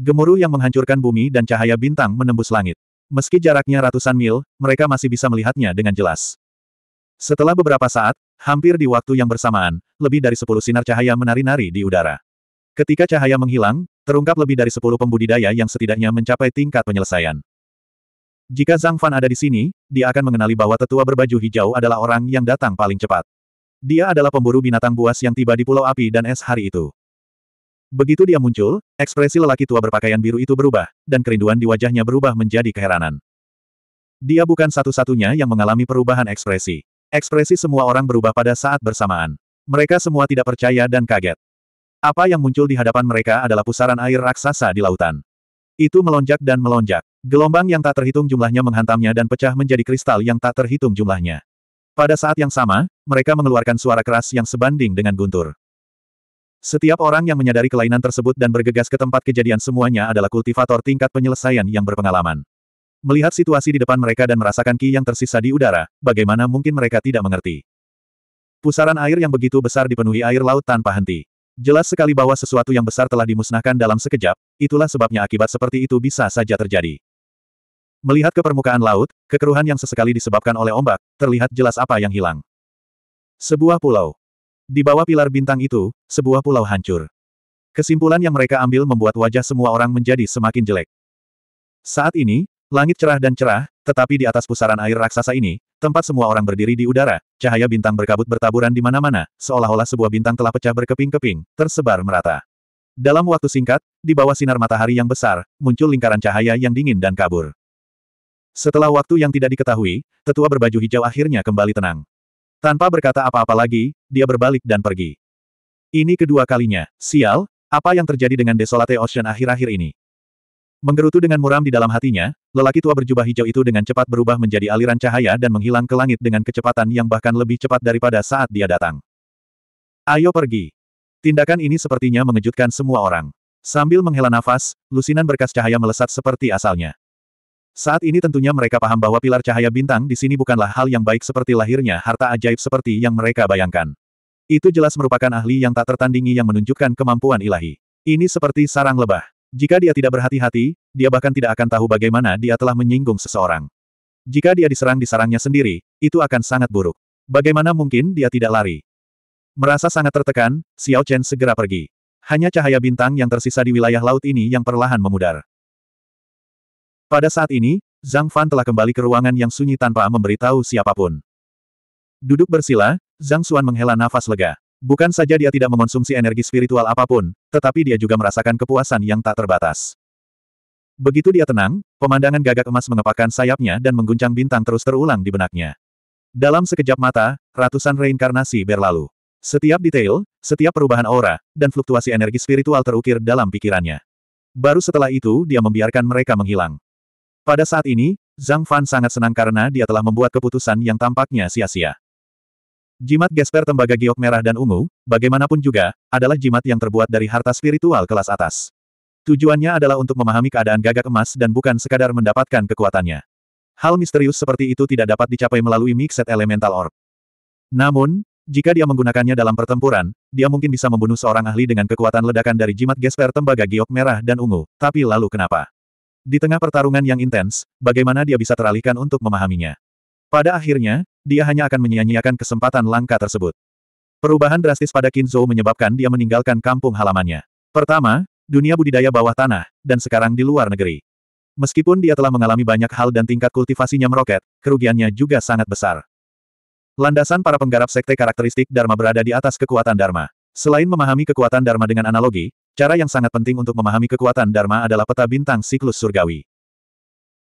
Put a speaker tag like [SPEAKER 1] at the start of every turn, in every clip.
[SPEAKER 1] Gemuruh yang menghancurkan bumi dan cahaya bintang menembus langit. Meski jaraknya ratusan mil, mereka masih bisa melihatnya dengan jelas. Setelah beberapa saat, hampir di waktu yang bersamaan, lebih dari sepuluh sinar cahaya menari-nari di udara. Ketika cahaya menghilang, terungkap lebih dari sepuluh pembudidaya yang setidaknya mencapai tingkat penyelesaian. Jika Zhang Fan ada di sini, dia akan mengenali bahwa tetua berbaju hijau adalah orang yang datang paling cepat. Dia adalah pemburu binatang buas yang tiba di Pulau Api dan Es hari itu. Begitu dia muncul, ekspresi lelaki tua berpakaian biru itu berubah, dan kerinduan di wajahnya berubah menjadi keheranan. Dia bukan satu-satunya yang mengalami perubahan ekspresi. Ekspresi semua orang berubah pada saat bersamaan. Mereka semua tidak percaya dan kaget. Apa yang muncul di hadapan mereka adalah pusaran air raksasa di lautan. Itu melonjak dan melonjak. Gelombang yang tak terhitung jumlahnya menghantamnya dan pecah menjadi kristal yang tak terhitung jumlahnya. Pada saat yang sama, mereka mengeluarkan suara keras yang sebanding dengan guntur. Setiap orang yang menyadari kelainan tersebut dan bergegas ke tempat kejadian semuanya adalah kultivator tingkat penyelesaian yang berpengalaman. Melihat situasi di depan mereka dan merasakan ki yang tersisa di udara, bagaimana mungkin mereka tidak mengerti. Pusaran air yang begitu besar dipenuhi air laut tanpa henti. Jelas sekali bahwa sesuatu yang besar telah dimusnahkan dalam sekejap, itulah sebabnya akibat seperti itu bisa saja terjadi. Melihat ke permukaan laut, kekeruhan yang sesekali disebabkan oleh ombak, terlihat jelas apa yang hilang. Sebuah pulau. Di bawah pilar bintang itu, sebuah pulau hancur. Kesimpulan yang mereka ambil membuat wajah semua orang menjadi semakin jelek. Saat ini, langit cerah dan cerah, tetapi di atas pusaran air raksasa ini, tempat semua orang berdiri di udara, cahaya bintang berkabut bertaburan di mana-mana, seolah-olah sebuah bintang telah pecah berkeping-keping, tersebar merata. Dalam waktu singkat, di bawah sinar matahari yang besar, muncul lingkaran cahaya yang dingin dan kabur. Setelah waktu yang tidak diketahui, tetua berbaju hijau akhirnya kembali tenang. Tanpa berkata apa-apa lagi, dia berbalik dan pergi. Ini kedua kalinya. Sial, apa yang terjadi dengan Desolate Ocean akhir-akhir ini? Menggerutu dengan muram di dalam hatinya, lelaki tua berjubah hijau itu dengan cepat berubah menjadi aliran cahaya dan menghilang ke langit dengan kecepatan yang bahkan lebih cepat daripada saat dia datang. Ayo pergi. Tindakan ini sepertinya mengejutkan semua orang. Sambil menghela nafas, lusinan berkas cahaya melesat seperti asalnya. Saat ini tentunya mereka paham bahwa pilar cahaya bintang di sini bukanlah hal yang baik seperti lahirnya harta ajaib seperti yang mereka bayangkan. Itu jelas merupakan ahli yang tak tertandingi yang menunjukkan kemampuan ilahi. Ini seperti sarang lebah. Jika dia tidak berhati-hati, dia bahkan tidak akan tahu bagaimana dia telah menyinggung seseorang. Jika dia diserang di sarangnya sendiri, itu akan sangat buruk. Bagaimana mungkin dia tidak lari? Merasa sangat tertekan, Xiao Chen segera pergi. Hanya cahaya bintang yang tersisa di wilayah laut ini yang perlahan memudar. Pada saat ini, Zhang Fan telah kembali ke ruangan yang sunyi tanpa memberitahu siapapun. Duduk bersila, Zhang Xuan menghela nafas lega. Bukan saja dia tidak mengonsumsi energi spiritual apapun, tetapi dia juga merasakan kepuasan yang tak terbatas. Begitu dia tenang, pemandangan gagak emas mengepakkan sayapnya dan mengguncang bintang terus terulang di benaknya. Dalam sekejap mata, ratusan reinkarnasi berlalu. Setiap detail, setiap perubahan aura, dan fluktuasi energi spiritual terukir dalam pikirannya. Baru setelah itu dia membiarkan mereka menghilang. Pada saat ini, Zhang Fan sangat senang karena dia telah membuat keputusan yang tampaknya sia-sia. Jimat gesper tembaga giok merah dan ungu, bagaimanapun juga, adalah jimat yang terbuat dari harta spiritual kelas atas. Tujuannya adalah untuk memahami keadaan gagak emas dan bukan sekadar mendapatkan kekuatannya. Hal misterius seperti itu tidak dapat dicapai melalui mixed elemental orb. Namun, jika dia menggunakannya dalam pertempuran, dia mungkin bisa membunuh seorang ahli dengan kekuatan ledakan dari jimat gesper tembaga giok merah dan ungu, tapi lalu kenapa? Di tengah pertarungan yang intens, bagaimana dia bisa teralihkan untuk memahaminya? Pada akhirnya, dia hanya akan menyia-nyiakan kesempatan langka tersebut. Perubahan drastis pada Kinzo menyebabkan dia meninggalkan kampung halamannya. Pertama, dunia budidaya bawah tanah, dan sekarang di luar negeri. Meskipun dia telah mengalami banyak hal dan tingkat kultivasinya meroket, kerugiannya juga sangat besar. Landasan para penggarap sekte karakteristik Dharma berada di atas kekuatan Dharma. Selain memahami kekuatan Dharma dengan analogi, Cara yang sangat penting untuk memahami kekuatan Dharma adalah peta bintang siklus surgawi.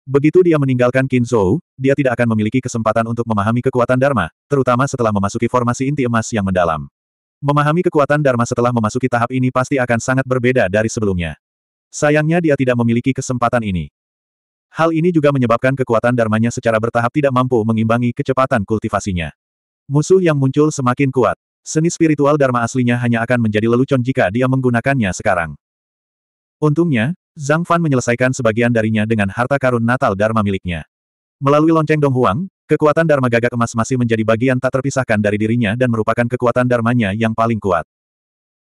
[SPEAKER 1] Begitu dia meninggalkan Qin dia tidak akan memiliki kesempatan untuk memahami kekuatan Dharma, terutama setelah memasuki formasi inti emas yang mendalam. Memahami kekuatan Dharma setelah memasuki tahap ini pasti akan sangat berbeda dari sebelumnya. Sayangnya dia tidak memiliki kesempatan ini. Hal ini juga menyebabkan kekuatan Dharmanya secara bertahap tidak mampu mengimbangi kecepatan kultivasinya. Musuh yang muncul semakin kuat. Seni spiritual Dharma aslinya hanya akan menjadi lelucon jika dia menggunakannya sekarang. Untungnya, Zhang Fan menyelesaikan sebagian darinya dengan harta karun natal Dharma miliknya. Melalui lonceng Dong Huang, kekuatan Dharma gagak emas masih menjadi bagian tak terpisahkan dari dirinya dan merupakan kekuatan Dharmanya yang paling kuat.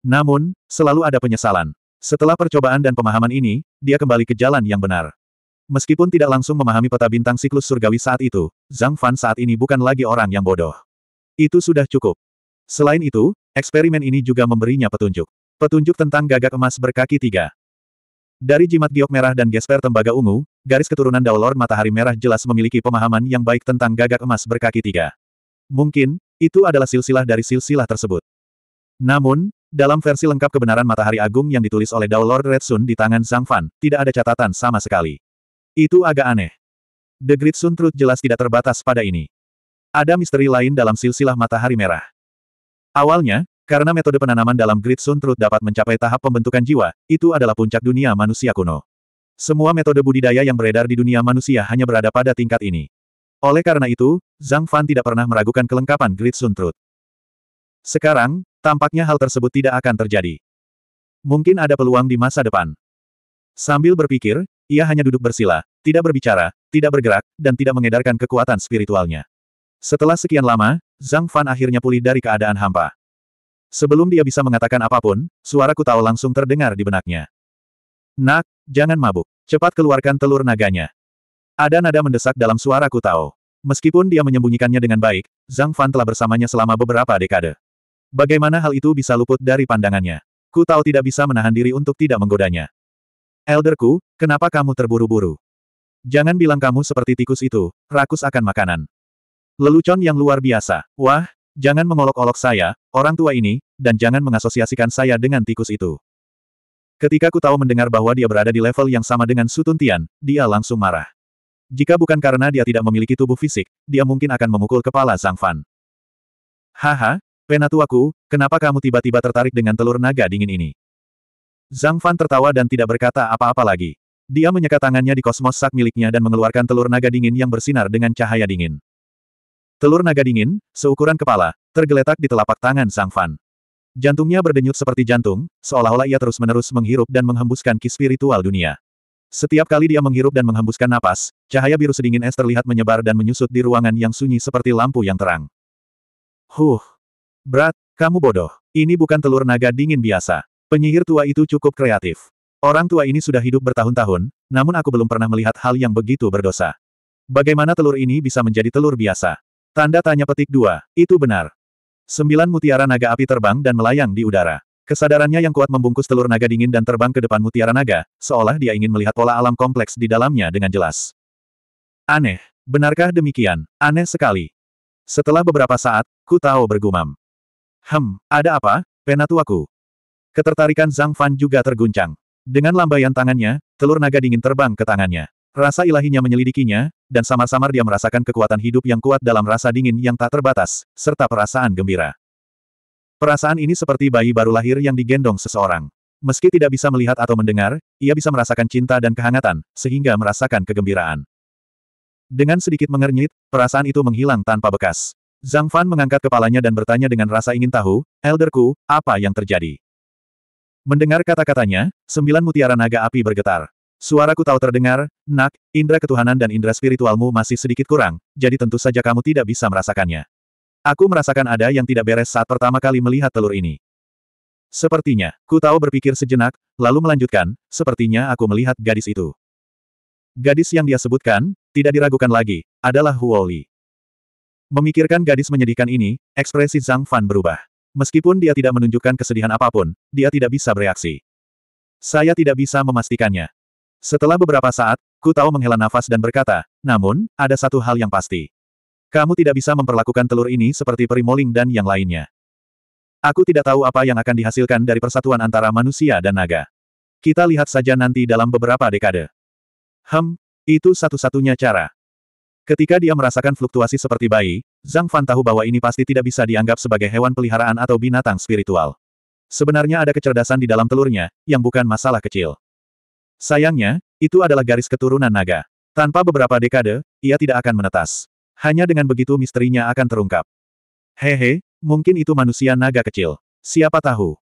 [SPEAKER 1] Namun, selalu ada penyesalan. Setelah percobaan dan pemahaman ini, dia kembali ke jalan yang benar. Meskipun tidak langsung memahami peta bintang siklus surgawi saat itu, Zhang Fan saat ini bukan lagi orang yang bodoh. Itu sudah cukup. Selain itu, eksperimen ini juga memberinya petunjuk. Petunjuk tentang gagak emas berkaki tiga. Dari jimat giok merah dan gesper tembaga ungu, garis keturunan Lord Matahari Merah jelas memiliki pemahaman yang baik tentang gagak emas berkaki tiga. Mungkin, itu adalah silsilah dari silsilah tersebut. Namun, dalam versi lengkap kebenaran Matahari Agung yang ditulis oleh Lord Red Sun di tangan Zhang Fan, tidak ada catatan sama sekali. Itu agak aneh. The Great Sun Truth jelas tidak terbatas pada ini. Ada misteri lain dalam silsilah Matahari Merah. Awalnya, karena metode penanaman dalam Grid Sun Truth dapat mencapai tahap pembentukan jiwa, itu adalah puncak dunia manusia kuno. Semua metode budidaya yang beredar di dunia manusia hanya berada pada tingkat ini. Oleh karena itu, Zhang Fan tidak pernah meragukan kelengkapan Grid Sun Truth. Sekarang, tampaknya hal tersebut tidak akan terjadi. Mungkin ada peluang di masa depan. Sambil berpikir, ia hanya duduk bersila, tidak berbicara, tidak bergerak, dan tidak mengedarkan kekuatan spiritualnya. Setelah sekian lama, Zhang Fan akhirnya pulih dari keadaan hampa. Sebelum dia bisa mengatakan apapun, suara Kutao langsung terdengar di benaknya. Nak, jangan mabuk. Cepat keluarkan telur naganya. Ada nada mendesak dalam suara Kutao. Meskipun dia menyembunyikannya dengan baik, Zhang Fan telah bersamanya selama beberapa dekade. Bagaimana hal itu bisa luput dari pandangannya? Kutao tidak bisa menahan diri untuk tidak menggodanya. Elderku, kenapa kamu terburu-buru? Jangan bilang kamu seperti tikus itu, rakus akan makanan. Lelucon yang luar biasa. Wah, jangan mengolok-olok saya, orang tua ini, dan jangan mengasosiasikan saya dengan tikus itu. Ketika ku tahu mendengar bahwa dia berada di level yang sama dengan Sutun Tian, dia langsung marah. Jika bukan karena dia tidak memiliki tubuh fisik, dia mungkin akan memukul kepala Zhang Fan. Haha, penatuaku, kenapa kamu tiba-tiba tertarik dengan telur naga dingin ini? Zhang Fan tertawa dan tidak berkata apa-apa lagi. Dia menyeka tangannya di kosmos sak miliknya dan mengeluarkan telur naga dingin yang bersinar dengan cahaya dingin. Telur naga dingin, seukuran kepala, tergeletak di telapak tangan Sang Fan. Jantungnya berdenyut seperti jantung, seolah-olah ia terus-menerus menghirup dan menghembuskan ki spiritual dunia. Setiap kali dia menghirup dan menghembuskan napas, cahaya biru sedingin es terlihat menyebar dan menyusut di ruangan yang sunyi seperti lampu yang terang. Huh. Berat, kamu bodoh. Ini bukan telur naga dingin biasa. Penyihir tua itu cukup kreatif. Orang tua ini sudah hidup bertahun-tahun, namun aku belum pernah melihat hal yang begitu berdosa. Bagaimana telur ini bisa menjadi telur biasa? Tanda tanya petik dua, itu benar. Sembilan mutiara naga api terbang dan melayang di udara. Kesadarannya yang kuat membungkus telur naga dingin dan terbang ke depan mutiara naga, seolah dia ingin melihat pola alam kompleks di dalamnya dengan jelas. Aneh. Benarkah demikian? Aneh sekali. Setelah beberapa saat, ku tahu bergumam. Hem, ada apa, penatuaku? Ketertarikan Zhang Fan juga terguncang. Dengan lambaian tangannya, telur naga dingin terbang ke tangannya. Rasa ilahinya menyelidikinya, dan samar-samar dia merasakan kekuatan hidup yang kuat dalam rasa dingin yang tak terbatas, serta perasaan gembira. Perasaan ini seperti bayi baru lahir yang digendong seseorang. Meski tidak bisa melihat atau mendengar, ia bisa merasakan cinta dan kehangatan, sehingga merasakan kegembiraan. Dengan sedikit mengernyit, perasaan itu menghilang tanpa bekas. Zhang Fan mengangkat kepalanya dan bertanya dengan rasa ingin tahu, Elderku, apa yang terjadi? Mendengar kata-katanya, sembilan mutiara naga api bergetar. Suaraku tahu terdengar, nak, indera ketuhanan dan indera spiritualmu masih sedikit kurang, jadi tentu saja kamu tidak bisa merasakannya. Aku merasakan ada yang tidak beres saat pertama kali melihat telur ini. Sepertinya, ku tahu berpikir sejenak, lalu melanjutkan, sepertinya aku melihat gadis itu. Gadis yang dia sebutkan, tidak diragukan lagi, adalah Huoli. Memikirkan gadis menyedihkan ini, ekspresi Zhang Fan berubah. Meskipun dia tidak menunjukkan kesedihan apapun, dia tidak bisa bereaksi. Saya tidak bisa memastikannya. Setelah beberapa saat, Ku Tao menghela nafas dan berkata, namun, ada satu hal yang pasti. Kamu tidak bisa memperlakukan telur ini seperti perimoling dan yang lainnya. Aku tidak tahu apa yang akan dihasilkan dari persatuan antara manusia dan naga. Kita lihat saja nanti dalam beberapa dekade. Hem, itu satu-satunya cara. Ketika dia merasakan fluktuasi seperti bayi, Zhang Fan tahu bahwa ini pasti tidak bisa dianggap sebagai hewan peliharaan atau binatang spiritual. Sebenarnya ada kecerdasan di dalam telurnya, yang bukan masalah kecil. Sayangnya, itu adalah garis keturunan naga. Tanpa beberapa dekade, ia tidak akan menetas. Hanya dengan begitu misterinya akan terungkap. Hehe, mungkin itu manusia naga kecil. Siapa tahu.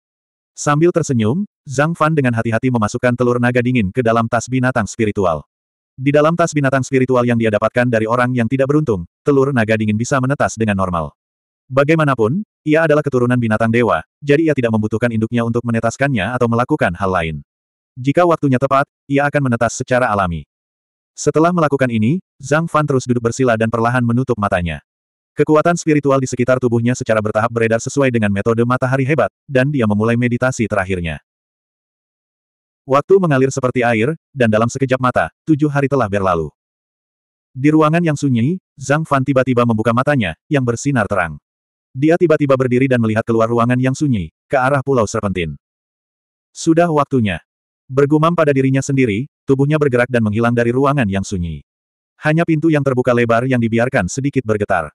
[SPEAKER 1] Sambil tersenyum, Zhang Fan dengan hati-hati memasukkan telur naga dingin ke dalam tas binatang spiritual. Di dalam tas binatang spiritual yang dia dapatkan dari orang yang tidak beruntung, telur naga dingin bisa menetas dengan normal. Bagaimanapun, ia adalah keturunan binatang dewa, jadi ia tidak membutuhkan induknya untuk menetaskannya atau melakukan hal lain. Jika waktunya tepat, ia akan menetas secara alami. Setelah melakukan ini, Zhang Fan terus duduk bersila dan perlahan menutup matanya. Kekuatan spiritual di sekitar tubuhnya secara bertahap beredar sesuai dengan metode matahari hebat, dan dia memulai meditasi terakhirnya. Waktu mengalir seperti air, dan dalam sekejap mata, tujuh hari telah berlalu. Di ruangan yang sunyi, Zhang Fan tiba-tiba membuka matanya, yang bersinar terang. Dia tiba-tiba berdiri dan melihat keluar ruangan yang sunyi, ke arah Pulau Serpentin. Sudah waktunya. Bergumam pada dirinya sendiri, tubuhnya bergerak dan menghilang dari ruangan yang sunyi. Hanya pintu yang terbuka lebar yang dibiarkan sedikit bergetar.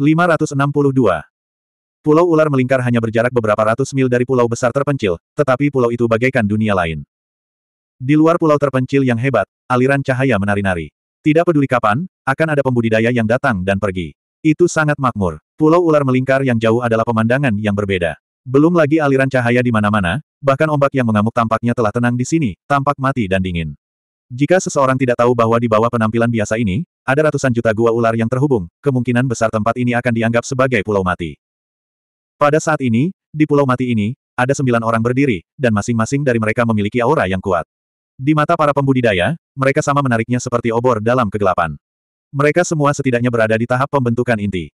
[SPEAKER 1] 562. Pulau ular melingkar hanya berjarak beberapa ratus mil dari pulau besar terpencil, tetapi pulau itu bagaikan dunia lain. Di luar pulau terpencil yang hebat, aliran cahaya menari-nari. Tidak peduli kapan, akan ada pembudidaya yang datang dan pergi. Itu sangat makmur. Pulau ular melingkar yang jauh adalah pemandangan yang berbeda. Belum lagi aliran cahaya di mana-mana, Bahkan ombak yang mengamuk tampaknya telah tenang di sini, tampak mati dan dingin. Jika seseorang tidak tahu bahwa di bawah penampilan biasa ini, ada ratusan juta gua ular yang terhubung, kemungkinan besar tempat ini akan dianggap sebagai pulau mati. Pada saat ini, di pulau mati ini, ada sembilan orang berdiri, dan masing-masing dari mereka memiliki aura yang kuat. Di mata para pembudidaya, mereka sama menariknya seperti obor dalam kegelapan. Mereka semua setidaknya berada di tahap pembentukan inti.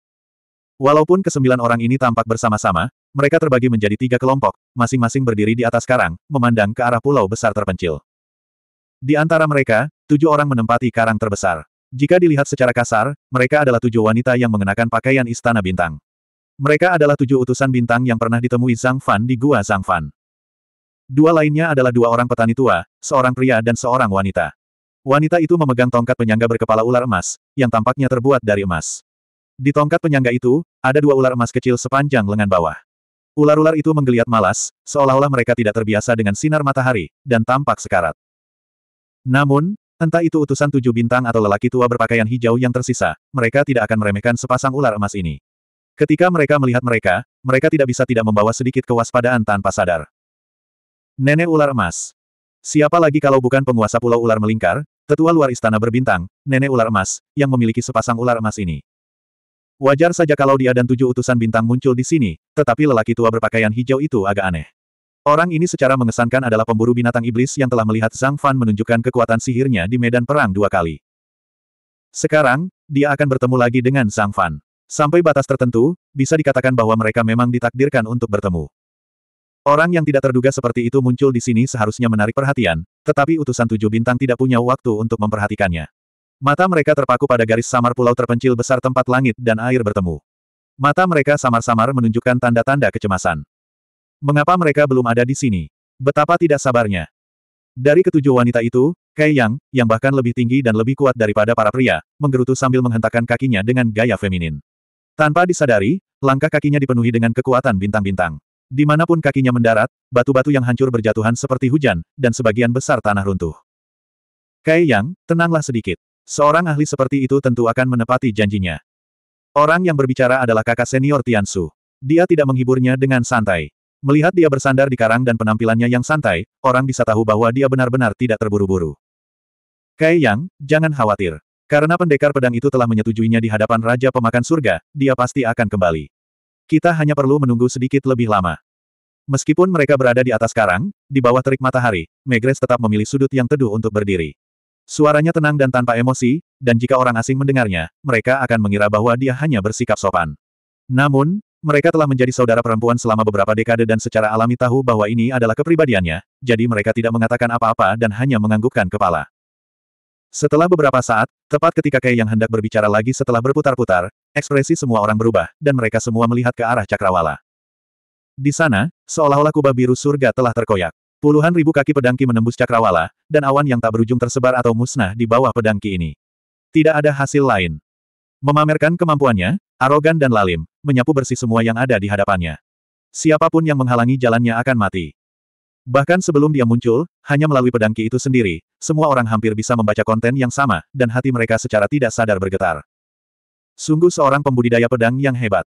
[SPEAKER 1] Walaupun kesembilan orang ini tampak bersama-sama, mereka terbagi menjadi tiga kelompok, masing-masing berdiri di atas karang, memandang ke arah pulau besar terpencil. Di antara mereka, tujuh orang menempati karang terbesar. Jika dilihat secara kasar, mereka adalah tujuh wanita yang mengenakan pakaian istana bintang. Mereka adalah tujuh utusan bintang yang pernah ditemui Zhang Fan di Gua Zhang Fan. Dua lainnya adalah dua orang petani tua, seorang pria dan seorang wanita. Wanita itu memegang tongkat penyangga berkepala ular emas, yang tampaknya terbuat dari emas. Di tongkat penyangga itu, ada dua ular emas kecil sepanjang lengan bawah. Ular-ular itu menggeliat malas, seolah-olah mereka tidak terbiasa dengan sinar matahari, dan tampak sekarat. Namun, entah itu utusan tujuh bintang atau lelaki tua berpakaian hijau yang tersisa, mereka tidak akan meremehkan sepasang ular emas ini. Ketika mereka melihat mereka, mereka tidak bisa tidak membawa sedikit kewaspadaan tanpa sadar. Nenek ular emas. Siapa lagi kalau bukan penguasa pulau ular melingkar, tetua luar istana berbintang, nenek ular emas, yang memiliki sepasang ular emas ini. Wajar saja kalau dia dan tujuh utusan bintang muncul di sini, tetapi lelaki tua berpakaian hijau itu agak aneh. Orang ini secara mengesankan adalah pemburu binatang iblis yang telah melihat Zhang Fan menunjukkan kekuatan sihirnya di medan perang dua kali. Sekarang, dia akan bertemu lagi dengan Zhang Fan. Sampai batas tertentu, bisa dikatakan bahwa mereka memang ditakdirkan untuk bertemu. Orang yang tidak terduga seperti itu muncul di sini seharusnya menarik perhatian, tetapi utusan tujuh bintang tidak punya waktu untuk memperhatikannya. Mata mereka terpaku pada garis samar pulau terpencil besar tempat langit dan air bertemu. Mata mereka samar-samar menunjukkan tanda-tanda kecemasan. Mengapa mereka belum ada di sini? Betapa tidak sabarnya. Dari ketujuh wanita itu, Kai Yang, yang bahkan lebih tinggi dan lebih kuat daripada para pria, menggerutu sambil menghentakkan kakinya dengan gaya feminin. Tanpa disadari, langkah kakinya dipenuhi dengan kekuatan bintang-bintang. Dimanapun kakinya mendarat, batu-batu yang hancur berjatuhan seperti hujan, dan sebagian besar tanah runtuh. Kai Yang, tenanglah sedikit. Seorang ahli seperti itu tentu akan menepati janjinya. Orang yang berbicara adalah kakak senior Tiansu. Dia tidak menghiburnya dengan santai. Melihat dia bersandar di karang dan penampilannya yang santai, orang bisa tahu bahwa dia benar-benar tidak terburu-buru. Kai Yang, jangan khawatir. Karena pendekar pedang itu telah menyetujuinya di hadapan Raja Pemakan Surga, dia pasti akan kembali. Kita hanya perlu menunggu sedikit lebih lama. Meskipun mereka berada di atas karang, di bawah terik matahari, Megres tetap memilih sudut yang teduh untuk berdiri. Suaranya tenang dan tanpa emosi, dan jika orang asing mendengarnya, mereka akan mengira bahwa dia hanya bersikap sopan. Namun, mereka telah menjadi saudara perempuan selama beberapa dekade dan secara alami tahu bahwa ini adalah kepribadiannya, jadi mereka tidak mengatakan apa-apa dan hanya menganggukkan kepala. Setelah beberapa saat, tepat ketika Kei yang hendak berbicara lagi setelah berputar-putar, ekspresi semua orang berubah, dan mereka semua melihat ke arah cakrawala. Di sana, seolah-olah kubah biru surga telah terkoyak. Puluhan ribu kaki pedangki menembus cakrawala, dan awan yang tak berujung tersebar atau musnah di bawah pedangki ini. Tidak ada hasil lain. Memamerkan kemampuannya, arogan dan lalim, menyapu bersih semua yang ada di hadapannya. Siapapun yang menghalangi jalannya akan mati. Bahkan sebelum dia muncul, hanya melalui pedangki itu sendiri, semua orang hampir bisa membaca konten yang sama, dan hati mereka secara tidak sadar bergetar. Sungguh seorang pembudidaya pedang yang hebat.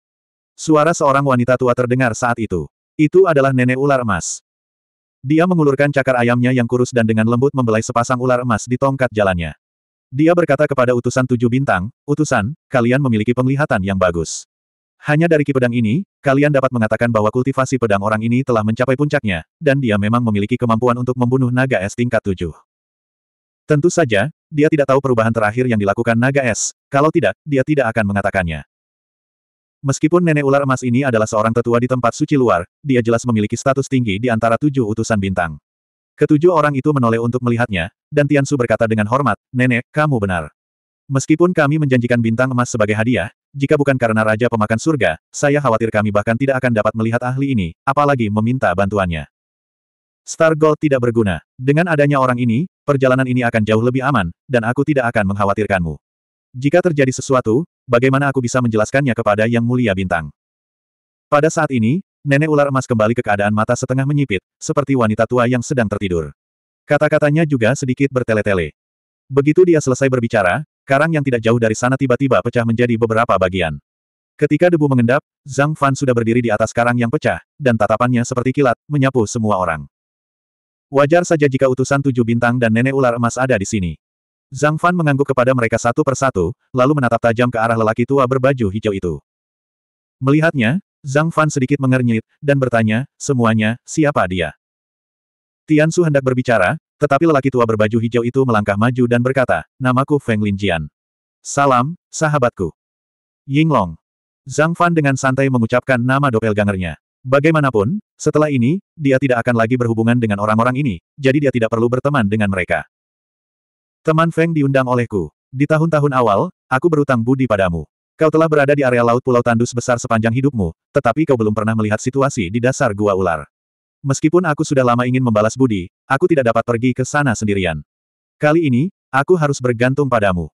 [SPEAKER 1] Suara seorang wanita tua terdengar saat itu. Itu adalah nenek ular emas. Dia mengulurkan cakar ayamnya yang kurus dan dengan lembut membelai sepasang ular emas di tongkat jalannya. Dia berkata kepada utusan tujuh bintang, utusan, kalian memiliki penglihatan yang bagus. Hanya dari kipedang ini, kalian dapat mengatakan bahwa kultivasi pedang orang ini telah mencapai puncaknya, dan dia memang memiliki kemampuan untuk membunuh naga es tingkat tujuh. Tentu saja, dia tidak tahu perubahan terakhir yang dilakukan naga es, kalau tidak, dia tidak akan mengatakannya. Meskipun nenek ular emas ini adalah seorang tetua di tempat suci luar, dia jelas memiliki status tinggi di antara tujuh utusan bintang. Ketujuh orang itu menoleh untuk melihatnya, dan Tian Su berkata dengan hormat, Nenek, kamu benar. Meskipun kami menjanjikan bintang emas sebagai hadiah, jika bukan karena Raja Pemakan Surga, saya khawatir kami bahkan tidak akan dapat melihat ahli ini, apalagi meminta bantuannya. Star Gold tidak berguna. Dengan adanya orang ini, perjalanan ini akan jauh lebih aman, dan aku tidak akan mengkhawatirkanmu. Jika terjadi sesuatu, bagaimana aku bisa menjelaskannya kepada Yang Mulia Bintang? Pada saat ini, nenek ular emas kembali ke keadaan mata setengah menyipit, seperti wanita tua yang sedang tertidur. Kata-katanya juga sedikit bertele-tele. Begitu dia selesai berbicara, karang yang tidak jauh dari sana tiba-tiba pecah menjadi beberapa bagian. Ketika debu mengendap, Zhang Fan sudah berdiri di atas karang yang pecah, dan tatapannya seperti kilat, menyapu semua orang. Wajar saja jika utusan tujuh bintang dan nenek ular emas ada di sini. Zhang Fan mengangguk kepada mereka satu persatu, lalu menatap tajam ke arah lelaki tua berbaju hijau itu. Melihatnya, Zhang Fan sedikit mengernyit, dan bertanya, semuanya, siapa dia? Tian Su hendak berbicara, tetapi lelaki tua berbaju hijau itu melangkah maju dan berkata, namaku Feng Linjian. Salam, sahabatku. Ying Long. Zhang Fan dengan santai mengucapkan nama doppelgangernya. Bagaimanapun, setelah ini, dia tidak akan lagi berhubungan dengan orang-orang ini, jadi dia tidak perlu berteman dengan mereka. Teman Feng diundang olehku. Di tahun-tahun awal, aku berutang budi padamu. Kau telah berada di area laut Pulau Tandus besar sepanjang hidupmu, tetapi kau belum pernah melihat situasi di dasar gua ular. Meskipun aku sudah lama ingin membalas budi, aku tidak dapat pergi ke sana sendirian. Kali ini, aku harus bergantung padamu.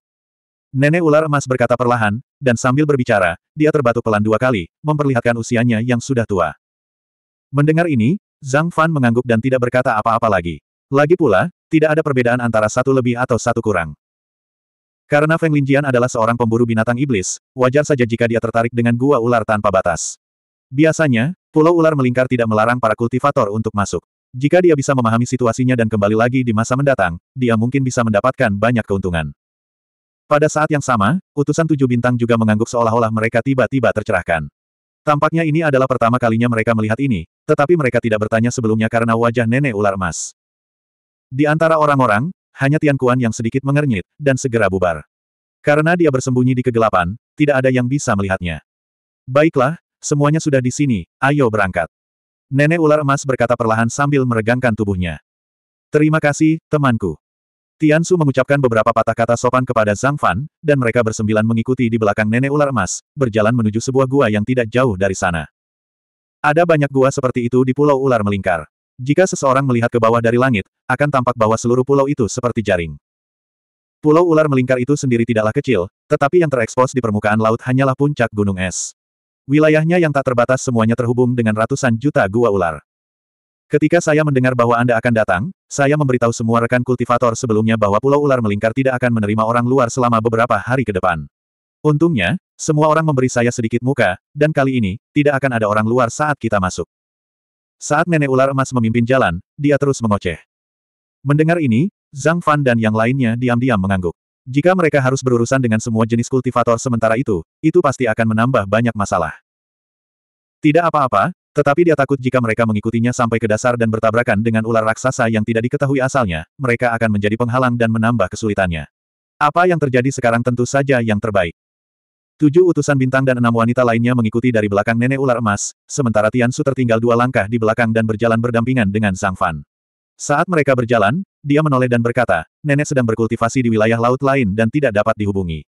[SPEAKER 1] Nenek ular emas berkata perlahan, dan sambil berbicara, dia terbatuk pelan dua kali, memperlihatkan usianya yang sudah tua. Mendengar ini, Zhang Fan mengangguk dan tidak berkata apa-apa lagi. Lagi pula, tidak ada perbedaan antara satu lebih atau satu kurang. Karena Feng Linjian adalah seorang pemburu binatang iblis, wajar saja jika dia tertarik dengan gua ular tanpa batas. Biasanya, pulau ular melingkar tidak melarang para kultivator untuk masuk. Jika dia bisa memahami situasinya dan kembali lagi di masa mendatang, dia mungkin bisa mendapatkan banyak keuntungan. Pada saat yang sama, utusan tujuh bintang juga mengangguk seolah-olah mereka tiba-tiba tercerahkan. Tampaknya ini adalah pertama kalinya mereka melihat ini, tetapi mereka tidak bertanya sebelumnya karena wajah nenek ular emas. Di antara orang-orang, hanya Tian Kuan yang sedikit mengernyit, dan segera bubar. Karena dia bersembunyi di kegelapan, tidak ada yang bisa melihatnya. Baiklah, semuanya sudah di sini, ayo berangkat. Nenek ular emas berkata perlahan sambil meregangkan tubuhnya. Terima kasih, temanku. Tian Su mengucapkan beberapa patah kata sopan kepada Zhang Fan, dan mereka bersembilan mengikuti di belakang nenek ular emas, berjalan menuju sebuah gua yang tidak jauh dari sana. Ada banyak gua seperti itu di Pulau Ular Melingkar. Jika seseorang melihat ke bawah dari langit, akan tampak bahwa seluruh pulau itu seperti jaring. Pulau ular melingkar itu sendiri tidaklah kecil, tetapi yang terekspos di permukaan laut hanyalah puncak gunung es. Wilayahnya yang tak terbatas semuanya terhubung dengan ratusan juta gua ular. Ketika saya mendengar bahwa Anda akan datang, saya memberitahu semua rekan kultivator sebelumnya bahwa pulau ular melingkar tidak akan menerima orang luar selama beberapa hari ke depan. Untungnya, semua orang memberi saya sedikit muka, dan kali ini, tidak akan ada orang luar saat kita masuk. Saat nenek ular emas memimpin jalan, dia terus mengoceh. Mendengar ini, Zhang Fan dan yang lainnya diam-diam mengangguk. Jika mereka harus berurusan dengan semua jenis kultivator sementara itu, itu pasti akan menambah banyak masalah. Tidak apa-apa, tetapi dia takut jika mereka mengikutinya sampai ke dasar dan bertabrakan dengan ular raksasa yang tidak diketahui asalnya, mereka akan menjadi penghalang dan menambah kesulitannya. Apa yang terjadi sekarang tentu saja yang terbaik. Tujuh utusan bintang dan enam wanita lainnya mengikuti dari belakang nenek ular emas, sementara Tian Su tertinggal dua langkah di belakang dan berjalan berdampingan dengan Sang Fan. Saat mereka berjalan, dia menoleh dan berkata, nenek sedang berkultivasi di wilayah laut lain dan tidak dapat dihubungi.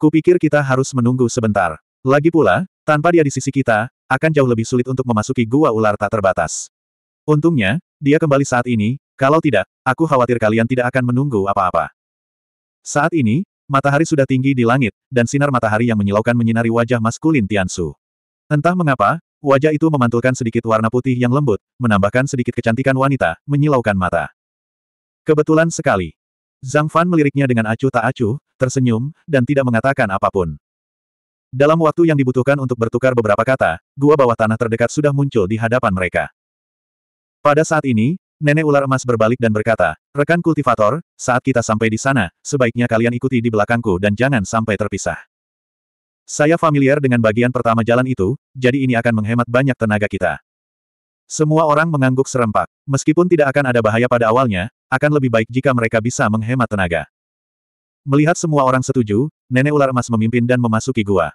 [SPEAKER 1] Kupikir kita harus menunggu sebentar. Lagi pula, tanpa dia di sisi kita, akan jauh lebih sulit untuk memasuki gua ular tak terbatas. Untungnya, dia kembali saat ini, kalau tidak, aku khawatir kalian tidak akan menunggu apa-apa. Saat ini, Matahari sudah tinggi di langit, dan sinar matahari yang menyilaukan menyinari wajah maskulin Tiansu. Entah mengapa, wajah itu memantulkan sedikit warna putih yang lembut, menambahkan sedikit kecantikan wanita, menyilaukan mata. Kebetulan sekali. Zhang Fan meliriknya dengan acuh tak acuh, tersenyum, dan tidak mengatakan apapun. Dalam waktu yang dibutuhkan untuk bertukar beberapa kata, gua bawah tanah terdekat sudah muncul di hadapan mereka. Pada saat ini, Nenek ular emas berbalik dan berkata, Rekan kultivator, saat kita sampai di sana, sebaiknya kalian ikuti di belakangku dan jangan sampai terpisah. Saya familiar dengan bagian pertama jalan itu, jadi ini akan menghemat banyak tenaga kita. Semua orang mengangguk serempak. Meskipun tidak akan ada bahaya pada awalnya, akan lebih baik jika mereka bisa menghemat tenaga. Melihat semua orang setuju, nenek ular emas memimpin dan memasuki gua.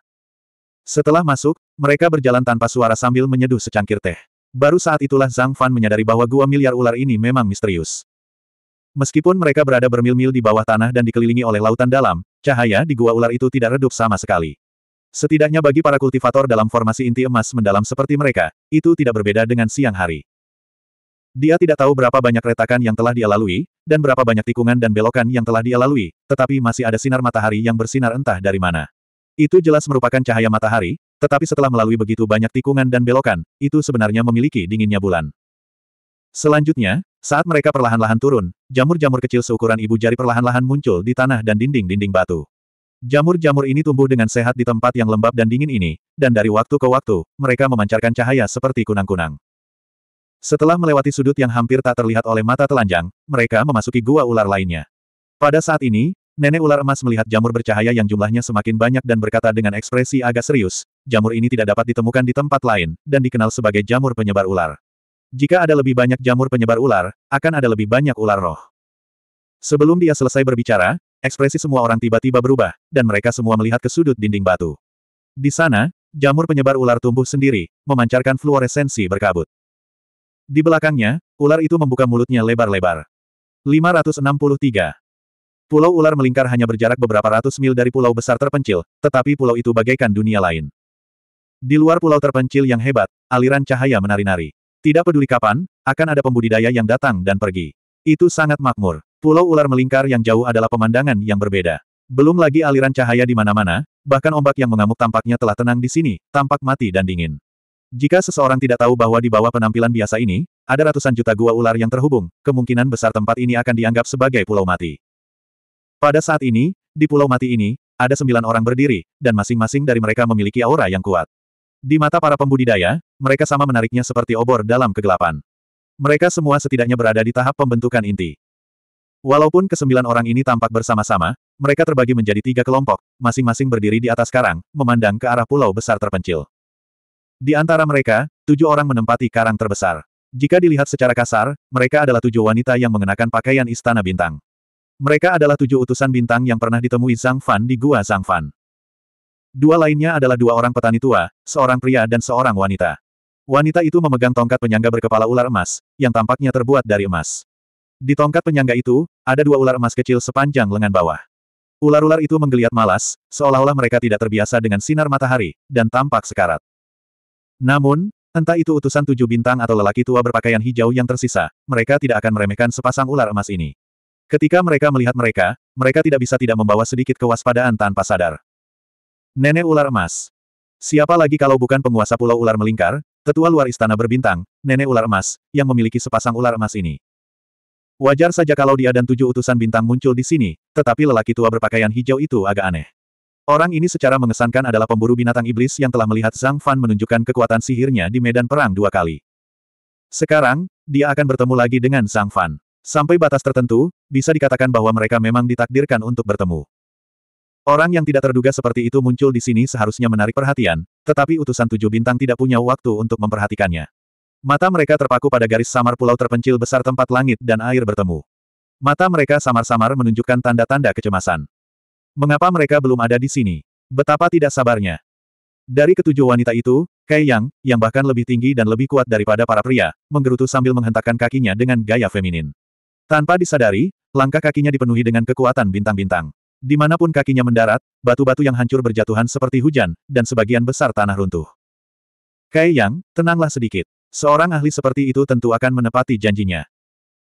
[SPEAKER 1] Setelah masuk, mereka berjalan tanpa suara sambil menyeduh secangkir teh. Baru saat itulah Zhang Fan menyadari bahwa gua miliar ular ini memang misterius. Meskipun mereka berada bermil-mil di bawah tanah dan dikelilingi oleh lautan dalam, cahaya di gua ular itu tidak redup sama sekali. Setidaknya bagi para kultivator dalam formasi inti emas mendalam seperti mereka, itu tidak berbeda dengan siang hari. Dia tidak tahu berapa banyak retakan yang telah dia lalui, dan berapa banyak tikungan dan belokan yang telah dia lalui, tetapi masih ada sinar matahari yang bersinar entah dari mana. Itu jelas merupakan cahaya matahari, tetapi setelah melalui begitu banyak tikungan dan belokan, itu sebenarnya memiliki dinginnya bulan. Selanjutnya, saat mereka perlahan-lahan turun, jamur-jamur kecil seukuran ibu jari perlahan-lahan muncul di tanah dan dinding-dinding batu. Jamur-jamur ini tumbuh dengan sehat di tempat yang lembab dan dingin ini, dan dari waktu ke waktu, mereka memancarkan cahaya seperti kunang-kunang. Setelah melewati sudut yang hampir tak terlihat oleh mata telanjang, mereka memasuki gua ular lainnya. Pada saat ini, Nenek ular emas melihat jamur bercahaya yang jumlahnya semakin banyak dan berkata dengan ekspresi agak serius, jamur ini tidak dapat ditemukan di tempat lain, dan dikenal sebagai jamur penyebar ular. Jika ada lebih banyak jamur penyebar ular, akan ada lebih banyak ular roh. Sebelum dia selesai berbicara, ekspresi semua orang tiba-tiba berubah, dan mereka semua melihat ke sudut dinding batu. Di sana, jamur penyebar ular tumbuh sendiri, memancarkan fluoresensi berkabut. Di belakangnya, ular itu membuka mulutnya lebar-lebar. 563. Pulau ular melingkar hanya berjarak beberapa ratus mil dari pulau besar terpencil, tetapi pulau itu bagaikan dunia lain. Di luar pulau terpencil yang hebat, aliran cahaya menari-nari. Tidak peduli kapan, akan ada pembudidaya yang datang dan pergi. Itu sangat makmur. Pulau ular melingkar yang jauh adalah pemandangan yang berbeda. Belum lagi aliran cahaya di mana-mana, bahkan ombak yang mengamuk tampaknya telah tenang di sini, tampak mati dan dingin. Jika seseorang tidak tahu bahwa di bawah penampilan biasa ini, ada ratusan juta gua ular yang terhubung, kemungkinan besar tempat ini akan dianggap sebagai pulau mati. Pada saat ini, di pulau mati ini, ada sembilan orang berdiri, dan masing-masing dari mereka memiliki aura yang kuat. Di mata para pembudidaya, mereka sama menariknya seperti obor dalam kegelapan. Mereka semua setidaknya berada di tahap pembentukan inti. Walaupun kesembilan orang ini tampak bersama-sama, mereka terbagi menjadi tiga kelompok, masing-masing berdiri di atas karang, memandang ke arah pulau besar terpencil. Di antara mereka, tujuh orang menempati karang terbesar. Jika dilihat secara kasar, mereka adalah tujuh wanita yang mengenakan pakaian istana bintang. Mereka adalah tujuh utusan bintang yang pernah ditemui Zhang Fan di Gua Zhang Fan. Dua lainnya adalah dua orang petani tua, seorang pria dan seorang wanita. Wanita itu memegang tongkat penyangga berkepala ular emas, yang tampaknya terbuat dari emas. Di tongkat penyangga itu, ada dua ular emas kecil sepanjang lengan bawah. Ular-ular itu menggeliat malas, seolah-olah mereka tidak terbiasa dengan sinar matahari, dan tampak sekarat. Namun, entah itu utusan tujuh bintang atau lelaki tua berpakaian hijau yang tersisa, mereka tidak akan meremehkan sepasang ular emas ini. Ketika mereka melihat mereka, mereka tidak bisa tidak membawa sedikit kewaspadaan tanpa sadar. Nenek ular emas. Siapa lagi kalau bukan penguasa pulau ular melingkar, tetua luar istana berbintang, nenek ular emas, yang memiliki sepasang ular emas ini. Wajar saja kalau dia dan tujuh utusan bintang muncul di sini, tetapi lelaki tua berpakaian hijau itu agak aneh. Orang ini secara mengesankan adalah pemburu binatang iblis yang telah melihat Zhang Fan menunjukkan kekuatan sihirnya di medan perang dua kali. Sekarang, dia akan bertemu lagi dengan Zhang Fan. Sampai batas tertentu, bisa dikatakan bahwa mereka memang ditakdirkan untuk bertemu. Orang yang tidak terduga seperti itu muncul di sini seharusnya menarik perhatian, tetapi utusan tujuh bintang tidak punya waktu untuk memperhatikannya. Mata mereka terpaku pada garis samar pulau terpencil besar tempat langit dan air bertemu. Mata mereka samar-samar menunjukkan tanda-tanda kecemasan. Mengapa mereka belum ada di sini? Betapa tidak sabarnya. Dari ketujuh wanita itu, Kai Yang, yang bahkan lebih tinggi dan lebih kuat daripada para pria, menggerutu sambil menghentakkan kakinya dengan gaya feminin. Tanpa disadari, langkah kakinya dipenuhi dengan kekuatan bintang-bintang. Dimanapun kakinya mendarat, batu-batu yang hancur berjatuhan seperti hujan, dan sebagian besar tanah runtuh. Kai Yang, tenanglah sedikit. Seorang ahli seperti itu tentu akan menepati janjinya.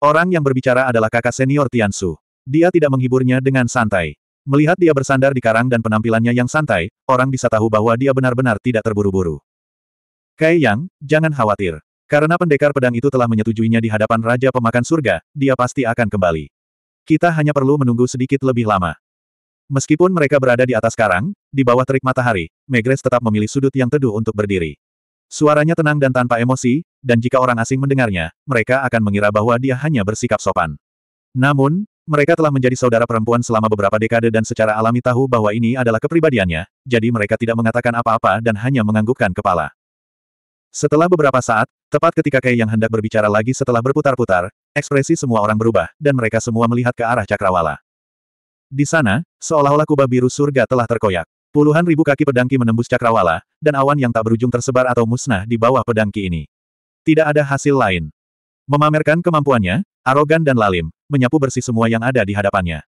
[SPEAKER 1] Orang yang berbicara adalah kakak senior Tiansu. Dia tidak menghiburnya dengan santai. Melihat dia bersandar di karang dan penampilannya yang santai, orang bisa tahu bahwa dia benar-benar tidak terburu-buru. Kai Yang, jangan khawatir. Karena pendekar pedang itu telah menyetujuinya di hadapan Raja Pemakan Surga, dia pasti akan kembali. Kita hanya perlu menunggu sedikit lebih lama. Meskipun mereka berada di atas karang, di bawah terik matahari, Megres tetap memilih sudut yang teduh untuk berdiri. Suaranya tenang dan tanpa emosi, dan jika orang asing mendengarnya, mereka akan mengira bahwa dia hanya bersikap sopan. Namun, mereka telah menjadi saudara perempuan selama beberapa dekade dan secara alami tahu bahwa ini adalah kepribadiannya, jadi mereka tidak mengatakan apa-apa dan hanya menganggukkan kepala. Setelah beberapa saat, tepat ketika Kai yang hendak berbicara lagi setelah berputar-putar, ekspresi semua orang berubah, dan mereka semua melihat ke arah cakrawala. Di sana, seolah-olah kubah biru surga telah terkoyak. Puluhan ribu kaki pedangki menembus cakrawala, dan awan yang tak berujung tersebar atau musnah di bawah pedangki ini. Tidak ada hasil lain. Memamerkan kemampuannya, arogan dan lalim, menyapu bersih semua yang ada di hadapannya.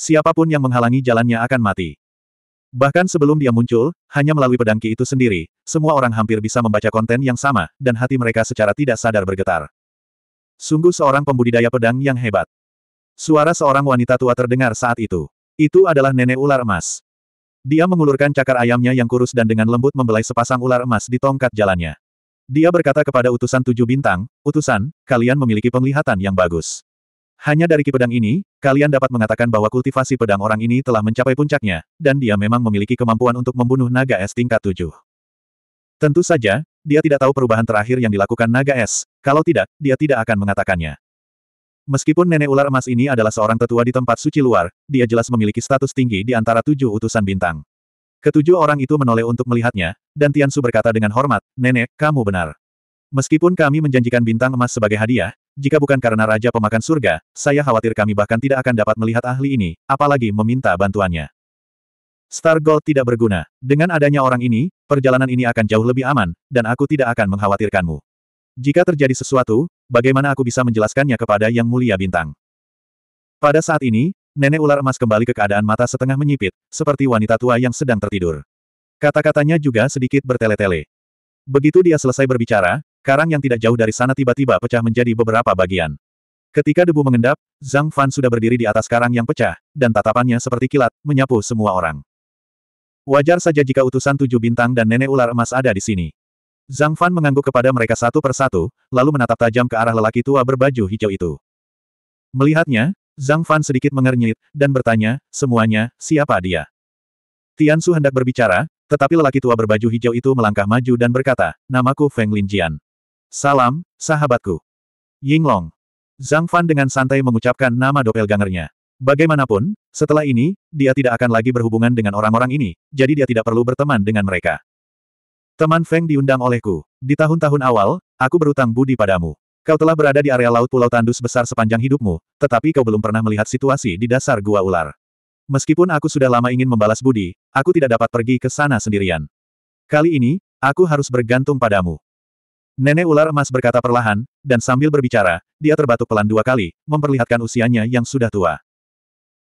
[SPEAKER 1] Siapapun yang menghalangi jalannya akan mati. Bahkan sebelum dia muncul, hanya melalui pedangki itu sendiri, semua orang hampir bisa membaca konten yang sama, dan hati mereka secara tidak sadar bergetar. Sungguh seorang pembudidaya pedang yang hebat. Suara seorang wanita tua terdengar saat itu. Itu adalah nenek ular emas. Dia mengulurkan cakar ayamnya yang kurus dan dengan lembut membelai sepasang ular emas di tongkat jalannya. Dia berkata kepada utusan tujuh bintang, Utusan, kalian memiliki penglihatan yang bagus. Hanya dari kipedang ini, Kalian dapat mengatakan bahwa kultivasi pedang orang ini telah mencapai puncaknya, dan dia memang memiliki kemampuan untuk membunuh naga es tingkat tujuh. Tentu saja, dia tidak tahu perubahan terakhir yang dilakukan naga es, kalau tidak, dia tidak akan mengatakannya. Meskipun nenek ular emas ini adalah seorang tetua di tempat suci luar, dia jelas memiliki status tinggi di antara tujuh utusan bintang. Ketujuh orang itu menoleh untuk melihatnya, dan Tian Su berkata dengan hormat, Nenek, kamu benar. Meskipun kami menjanjikan bintang emas sebagai hadiah, jika bukan karena Raja Pemakan Surga, saya khawatir kami bahkan tidak akan dapat melihat ahli ini, apalagi meminta bantuannya. Star Gold tidak berguna. Dengan adanya orang ini, perjalanan ini akan jauh lebih aman, dan aku tidak akan mengkhawatirkanmu. Jika terjadi sesuatu, bagaimana aku bisa menjelaskannya kepada Yang Mulia Bintang? Pada saat ini, nenek ular emas kembali ke keadaan mata setengah menyipit, seperti wanita tua yang sedang tertidur. Kata-katanya juga sedikit bertele-tele. Begitu dia selesai berbicara, Karang yang tidak jauh dari sana tiba-tiba pecah menjadi beberapa bagian. Ketika debu mengendap, Zhang Fan sudah berdiri di atas karang yang pecah, dan tatapannya seperti kilat, menyapu semua orang. Wajar saja jika utusan tujuh bintang dan nenek ular emas ada di sini. Zhang Fan mengangguk kepada mereka satu persatu, lalu menatap tajam ke arah lelaki tua berbaju hijau itu. Melihatnya, Zhang Fan sedikit mengernyit, dan bertanya, semuanya, siapa dia? Tian Su hendak berbicara, tetapi lelaki tua berbaju hijau itu melangkah maju dan berkata, namaku Feng Linjian. Salam, sahabatku. Yinglong. Zhang Fan dengan santai mengucapkan nama doppelgangernya. Bagaimanapun, setelah ini, dia tidak akan lagi berhubungan dengan orang-orang ini, jadi dia tidak perlu berteman dengan mereka. Teman Feng diundang olehku. Di tahun-tahun awal, aku berutang budi padamu. Kau telah berada di area laut Pulau Tandus besar sepanjang hidupmu, tetapi kau belum pernah melihat situasi di dasar Gua Ular. Meskipun aku sudah lama ingin membalas budi, aku tidak dapat pergi ke sana sendirian. Kali ini, aku harus bergantung padamu. Nenek ular emas berkata perlahan, dan sambil berbicara, dia terbatuk pelan dua kali, memperlihatkan usianya yang sudah tua.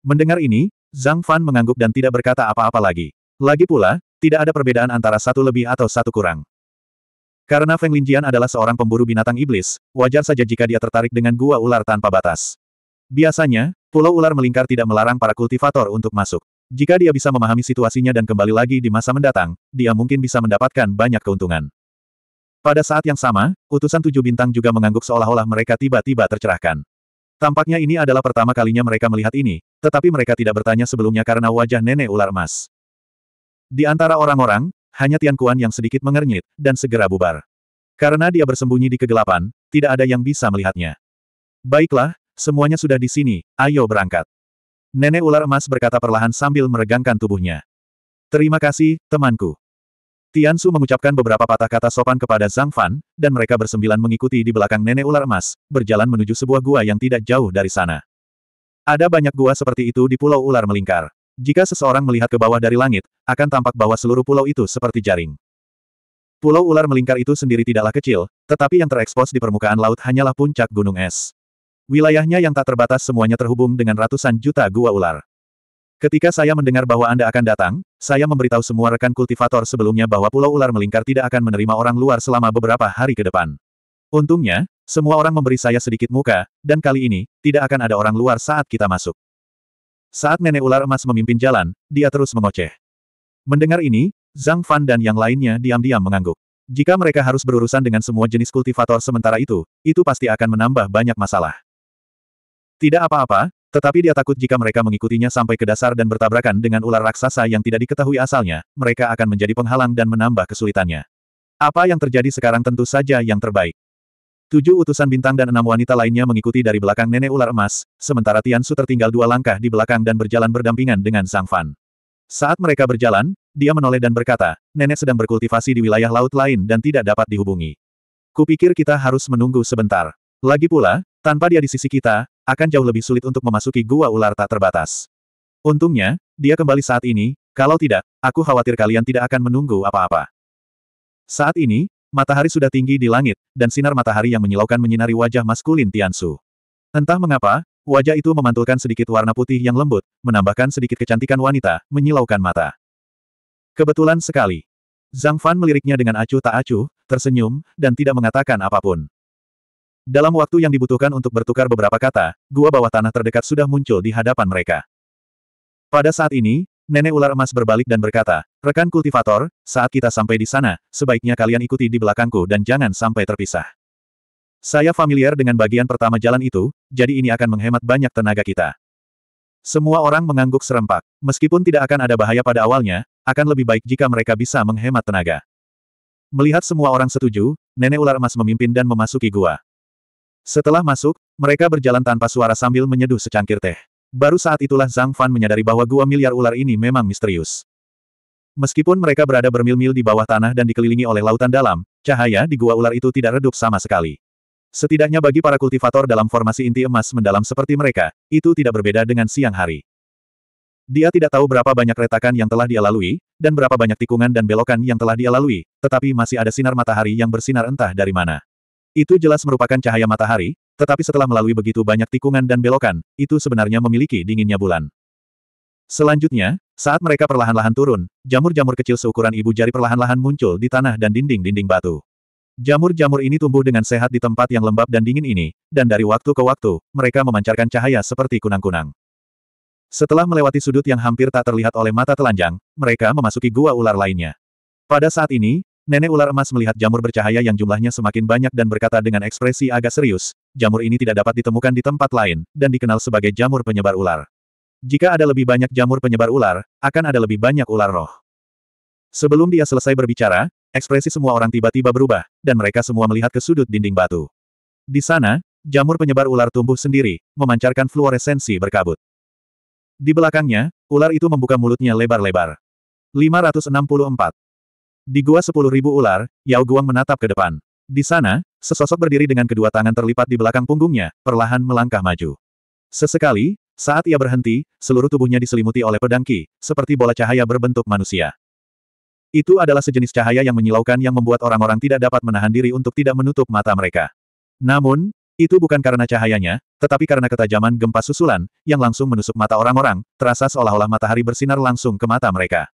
[SPEAKER 1] Mendengar ini, Zhang Fan mengangguk dan tidak berkata apa-apa lagi. Lagi pula, tidak ada perbedaan antara satu lebih atau satu kurang. Karena Feng Linjian adalah seorang pemburu binatang iblis, wajar saja jika dia tertarik dengan gua ular tanpa batas. Biasanya, pulau ular melingkar tidak melarang para kultivator untuk masuk. Jika dia bisa memahami situasinya dan kembali lagi di masa mendatang, dia mungkin bisa mendapatkan banyak keuntungan. Pada saat yang sama, utusan tujuh bintang juga mengangguk seolah-olah mereka tiba-tiba tercerahkan. Tampaknya ini adalah pertama kalinya mereka melihat ini, tetapi mereka tidak bertanya sebelumnya karena wajah nenek ular emas. Di antara orang-orang, hanya Tian Kuan yang sedikit mengernyit, dan segera bubar. Karena dia bersembunyi di kegelapan, tidak ada yang bisa melihatnya. Baiklah, semuanya sudah di sini, ayo berangkat. Nenek ular emas berkata perlahan sambil meregangkan tubuhnya. Terima kasih, temanku. Tian Su mengucapkan beberapa patah kata sopan kepada Zhang Fan, dan mereka bersembilan mengikuti di belakang nenek ular emas, berjalan menuju sebuah gua yang tidak jauh dari sana. Ada banyak gua seperti itu di Pulau Ular Melingkar. Jika seseorang melihat ke bawah dari langit, akan tampak bahwa seluruh pulau itu seperti jaring. Pulau Ular Melingkar itu sendiri tidaklah kecil, tetapi yang terekspos di permukaan laut hanyalah puncak gunung es. Wilayahnya yang tak terbatas semuanya terhubung dengan ratusan juta gua ular. Ketika saya mendengar bahwa Anda akan datang, saya memberitahu semua rekan kultivator sebelumnya bahwa Pulau Ular Melingkar tidak akan menerima orang luar selama beberapa hari ke depan. Untungnya, semua orang memberi saya sedikit muka, dan kali ini, tidak akan ada orang luar saat kita masuk. Saat nenek ular emas memimpin jalan, dia terus mengoceh. Mendengar ini, Zhang Fan dan yang lainnya diam-diam mengangguk. Jika mereka harus berurusan dengan semua jenis kultivator sementara itu, itu pasti akan menambah banyak masalah. Tidak apa-apa, tetapi dia takut jika mereka mengikutinya sampai ke dasar dan bertabrakan dengan ular raksasa yang tidak diketahui asalnya, mereka akan menjadi penghalang dan menambah kesulitannya. Apa yang terjadi sekarang tentu saja yang terbaik. Tujuh utusan bintang dan enam wanita lainnya mengikuti dari belakang nenek ular emas, sementara Tiansu tertinggal dua langkah di belakang dan berjalan berdampingan dengan Sang Fan. Saat mereka berjalan, dia menoleh dan berkata, nenek sedang berkultivasi di wilayah laut lain dan tidak dapat dihubungi. Kupikir kita harus menunggu sebentar. Lagi pula, tanpa dia di sisi kita, akan jauh lebih sulit untuk memasuki gua ular tak terbatas. Untungnya, dia kembali saat ini, kalau tidak, aku khawatir kalian tidak akan menunggu apa-apa. Saat ini, matahari sudah tinggi di langit, dan sinar matahari yang menyilaukan menyinari wajah maskulin Tiansu. Entah mengapa, wajah itu memantulkan sedikit warna putih yang lembut, menambahkan sedikit kecantikan wanita, menyilaukan mata. Kebetulan sekali. Zhang Fan meliriknya dengan acuh tak acuh, tersenyum, dan tidak mengatakan apapun. Dalam waktu yang dibutuhkan untuk bertukar beberapa kata, gua bawah tanah terdekat sudah muncul di hadapan mereka. Pada saat ini, nenek ular emas berbalik dan berkata, Rekan kultivator, saat kita sampai di sana, sebaiknya kalian ikuti di belakangku dan jangan sampai terpisah. Saya familiar dengan bagian pertama jalan itu, jadi ini akan menghemat banyak tenaga kita. Semua orang mengangguk serempak. Meskipun tidak akan ada bahaya pada awalnya, akan lebih baik jika mereka bisa menghemat tenaga. Melihat semua orang setuju, nenek ular emas memimpin dan memasuki gua. Setelah masuk, mereka berjalan tanpa suara sambil menyeduh secangkir teh. Baru saat itulah Zhang Fan menyadari bahwa gua miliar ular ini memang misterius. Meskipun mereka berada bermil-mil di bawah tanah dan dikelilingi oleh lautan dalam, cahaya di gua ular itu tidak redup sama sekali. Setidaknya bagi para kultivator dalam formasi inti emas mendalam seperti mereka, itu tidak berbeda dengan siang hari. Dia tidak tahu berapa banyak retakan yang telah dia lalui, dan berapa banyak tikungan dan belokan yang telah dia lalui, tetapi masih ada sinar matahari yang bersinar entah dari mana. Itu jelas merupakan cahaya matahari, tetapi setelah melalui begitu banyak tikungan dan belokan, itu sebenarnya memiliki dinginnya bulan. Selanjutnya, saat mereka perlahan-lahan turun, jamur-jamur kecil seukuran ibu jari perlahan-lahan muncul di tanah dan dinding-dinding batu. Jamur-jamur ini tumbuh dengan sehat di tempat yang lembab dan dingin ini, dan dari waktu ke waktu, mereka memancarkan cahaya seperti kunang-kunang. Setelah melewati sudut yang hampir tak terlihat oleh mata telanjang, mereka memasuki gua ular lainnya. Pada saat ini, Nenek ular emas melihat jamur bercahaya yang jumlahnya semakin banyak dan berkata dengan ekspresi agak serius, jamur ini tidak dapat ditemukan di tempat lain, dan dikenal sebagai jamur penyebar ular. Jika ada lebih banyak jamur penyebar ular, akan ada lebih banyak ular roh. Sebelum dia selesai berbicara, ekspresi semua orang tiba-tiba berubah, dan mereka semua melihat ke sudut dinding batu. Di sana, jamur penyebar ular tumbuh sendiri, memancarkan fluoresensi berkabut. Di belakangnya, ular itu membuka mulutnya lebar-lebar. 564. Di gua sepuluh ribu ular, Yao Guang menatap ke depan. Di sana, sesosok berdiri dengan kedua tangan terlipat di belakang punggungnya, perlahan melangkah maju. Sesekali, saat ia berhenti, seluruh tubuhnya diselimuti oleh pedang ki, seperti bola cahaya berbentuk manusia. Itu adalah sejenis cahaya yang menyilaukan yang membuat orang-orang tidak dapat menahan diri untuk tidak menutup mata mereka. Namun, itu bukan karena cahayanya, tetapi karena ketajaman gempa susulan, yang langsung menusuk mata orang-orang, terasa seolah-olah matahari bersinar langsung ke mata mereka.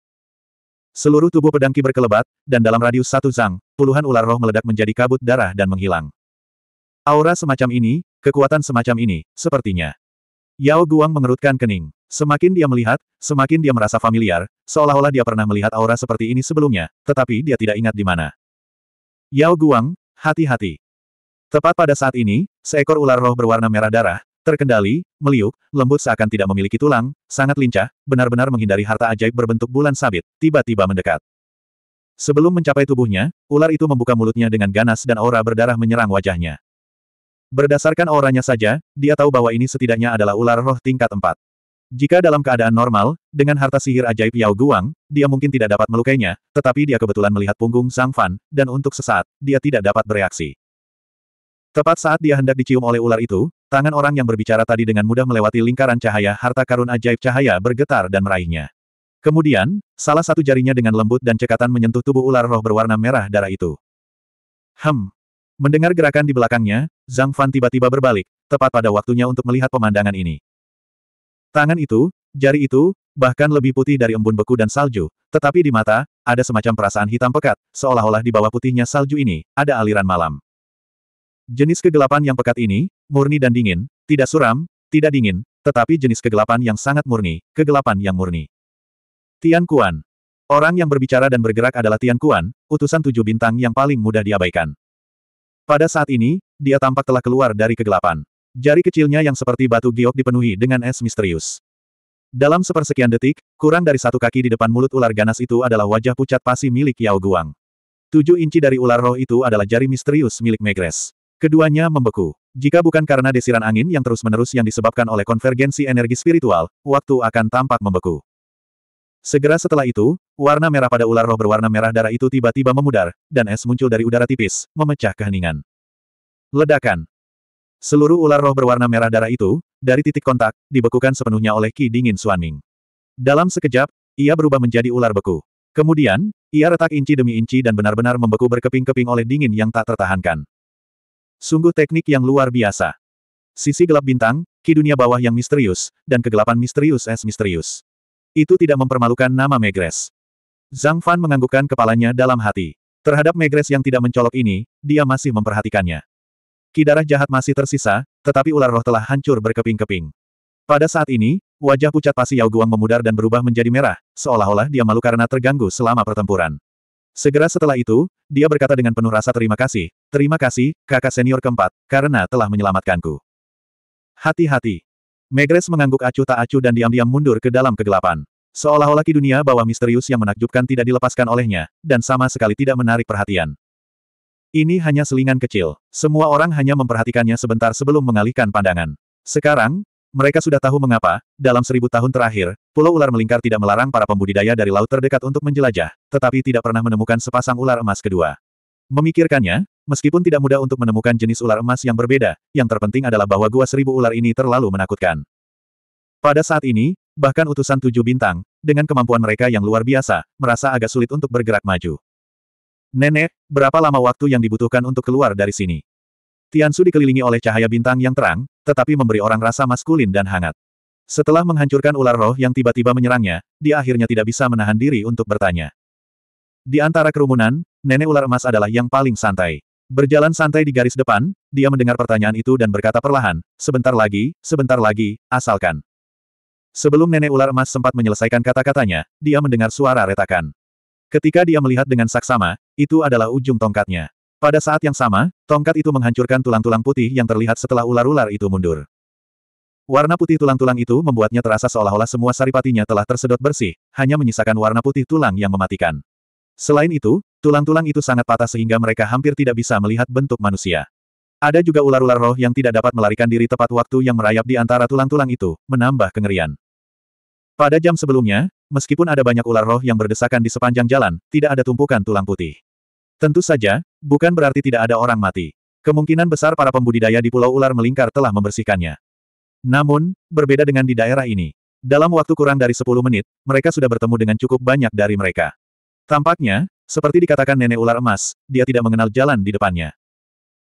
[SPEAKER 1] Seluruh tubuh pedangki berkelebat, dan dalam radius satu zang, puluhan ular roh meledak menjadi kabut darah dan menghilang. Aura semacam ini, kekuatan semacam ini, sepertinya. Yao Guang mengerutkan kening. Semakin dia melihat, semakin dia merasa familiar, seolah-olah dia pernah melihat aura seperti ini sebelumnya, tetapi dia tidak ingat di mana. Yao Guang, hati-hati. Tepat pada saat ini, seekor ular roh berwarna merah darah, Terkendali, meliuk, lembut seakan tidak memiliki tulang, sangat lincah, benar-benar menghindari harta ajaib berbentuk bulan sabit, tiba-tiba mendekat. Sebelum mencapai tubuhnya, ular itu membuka mulutnya dengan ganas dan aura berdarah menyerang wajahnya. Berdasarkan auranya saja, dia tahu bahwa ini setidaknya adalah ular roh tingkat 4. Jika dalam keadaan normal, dengan harta sihir ajaib Yao Guang, dia mungkin tidak dapat melukainya, tetapi dia kebetulan melihat punggung Sang Fan, dan untuk sesaat, dia tidak dapat bereaksi. Tepat saat dia hendak dicium oleh ular itu, Tangan orang yang berbicara tadi dengan mudah melewati lingkaran cahaya harta karun ajaib cahaya bergetar dan meraihnya. Kemudian, salah satu jarinya dengan lembut dan cekatan menyentuh tubuh ular roh berwarna merah darah itu. Hem. Mendengar gerakan di belakangnya, Zhang Fan tiba-tiba berbalik, tepat pada waktunya untuk melihat pemandangan ini. Tangan itu, jari itu, bahkan lebih putih dari embun beku dan salju, tetapi di mata, ada semacam perasaan hitam pekat, seolah-olah di bawah putihnya salju ini, ada aliran malam. Jenis kegelapan yang pekat ini, murni dan dingin, tidak suram, tidak dingin, tetapi jenis kegelapan yang sangat murni, kegelapan yang murni. Tian Kuan. Orang yang berbicara dan bergerak adalah Tian Kuan, utusan tujuh bintang yang paling mudah diabaikan. Pada saat ini, dia tampak telah keluar dari kegelapan. Jari kecilnya yang seperti batu giok dipenuhi dengan es misterius. Dalam sepersekian detik, kurang dari satu kaki di depan mulut ular ganas itu adalah wajah pucat pasi milik Yao Guang. Tujuh inci dari ular roh itu adalah jari misterius milik Megres. Keduanya membeku. Jika bukan karena desiran angin yang terus-menerus yang disebabkan oleh konvergensi energi spiritual, waktu akan tampak membeku. Segera setelah itu, warna merah pada ular roh berwarna merah darah itu tiba-tiba memudar, dan es muncul dari udara tipis, memecah keheningan. Ledakan. Seluruh ular roh berwarna merah darah itu, dari titik kontak, dibekukan sepenuhnya oleh Ki Dingin Suanming. Dalam sekejap, ia berubah menjadi ular beku. Kemudian, ia retak inci demi inci dan benar-benar membeku berkeping-keping oleh dingin yang tak tertahankan. Sungguh teknik yang luar biasa. Sisi gelap bintang, ki dunia bawah yang misterius, dan kegelapan misterius es misterius. Itu tidak mempermalukan nama Megres. Zhang Fan menganggukkan kepalanya dalam hati. Terhadap Megres yang tidak mencolok ini, dia masih memperhatikannya. Ki darah jahat masih tersisa, tetapi ular roh telah hancur berkeping-keping. Pada saat ini, wajah pucat pasi Yao Guang memudar dan berubah menjadi merah, seolah-olah dia malu karena terganggu selama pertempuran. Segera setelah itu, dia berkata dengan penuh rasa terima kasih, terima kasih, kakak senior keempat, karena telah menyelamatkanku. Hati-hati. Megres mengangguk acuh tak acuh dan diam-diam mundur ke dalam kegelapan. Seolah-olah ki dunia bahwa misterius yang menakjubkan tidak dilepaskan olehnya, dan sama sekali tidak menarik perhatian. Ini hanya selingan kecil. Semua orang hanya memperhatikannya sebentar sebelum mengalihkan pandangan. Sekarang, mereka sudah tahu mengapa, dalam seribu tahun terakhir, Pulau Ular Melingkar tidak melarang para pembudidaya dari laut terdekat untuk menjelajah, tetapi tidak pernah menemukan sepasang ular emas kedua. Memikirkannya, meskipun tidak mudah untuk menemukan jenis ular emas yang berbeda, yang terpenting adalah bahwa gua seribu ular ini terlalu menakutkan. Pada saat ini, bahkan utusan tujuh bintang, dengan kemampuan mereka yang luar biasa, merasa agak sulit untuk bergerak maju. Nenek, berapa lama waktu yang dibutuhkan untuk keluar dari sini? Tiansu dikelilingi oleh cahaya bintang yang terang, tetapi memberi orang rasa maskulin dan hangat. Setelah menghancurkan ular roh yang tiba-tiba menyerangnya, dia akhirnya tidak bisa menahan diri untuk bertanya. Di antara kerumunan, nenek ular emas adalah yang paling santai. Berjalan santai di garis depan, dia mendengar pertanyaan itu dan berkata perlahan, sebentar lagi, sebentar lagi, asalkan. Sebelum nenek ular emas sempat menyelesaikan kata-katanya, dia mendengar suara retakan. Ketika dia melihat dengan saksama, itu adalah ujung tongkatnya. Pada saat yang sama, tongkat itu menghancurkan tulang-tulang putih yang terlihat setelah ular-ular itu mundur. Warna putih tulang-tulang itu membuatnya terasa seolah-olah semua saripatinya telah tersedot bersih, hanya menyisakan warna putih tulang yang mematikan. Selain itu, tulang-tulang itu sangat patah sehingga mereka hampir tidak bisa melihat bentuk manusia. Ada juga ular-ular roh yang tidak dapat melarikan diri tepat waktu yang merayap di antara tulang-tulang itu, menambah kengerian. Pada jam sebelumnya, meskipun ada banyak ular roh yang berdesakan di sepanjang jalan, tidak ada tumpukan tulang putih. Tentu saja, bukan berarti tidak ada orang mati. Kemungkinan besar para pembudidaya di Pulau Ular Melingkar telah membersihkannya. Namun, berbeda dengan di daerah ini. Dalam waktu kurang dari 10 menit, mereka sudah bertemu dengan cukup banyak dari mereka. Tampaknya, seperti dikatakan nenek ular emas, dia tidak mengenal jalan di depannya.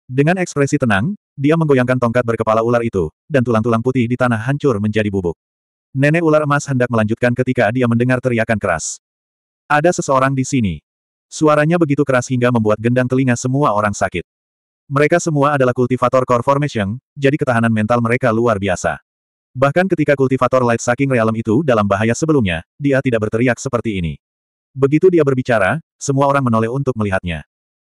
[SPEAKER 1] Dengan ekspresi tenang, dia menggoyangkan tongkat berkepala ular itu, dan tulang-tulang putih di tanah hancur menjadi bubuk. Nenek ular emas hendak melanjutkan ketika dia mendengar teriakan keras. Ada seseorang di sini. Suaranya begitu keras hingga membuat gendang telinga semua orang sakit. Mereka semua adalah kultivator core formation, jadi ketahanan mental mereka luar biasa. Bahkan ketika kultivator light saking realm itu dalam bahaya sebelumnya, dia tidak berteriak seperti ini. Begitu dia berbicara, semua orang menoleh untuk melihatnya.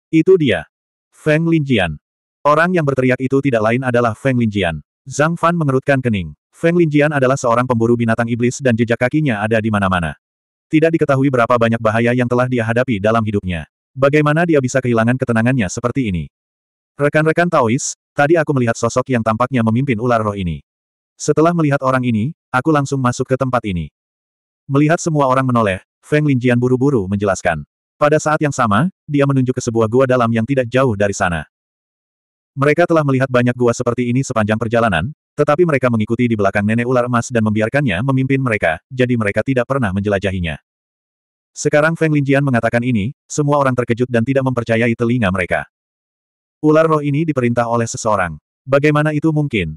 [SPEAKER 1] Itu dia. Feng Linjian. Orang yang berteriak itu tidak lain adalah Feng Linjian. Zhang Fan mengerutkan kening. Feng Linjian adalah seorang pemburu binatang iblis dan jejak kakinya ada di mana-mana. Tidak diketahui berapa banyak bahaya yang telah dia hadapi dalam hidupnya. Bagaimana dia bisa kehilangan ketenangannya seperti ini? Rekan-rekan Taois, tadi aku melihat sosok yang tampaknya memimpin ular roh ini. Setelah melihat orang ini, aku langsung masuk ke tempat ini. Melihat semua orang menoleh, Feng Linjian buru-buru menjelaskan. Pada saat yang sama, dia menunjuk ke sebuah gua dalam yang tidak jauh dari sana. Mereka telah melihat banyak gua seperti ini sepanjang perjalanan, tetapi mereka mengikuti di belakang nenek ular emas dan membiarkannya memimpin mereka, jadi mereka tidak pernah menjelajahinya. Sekarang Feng Linjian mengatakan ini, semua orang terkejut dan tidak mempercayai telinga mereka. Ular roh ini diperintah oleh seseorang. Bagaimana itu mungkin?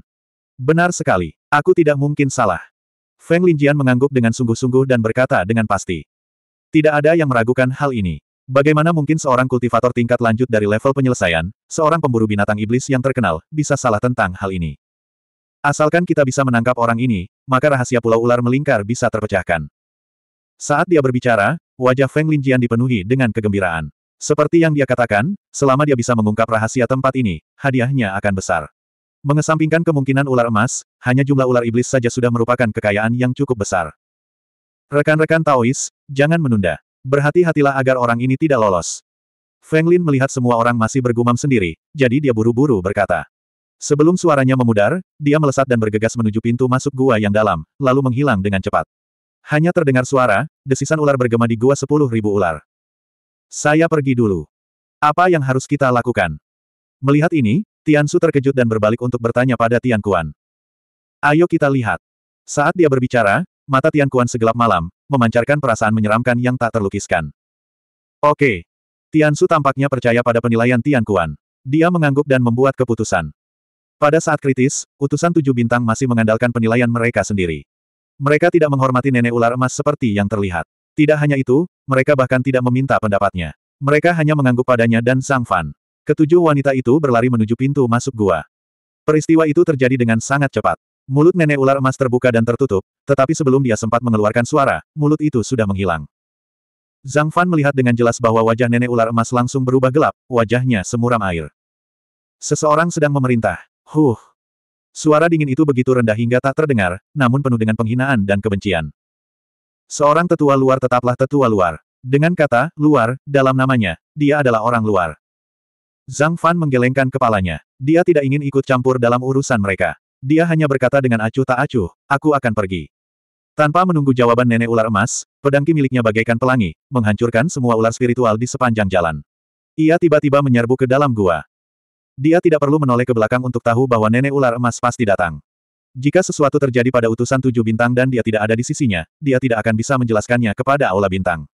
[SPEAKER 1] Benar sekali. Aku tidak mungkin salah. Feng Linjian mengangguk dengan sungguh-sungguh dan berkata dengan pasti. Tidak ada yang meragukan hal ini. Bagaimana mungkin seorang kultivator tingkat lanjut dari level penyelesaian, seorang pemburu binatang iblis yang terkenal, bisa salah tentang hal ini? Asalkan kita bisa menangkap orang ini, maka rahasia pulau ular melingkar bisa terpecahkan. Saat dia berbicara, wajah Feng Linjian dipenuhi dengan kegembiraan. Seperti yang dia katakan, selama dia bisa mengungkap rahasia tempat ini, hadiahnya akan besar. Mengesampingkan kemungkinan ular emas, hanya jumlah ular iblis saja sudah merupakan kekayaan yang cukup besar. Rekan-rekan Taois, jangan menunda. Berhati-hatilah agar orang ini tidak lolos. Feng Lin melihat semua orang masih bergumam sendiri, jadi dia buru-buru berkata. Sebelum suaranya memudar, dia melesat dan bergegas menuju pintu masuk gua yang dalam, lalu menghilang dengan cepat. Hanya terdengar suara, desisan ular bergema di gua sepuluh ribu ular. Saya pergi dulu. Apa yang harus kita lakukan? Melihat ini, Tiansu terkejut dan berbalik untuk bertanya pada Tian Kuan. Ayo kita lihat. Saat dia berbicara, mata Tian Kuan segelap malam, memancarkan perasaan menyeramkan yang tak terlukiskan. Oke. Tiansu tampaknya percaya pada penilaian Tian Kuan. Dia mengangguk dan membuat keputusan. Pada saat kritis, utusan tujuh bintang masih mengandalkan penilaian mereka sendiri. Mereka tidak menghormati nenek ular emas seperti yang terlihat. Tidak hanya itu, mereka bahkan tidak meminta pendapatnya. Mereka hanya mengangguk padanya dan sang fan. Ketujuh wanita itu berlari menuju pintu masuk gua. Peristiwa itu terjadi dengan sangat cepat. Mulut nenek ular emas terbuka dan tertutup, tetapi sebelum dia sempat mengeluarkan suara, mulut itu sudah menghilang. Zhang Fan melihat dengan jelas bahwa wajah nenek ular emas langsung berubah gelap, wajahnya semuram air. Seseorang sedang memerintah. Huh. Suara dingin itu begitu rendah hingga tak terdengar, namun penuh dengan penghinaan dan kebencian. Seorang tetua luar tetaplah tetua luar. Dengan kata, luar, dalam namanya, dia adalah orang luar. Zhang Fan menggelengkan kepalanya. Dia tidak ingin ikut campur dalam urusan mereka. Dia hanya berkata dengan acuh tak acuh, aku akan pergi. Tanpa menunggu jawaban nenek ular emas, pedangki miliknya bagaikan pelangi, menghancurkan semua ular spiritual di sepanjang jalan. Ia tiba-tiba menyerbu ke dalam gua. Dia tidak perlu menoleh ke belakang untuk tahu bahwa nenek ular emas pasti datang. Jika sesuatu terjadi pada utusan tujuh bintang dan dia tidak ada di sisinya, dia tidak akan bisa menjelaskannya kepada Aula Bintang.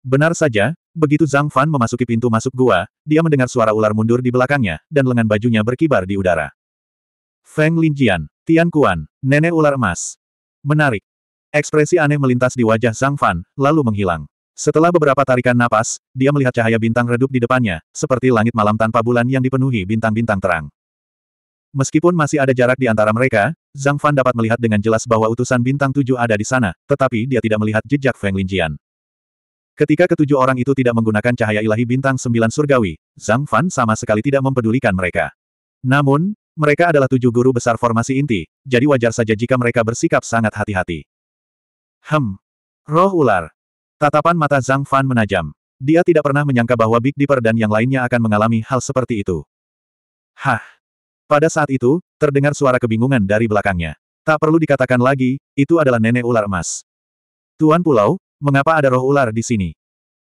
[SPEAKER 1] Benar saja, begitu Zhang Fan memasuki pintu masuk gua, dia mendengar suara ular mundur di belakangnya, dan lengan bajunya berkibar di udara. Feng Linjian, Tian Kuan, Nenek Ular Emas. Menarik. Ekspresi aneh melintas di wajah Zhang Fan, lalu menghilang. Setelah beberapa tarikan napas, dia melihat cahaya bintang redup di depannya, seperti langit malam tanpa bulan yang dipenuhi bintang-bintang terang. Meskipun masih ada jarak di antara mereka, Zhang Fan dapat melihat dengan jelas bahwa utusan bintang tujuh ada di sana, tetapi dia tidak melihat jejak Feng Linjian. Ketika ketujuh orang itu tidak menggunakan cahaya ilahi bintang sembilan surgawi, Zhang Fan sama sekali tidak mempedulikan mereka. Namun, mereka adalah tujuh guru besar formasi inti, jadi wajar saja jika mereka bersikap sangat hati-hati. Hem. Roh ular. Tatapan mata Zhang Fan menajam. Dia tidak pernah menyangka bahwa Big Dipper dan yang lainnya akan mengalami hal seperti itu. Hah! Pada saat itu, terdengar suara kebingungan dari belakangnya. Tak perlu dikatakan lagi, itu adalah nenek ular emas. Tuan Pulau, mengapa ada roh ular di sini?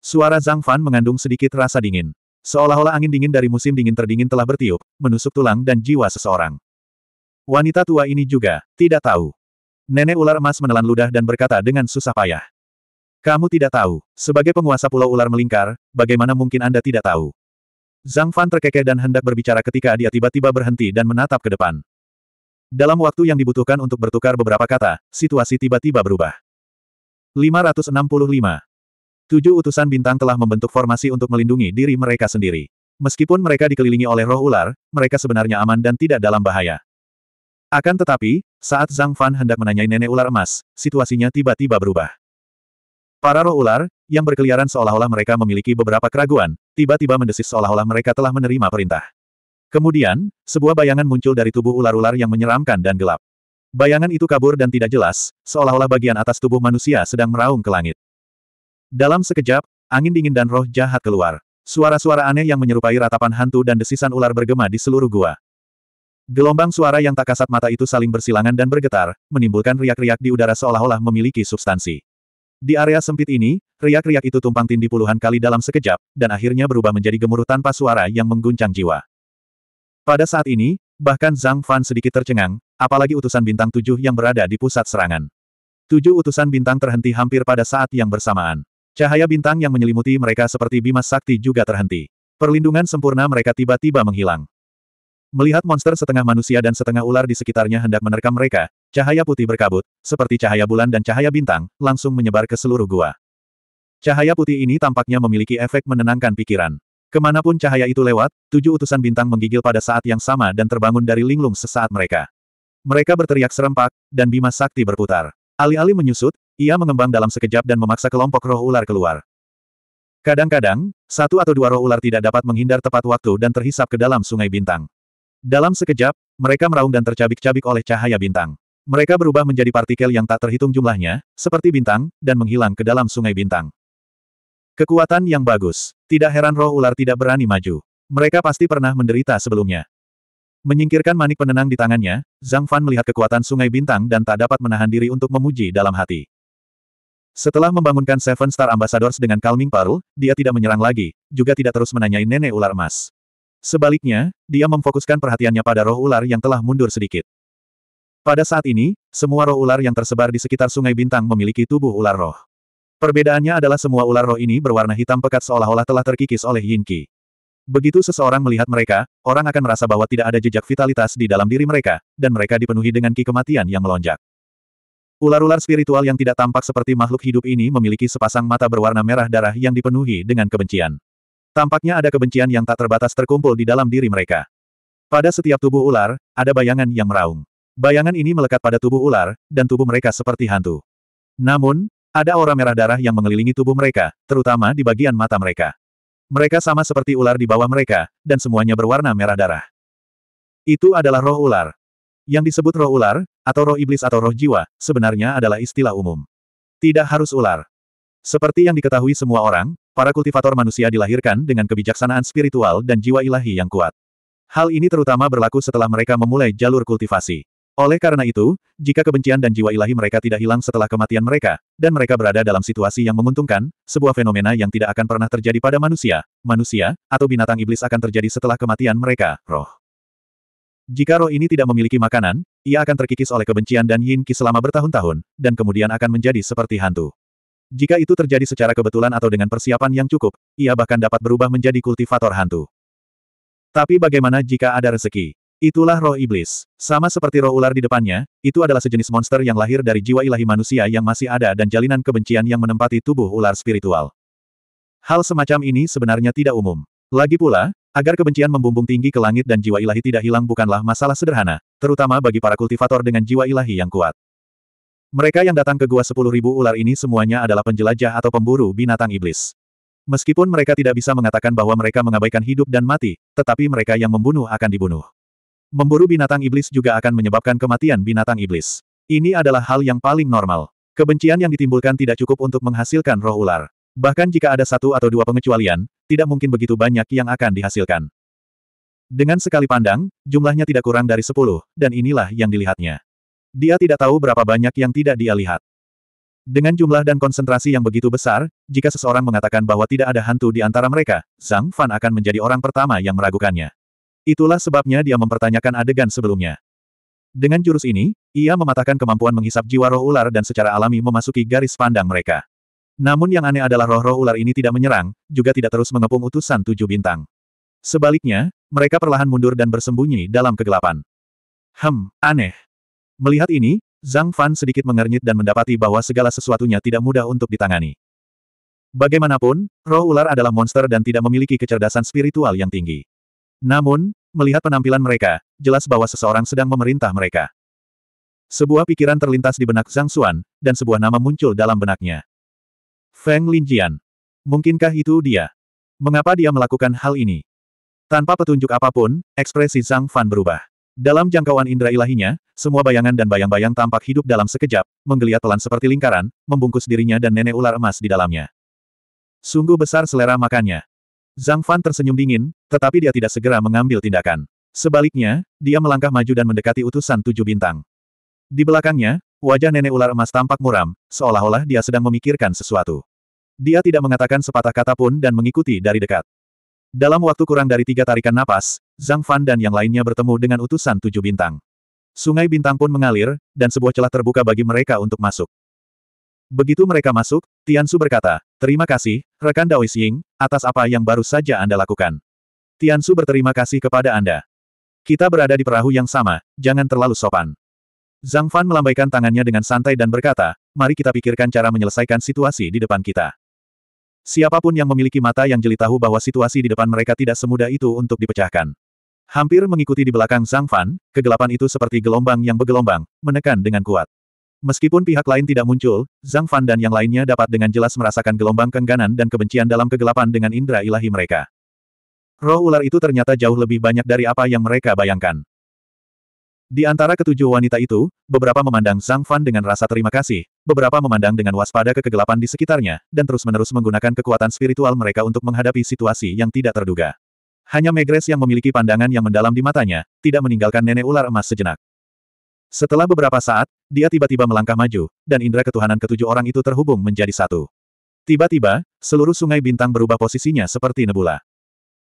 [SPEAKER 1] Suara Zhang Fan mengandung sedikit rasa dingin. Seolah-olah angin dingin dari musim dingin terdingin telah bertiup, menusuk tulang dan jiwa seseorang. Wanita tua ini juga, tidak tahu. Nenek ular emas menelan ludah dan berkata dengan susah payah. Kamu tidak tahu, sebagai penguasa pulau ular melingkar, bagaimana mungkin Anda tidak tahu? Zhang Fan terkekeh dan hendak berbicara ketika dia tiba-tiba berhenti dan menatap ke depan. Dalam waktu yang dibutuhkan untuk bertukar beberapa kata, situasi tiba-tiba berubah. 565. Tujuh utusan bintang telah membentuk formasi untuk melindungi diri mereka sendiri. Meskipun mereka dikelilingi oleh roh ular, mereka sebenarnya aman dan tidak dalam bahaya. Akan tetapi, saat Zhang Fan hendak menanyai nenek ular emas, situasinya tiba-tiba berubah. Para roh ular, yang berkeliaran seolah-olah mereka memiliki beberapa keraguan, tiba-tiba mendesis seolah-olah mereka telah menerima perintah. Kemudian, sebuah bayangan muncul dari tubuh ular-ular yang menyeramkan dan gelap. Bayangan itu kabur dan tidak jelas, seolah-olah bagian atas tubuh manusia sedang meraung ke langit. Dalam sekejap, angin dingin dan roh jahat keluar. Suara-suara aneh yang menyerupai ratapan hantu dan desisan ular bergema di seluruh gua. Gelombang suara yang tak kasat mata itu saling bersilangan dan bergetar, menimbulkan riak-riak di udara seolah-olah memiliki substansi. Di area sempit ini, riak-riak itu tumpang tindih puluhan kali dalam sekejap, dan akhirnya berubah menjadi gemuruh tanpa suara yang mengguncang jiwa. Pada saat ini, bahkan Zhang Fan sedikit tercengang, apalagi utusan bintang tujuh yang berada di pusat serangan. Tujuh utusan bintang terhenti hampir pada saat yang bersamaan. Cahaya bintang yang menyelimuti mereka seperti bima sakti juga terhenti. Perlindungan sempurna mereka tiba-tiba menghilang. Melihat monster setengah manusia dan setengah ular di sekitarnya hendak menerkam mereka, cahaya putih berkabut, seperti cahaya bulan dan cahaya bintang, langsung menyebar ke seluruh gua. Cahaya putih ini tampaknya memiliki efek menenangkan pikiran. Kemanapun cahaya itu lewat, tujuh utusan bintang menggigil pada saat yang sama dan terbangun dari linglung sesaat mereka. Mereka berteriak serempak, dan Bima Sakti berputar. Alih-alih menyusut, ia mengembang dalam sekejap dan memaksa kelompok roh ular keluar. Kadang-kadang, satu atau dua roh ular tidak dapat menghindar tepat waktu dan terhisap ke dalam sungai bintang. Dalam sekejap, mereka meraung dan tercabik-cabik oleh cahaya bintang. Mereka berubah menjadi partikel yang tak terhitung jumlahnya, seperti bintang, dan menghilang ke dalam sungai bintang. Kekuatan yang bagus. Tidak heran roh ular tidak berani maju. Mereka pasti pernah menderita sebelumnya. Menyingkirkan manik penenang di tangannya, Zhang Fan melihat kekuatan sungai bintang dan tak dapat menahan diri untuk memuji dalam hati. Setelah membangunkan Seven Star Ambassadors dengan Calming paru, dia tidak menyerang lagi, juga tidak terus menanyai nenek ular emas. Sebaliknya, dia memfokuskan perhatiannya pada roh ular yang telah mundur sedikit. Pada saat ini, semua roh ular yang tersebar di sekitar Sungai Bintang memiliki tubuh ular roh. Perbedaannya adalah semua ular roh ini berwarna hitam pekat seolah-olah telah terkikis oleh Yin Qi. Begitu seseorang melihat mereka, orang akan merasa bahwa tidak ada jejak vitalitas di dalam diri mereka, dan mereka dipenuhi dengan ki kematian yang melonjak. Ular-ular spiritual yang tidak tampak seperti makhluk hidup ini memiliki sepasang mata berwarna merah darah yang dipenuhi dengan kebencian. Tampaknya ada kebencian yang tak terbatas terkumpul di dalam diri mereka. Pada setiap tubuh ular, ada bayangan yang meraung. Bayangan ini melekat pada tubuh ular, dan tubuh mereka seperti hantu. Namun, ada aura merah darah yang mengelilingi tubuh mereka, terutama di bagian mata mereka. Mereka sama seperti ular di bawah mereka, dan semuanya berwarna merah darah. Itu adalah roh ular. Yang disebut roh ular, atau roh iblis atau roh jiwa, sebenarnya adalah istilah umum. Tidak harus ular. Seperti yang diketahui semua orang, para kultivator manusia dilahirkan dengan kebijaksanaan spiritual dan jiwa ilahi yang kuat. Hal ini terutama berlaku setelah mereka memulai jalur kultivasi. Oleh karena itu, jika kebencian dan jiwa ilahi mereka tidak hilang setelah kematian mereka, dan mereka berada dalam situasi yang menguntungkan, sebuah fenomena yang tidak akan pernah terjadi pada manusia, manusia, atau binatang iblis akan terjadi setelah kematian mereka, roh. Jika roh ini tidak memiliki makanan, ia akan terkikis oleh kebencian dan yin ki selama bertahun-tahun, dan kemudian akan menjadi seperti hantu. Jika itu terjadi secara kebetulan atau dengan persiapan yang cukup, ia bahkan dapat berubah menjadi kultivator hantu. Tapi bagaimana jika ada rezeki? Itulah roh iblis. Sama seperti roh ular di depannya, itu adalah sejenis monster yang lahir dari jiwa ilahi manusia yang masih ada dan jalinan kebencian yang menempati tubuh ular spiritual. Hal semacam ini sebenarnya tidak umum. Lagi pula, Agar kebencian membumbung tinggi ke langit dan jiwa ilahi tidak hilang bukanlah masalah sederhana, terutama bagi para kultivator dengan jiwa ilahi yang kuat. Mereka yang datang ke gua sepuluh ribu ular ini semuanya adalah penjelajah atau pemburu binatang iblis. Meskipun mereka tidak bisa mengatakan bahwa mereka mengabaikan hidup dan mati, tetapi mereka yang membunuh akan dibunuh. Memburu binatang iblis juga akan menyebabkan kematian binatang iblis. Ini adalah hal yang paling normal. Kebencian yang ditimbulkan tidak cukup untuk menghasilkan roh ular. Bahkan jika ada satu atau dua pengecualian, tidak mungkin begitu banyak yang akan dihasilkan. Dengan sekali pandang, jumlahnya tidak kurang dari sepuluh, dan inilah yang dilihatnya. Dia tidak tahu berapa banyak yang tidak dia lihat. Dengan jumlah dan konsentrasi yang begitu besar, jika seseorang mengatakan bahwa tidak ada hantu di antara mereka, Zhang Fan akan menjadi orang pertama yang meragukannya. Itulah sebabnya dia mempertanyakan adegan sebelumnya. Dengan jurus ini, ia mematahkan kemampuan menghisap jiwa roh ular dan secara alami memasuki garis pandang mereka. Namun yang aneh adalah roh-roh ular ini tidak menyerang, juga tidak terus mengepung utusan tujuh bintang. Sebaliknya, mereka perlahan mundur dan bersembunyi dalam kegelapan. Hem, aneh. Melihat ini, Zhang Fan sedikit mengernyit dan mendapati bahwa segala sesuatunya tidak mudah untuk ditangani. Bagaimanapun, roh ular adalah monster dan tidak memiliki kecerdasan spiritual yang tinggi. Namun, melihat penampilan mereka, jelas bahwa seseorang sedang memerintah mereka. Sebuah pikiran terlintas di benak Zhang Xuan, dan sebuah nama muncul dalam benaknya. Feng Linjian. Mungkinkah itu dia? Mengapa dia melakukan hal ini? Tanpa petunjuk apapun, ekspresi Zhang Fan berubah. Dalam jangkauan indera ilahinya, semua bayangan dan bayang-bayang tampak hidup dalam sekejap, menggeliat pelan seperti lingkaran, membungkus dirinya dan nenek ular emas di dalamnya. Sungguh besar selera makannya. Zhang Fan tersenyum dingin, tetapi dia tidak segera mengambil tindakan. Sebaliknya, dia melangkah maju dan mendekati utusan tujuh bintang. Di belakangnya, wajah nenek ular emas tampak muram, seolah-olah dia sedang memikirkan sesuatu. Dia tidak mengatakan sepatah kata pun dan mengikuti dari dekat. Dalam waktu kurang dari tiga tarikan napas, Zhang Fan dan yang lainnya bertemu dengan utusan tujuh bintang. Sungai bintang pun mengalir, dan sebuah celah terbuka bagi mereka untuk masuk. Begitu mereka masuk, Tian Su berkata, Terima kasih, rekan Dao Ying, atas apa yang baru saja Anda lakukan. Tian Su berterima kasih kepada Anda. Kita berada di perahu yang sama, jangan terlalu sopan. Zhang Fan melambaikan tangannya dengan santai dan berkata, mari kita pikirkan cara menyelesaikan situasi di depan kita. Siapapun yang memiliki mata yang jeli tahu bahwa situasi di depan mereka tidak semudah itu untuk dipecahkan. Hampir mengikuti di belakang Zhang Fan, kegelapan itu seperti gelombang yang bergelombang, menekan dengan kuat. Meskipun pihak lain tidak muncul, Zhang Fan dan yang lainnya dapat dengan jelas merasakan gelombang kengganan dan kebencian dalam kegelapan dengan indera ilahi mereka. Roh ular itu ternyata jauh lebih banyak dari apa yang mereka bayangkan. Di antara ketujuh wanita itu, beberapa memandang Zhang Fan dengan rasa terima kasih, beberapa memandang dengan waspada ke kegelapan di sekitarnya, dan terus-menerus menggunakan kekuatan spiritual mereka untuk menghadapi situasi yang tidak terduga. Hanya Megres yang memiliki pandangan yang mendalam di matanya, tidak meninggalkan nenek ular emas sejenak. Setelah beberapa saat, dia tiba-tiba melangkah maju, dan indera ketuhanan ketujuh orang itu terhubung menjadi satu. Tiba-tiba, seluruh sungai bintang berubah posisinya seperti nebula.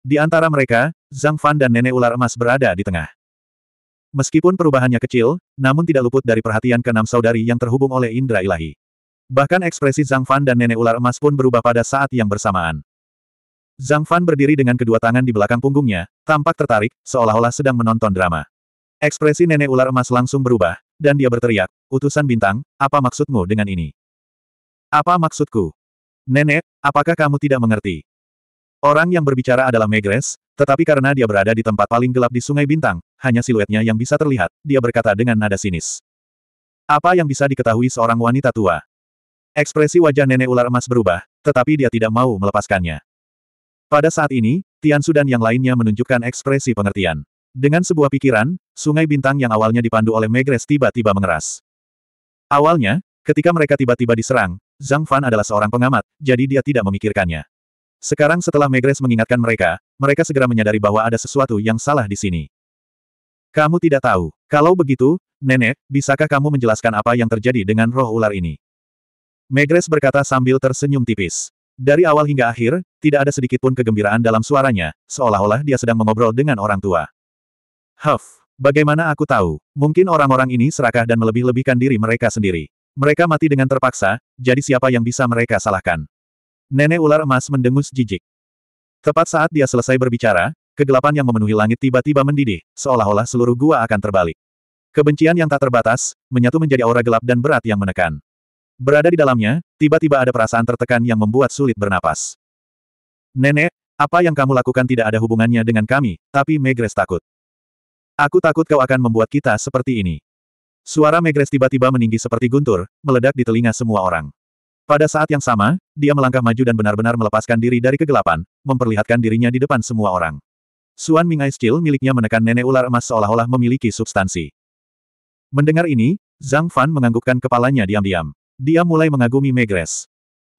[SPEAKER 1] Di antara mereka, Zhang Fan dan nenek ular emas berada di tengah. Meskipun perubahannya kecil, namun tidak luput dari perhatian keenam saudari yang terhubung oleh indra ilahi. Bahkan ekspresi Zhang Fan dan nenek ular emas pun berubah pada saat yang bersamaan. Zhang Fan berdiri dengan kedua tangan di belakang punggungnya, tampak tertarik, seolah-olah sedang menonton drama. Ekspresi nenek ular emas langsung berubah, dan dia berteriak, utusan bintang, apa maksudmu dengan ini? Apa maksudku? Nenek, apakah kamu tidak mengerti? Orang yang berbicara adalah Megres, tetapi karena dia berada di tempat paling gelap di Sungai Bintang, hanya siluetnya yang bisa terlihat, dia berkata dengan nada sinis. Apa yang bisa diketahui seorang wanita tua? Ekspresi wajah nenek ular emas berubah, tetapi dia tidak mau melepaskannya. Pada saat ini, Tian Sudan yang lainnya menunjukkan ekspresi pengertian. Dengan sebuah pikiran, Sungai Bintang yang awalnya dipandu oleh Megres tiba-tiba mengeras. Awalnya, ketika mereka tiba-tiba diserang, Zhang Fan adalah seorang pengamat, jadi dia tidak memikirkannya. Sekarang setelah Megres mengingatkan mereka, mereka segera menyadari bahwa ada sesuatu yang salah di sini. Kamu tidak tahu. Kalau begitu, Nenek, bisakah kamu menjelaskan apa yang terjadi dengan roh ular ini? Megres berkata sambil tersenyum tipis. Dari awal hingga akhir, tidak ada sedikit pun kegembiraan dalam suaranya, seolah-olah dia sedang mengobrol dengan orang tua. Huff, bagaimana aku tahu? Mungkin orang-orang ini serakah dan melebih-lebihkan diri mereka sendiri. Mereka mati dengan terpaksa, jadi siapa yang bisa mereka salahkan? Nenek ular emas mendengus jijik. Tepat saat dia selesai berbicara, kegelapan yang memenuhi langit tiba-tiba mendidih, seolah-olah seluruh gua akan terbalik. Kebencian yang tak terbatas, menyatu menjadi aura gelap dan berat yang menekan. Berada di dalamnya, tiba-tiba ada perasaan tertekan yang membuat sulit bernapas. Nenek, apa yang kamu lakukan tidak ada hubungannya dengan kami, tapi Megres takut. Aku takut kau akan membuat kita seperti ini. Suara Megres tiba-tiba meninggi seperti guntur, meledak di telinga semua orang. Pada saat yang sama, dia melangkah maju dan benar-benar melepaskan diri dari kegelapan, memperlihatkan dirinya di depan semua orang. Suan Ming Ice Chill miliknya menekan nenek ular emas seolah-olah memiliki substansi. Mendengar ini, Zhang Fan menganggukkan kepalanya diam-diam. Dia mulai mengagumi Megres.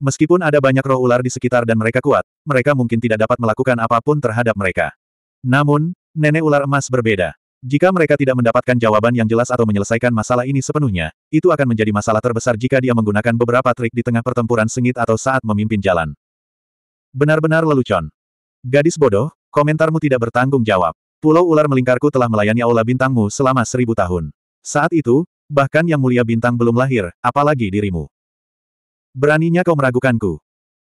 [SPEAKER 1] Meskipun ada banyak roh ular di sekitar dan mereka kuat, mereka mungkin tidak dapat melakukan apapun terhadap mereka. Namun, nenek ular emas berbeda. Jika mereka tidak mendapatkan jawaban yang jelas atau menyelesaikan masalah ini sepenuhnya, itu akan menjadi masalah terbesar jika dia menggunakan beberapa trik di tengah pertempuran sengit atau saat memimpin jalan. Benar-benar lelucon. Gadis bodoh, komentarmu tidak bertanggung jawab. Pulau ular melingkarku telah melayani aula bintangmu selama seribu tahun. Saat itu, bahkan yang mulia bintang belum lahir, apalagi dirimu. Beraninya kau meragukanku.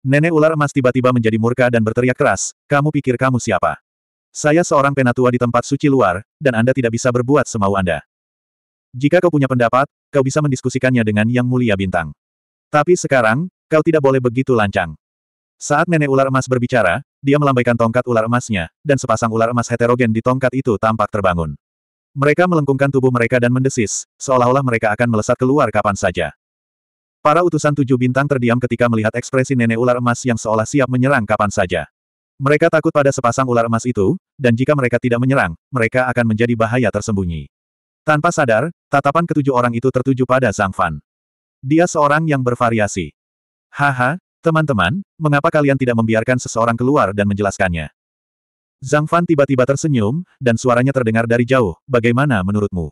[SPEAKER 1] Nenek ular emas tiba-tiba menjadi murka dan berteriak keras, kamu pikir kamu siapa? Saya seorang penatua di tempat suci luar, dan Anda tidak bisa berbuat semau Anda. Jika kau punya pendapat, kau bisa mendiskusikannya dengan Yang Mulia Bintang. Tapi sekarang, kau tidak boleh begitu lancang. Saat nenek ular emas berbicara, dia melambaikan tongkat ular emasnya, dan sepasang ular emas heterogen di tongkat itu tampak terbangun. Mereka melengkungkan tubuh mereka dan mendesis, seolah-olah mereka akan melesat keluar kapan saja. Para utusan tujuh bintang terdiam ketika melihat ekspresi nenek ular emas yang seolah siap menyerang kapan saja. Mereka takut pada sepasang ular emas itu, dan jika mereka tidak menyerang, mereka akan menjadi bahaya tersembunyi. Tanpa sadar, tatapan ketujuh orang itu tertuju pada Zhang Fan. Dia seorang yang bervariasi. Haha, teman-teman, mengapa kalian tidak membiarkan seseorang keluar dan menjelaskannya? Zhang Fan tiba-tiba tersenyum, dan suaranya terdengar dari jauh, bagaimana menurutmu?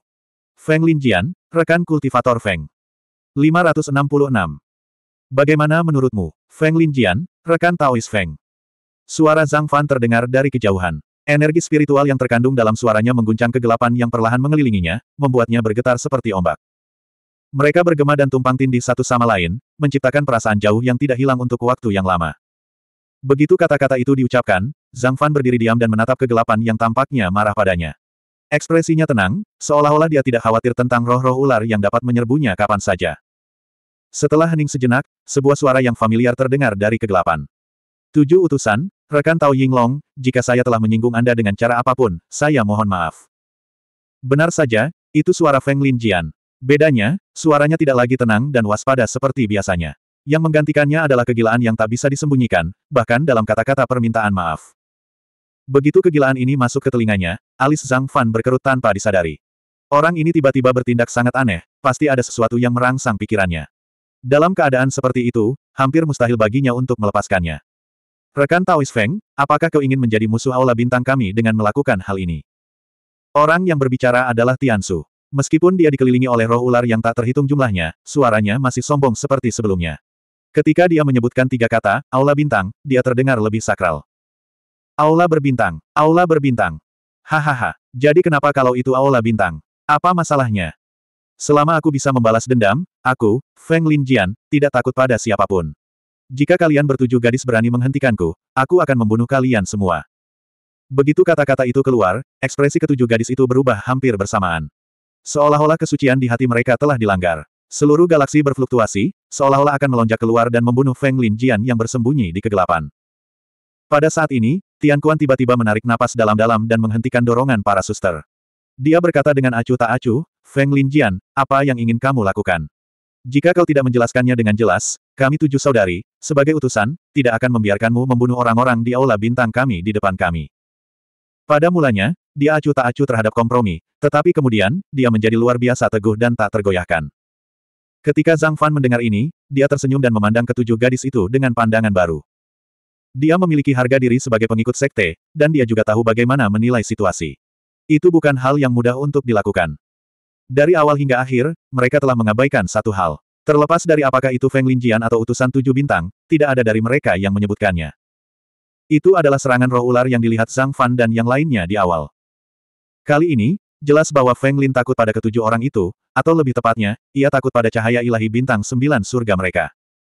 [SPEAKER 1] Feng Linjian, rekan kultivator Feng. 566. Bagaimana menurutmu, Feng Linjian, rekan Taois Feng? Suara Zhang Fan terdengar dari kejauhan. Energi spiritual yang terkandung dalam suaranya mengguncang kegelapan yang perlahan mengelilinginya, membuatnya bergetar seperti ombak. Mereka bergema dan tumpang tindih satu sama lain, menciptakan perasaan jauh yang tidak hilang untuk waktu yang lama. Begitu kata-kata itu diucapkan, Zhang Fan berdiri diam dan menatap kegelapan yang tampaknya marah padanya. Ekspresinya tenang, seolah-olah dia tidak khawatir tentang roh-roh ular yang dapat menyerbunya kapan saja. Setelah hening sejenak, sebuah suara yang familiar terdengar dari kegelapan. Tujuh utusan, rekan Tao Yinglong, jika saya telah menyinggung Anda dengan cara apapun, saya mohon maaf. Benar saja, itu suara Feng Lin Jian. Bedanya, suaranya tidak lagi tenang dan waspada seperti biasanya. Yang menggantikannya adalah kegilaan yang tak bisa disembunyikan, bahkan dalam kata-kata permintaan maaf. Begitu kegilaan ini masuk ke telinganya, alis Zhang Fan berkerut tanpa disadari. Orang ini tiba-tiba bertindak sangat aneh, pasti ada sesuatu yang merangsang pikirannya. Dalam keadaan seperti itu, hampir mustahil baginya untuk melepaskannya. Rekan Taois Feng, apakah kau ingin menjadi musuh aula bintang kami dengan melakukan hal ini? Orang yang berbicara adalah Tiansu. Meskipun dia dikelilingi oleh roh ular yang tak terhitung jumlahnya, suaranya masih sombong seperti sebelumnya. Ketika dia menyebutkan tiga kata, aula bintang, dia terdengar lebih sakral. Aula berbintang, aula berbintang. Hahaha, jadi kenapa kalau itu aula bintang? Apa masalahnya? Selama aku bisa membalas dendam, aku, Feng Linjian, tidak takut pada siapapun. Jika kalian bertujuh gadis berani menghentikanku, aku akan membunuh kalian semua. Begitu kata-kata itu keluar, ekspresi ketujuh gadis itu berubah hampir bersamaan. Seolah-olah kesucian di hati mereka telah dilanggar. Seluruh galaksi berfluktuasi, seolah-olah akan melonjak keluar dan membunuh Feng Linjian yang bersembunyi di kegelapan. Pada saat ini, Tian Kuan tiba-tiba menarik napas dalam-dalam dan menghentikan dorongan para suster. Dia berkata dengan acuh tak acuh, Feng Linjian, apa yang ingin kamu lakukan? Jika kau tidak menjelaskannya dengan jelas, kami tujuh saudari, sebagai utusan, tidak akan membiarkanmu membunuh orang-orang di aula bintang kami di depan kami. Pada mulanya, dia acuh tak acuh terhadap kompromi, tetapi kemudian, dia menjadi luar biasa teguh dan tak tergoyahkan. Ketika Zhang Fan mendengar ini, dia tersenyum dan memandang ketujuh gadis itu dengan pandangan baru. Dia memiliki harga diri sebagai pengikut sekte, dan dia juga tahu bagaimana menilai situasi. Itu bukan hal yang mudah untuk dilakukan. Dari awal hingga akhir, mereka telah mengabaikan satu hal. Terlepas dari apakah itu Feng Linjian atau utusan tujuh bintang, tidak ada dari mereka yang menyebutkannya. Itu adalah serangan roh ular yang dilihat Zhang Fan dan yang lainnya di awal. Kali ini, jelas bahwa Feng Lin takut pada ketujuh orang itu, atau lebih tepatnya, ia takut pada cahaya ilahi bintang sembilan surga mereka.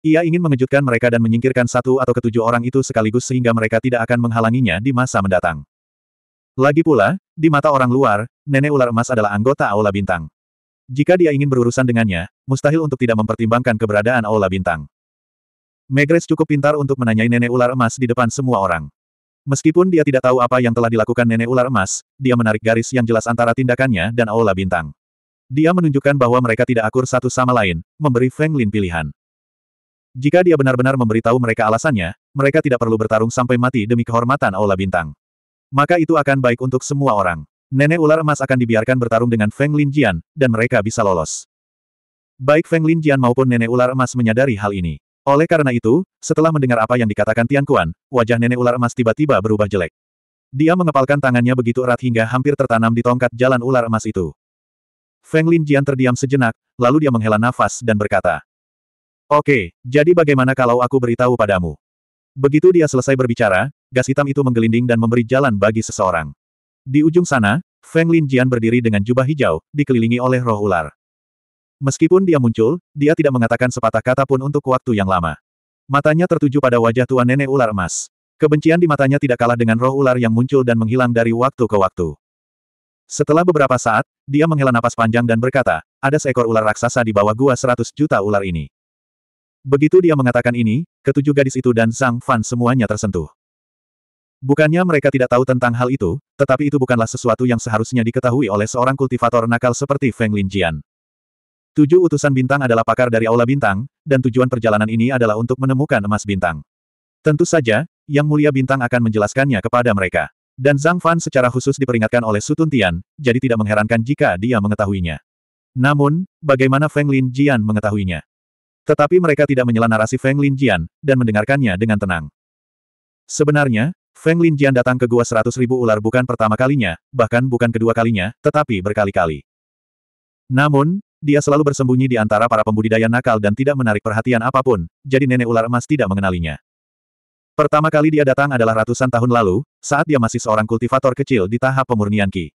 [SPEAKER 1] Ia ingin mengejutkan mereka dan menyingkirkan satu atau ketujuh orang itu sekaligus sehingga mereka tidak akan menghalanginya di masa mendatang. Lagi pula, di mata orang luar, nenek ular emas adalah anggota Aula Bintang. Jika dia ingin berurusan dengannya, mustahil untuk tidak mempertimbangkan keberadaan Aula Bintang. Megres cukup pintar untuk menanyai nenek ular emas di depan semua orang. Meskipun dia tidak tahu apa yang telah dilakukan nenek ular emas, dia menarik garis yang jelas antara tindakannya dan Aula Bintang. Dia menunjukkan bahwa mereka tidak akur satu sama lain, memberi Feng Lin pilihan. Jika dia benar-benar memberitahu mereka alasannya, mereka tidak perlu bertarung sampai mati demi kehormatan Aula Bintang. Maka itu akan baik untuk semua orang. Nenek ular emas akan dibiarkan bertarung dengan Feng Lin Jian, dan mereka bisa lolos. Baik Feng Lin Jian maupun nenek ular emas menyadari hal ini. Oleh karena itu, setelah mendengar apa yang dikatakan Tian Kuan, wajah nenek ular emas tiba-tiba berubah jelek. Dia mengepalkan tangannya begitu erat hingga hampir tertanam di tongkat jalan ular emas itu. Feng Lin Jian terdiam sejenak, lalu dia menghela nafas dan berkata, Oke, jadi bagaimana kalau aku beritahu padamu? Begitu dia selesai berbicara, gas hitam itu menggelinding dan memberi jalan bagi seseorang. Di ujung sana, Feng Lin Jian berdiri dengan jubah hijau, dikelilingi oleh roh ular. Meskipun dia muncul, dia tidak mengatakan sepatah kata pun untuk waktu yang lama. Matanya tertuju pada wajah tua nenek ular emas. Kebencian di matanya tidak kalah dengan roh ular yang muncul dan menghilang dari waktu ke waktu. Setelah beberapa saat, dia menghela napas panjang dan berkata, ada seekor ular raksasa di bawah gua seratus juta ular ini. Begitu dia mengatakan ini, ketujuh gadis itu dan Zhang Fan semuanya tersentuh. Bukannya mereka tidak tahu tentang hal itu, tetapi itu bukanlah sesuatu yang seharusnya diketahui oleh seorang kultivator nakal seperti Feng Linjian. Tujuh utusan bintang adalah pakar dari Aula Bintang, dan tujuan perjalanan ini adalah untuk menemukan emas bintang. Tentu saja, Yang Mulia Bintang akan menjelaskannya kepada mereka. Dan Zhang Fan secara khusus diperingatkan oleh Sutun Tian, jadi tidak mengherankan jika dia mengetahuinya. Namun, bagaimana Feng Lin Jian mengetahuinya? Tetapi mereka tidak menyela narasi Feng Lin Jian, dan mendengarkannya dengan tenang. Sebenarnya, Feng Linjian datang ke gua seratus ribu ular bukan pertama kalinya, bahkan bukan kedua kalinya, tetapi berkali-kali. Namun, dia selalu bersembunyi di antara para pembudidaya nakal dan tidak menarik perhatian apapun, jadi nenek ular emas tidak mengenalinya. Pertama kali dia datang adalah ratusan tahun lalu, saat dia masih seorang kultivator kecil di tahap pemurnian Qi.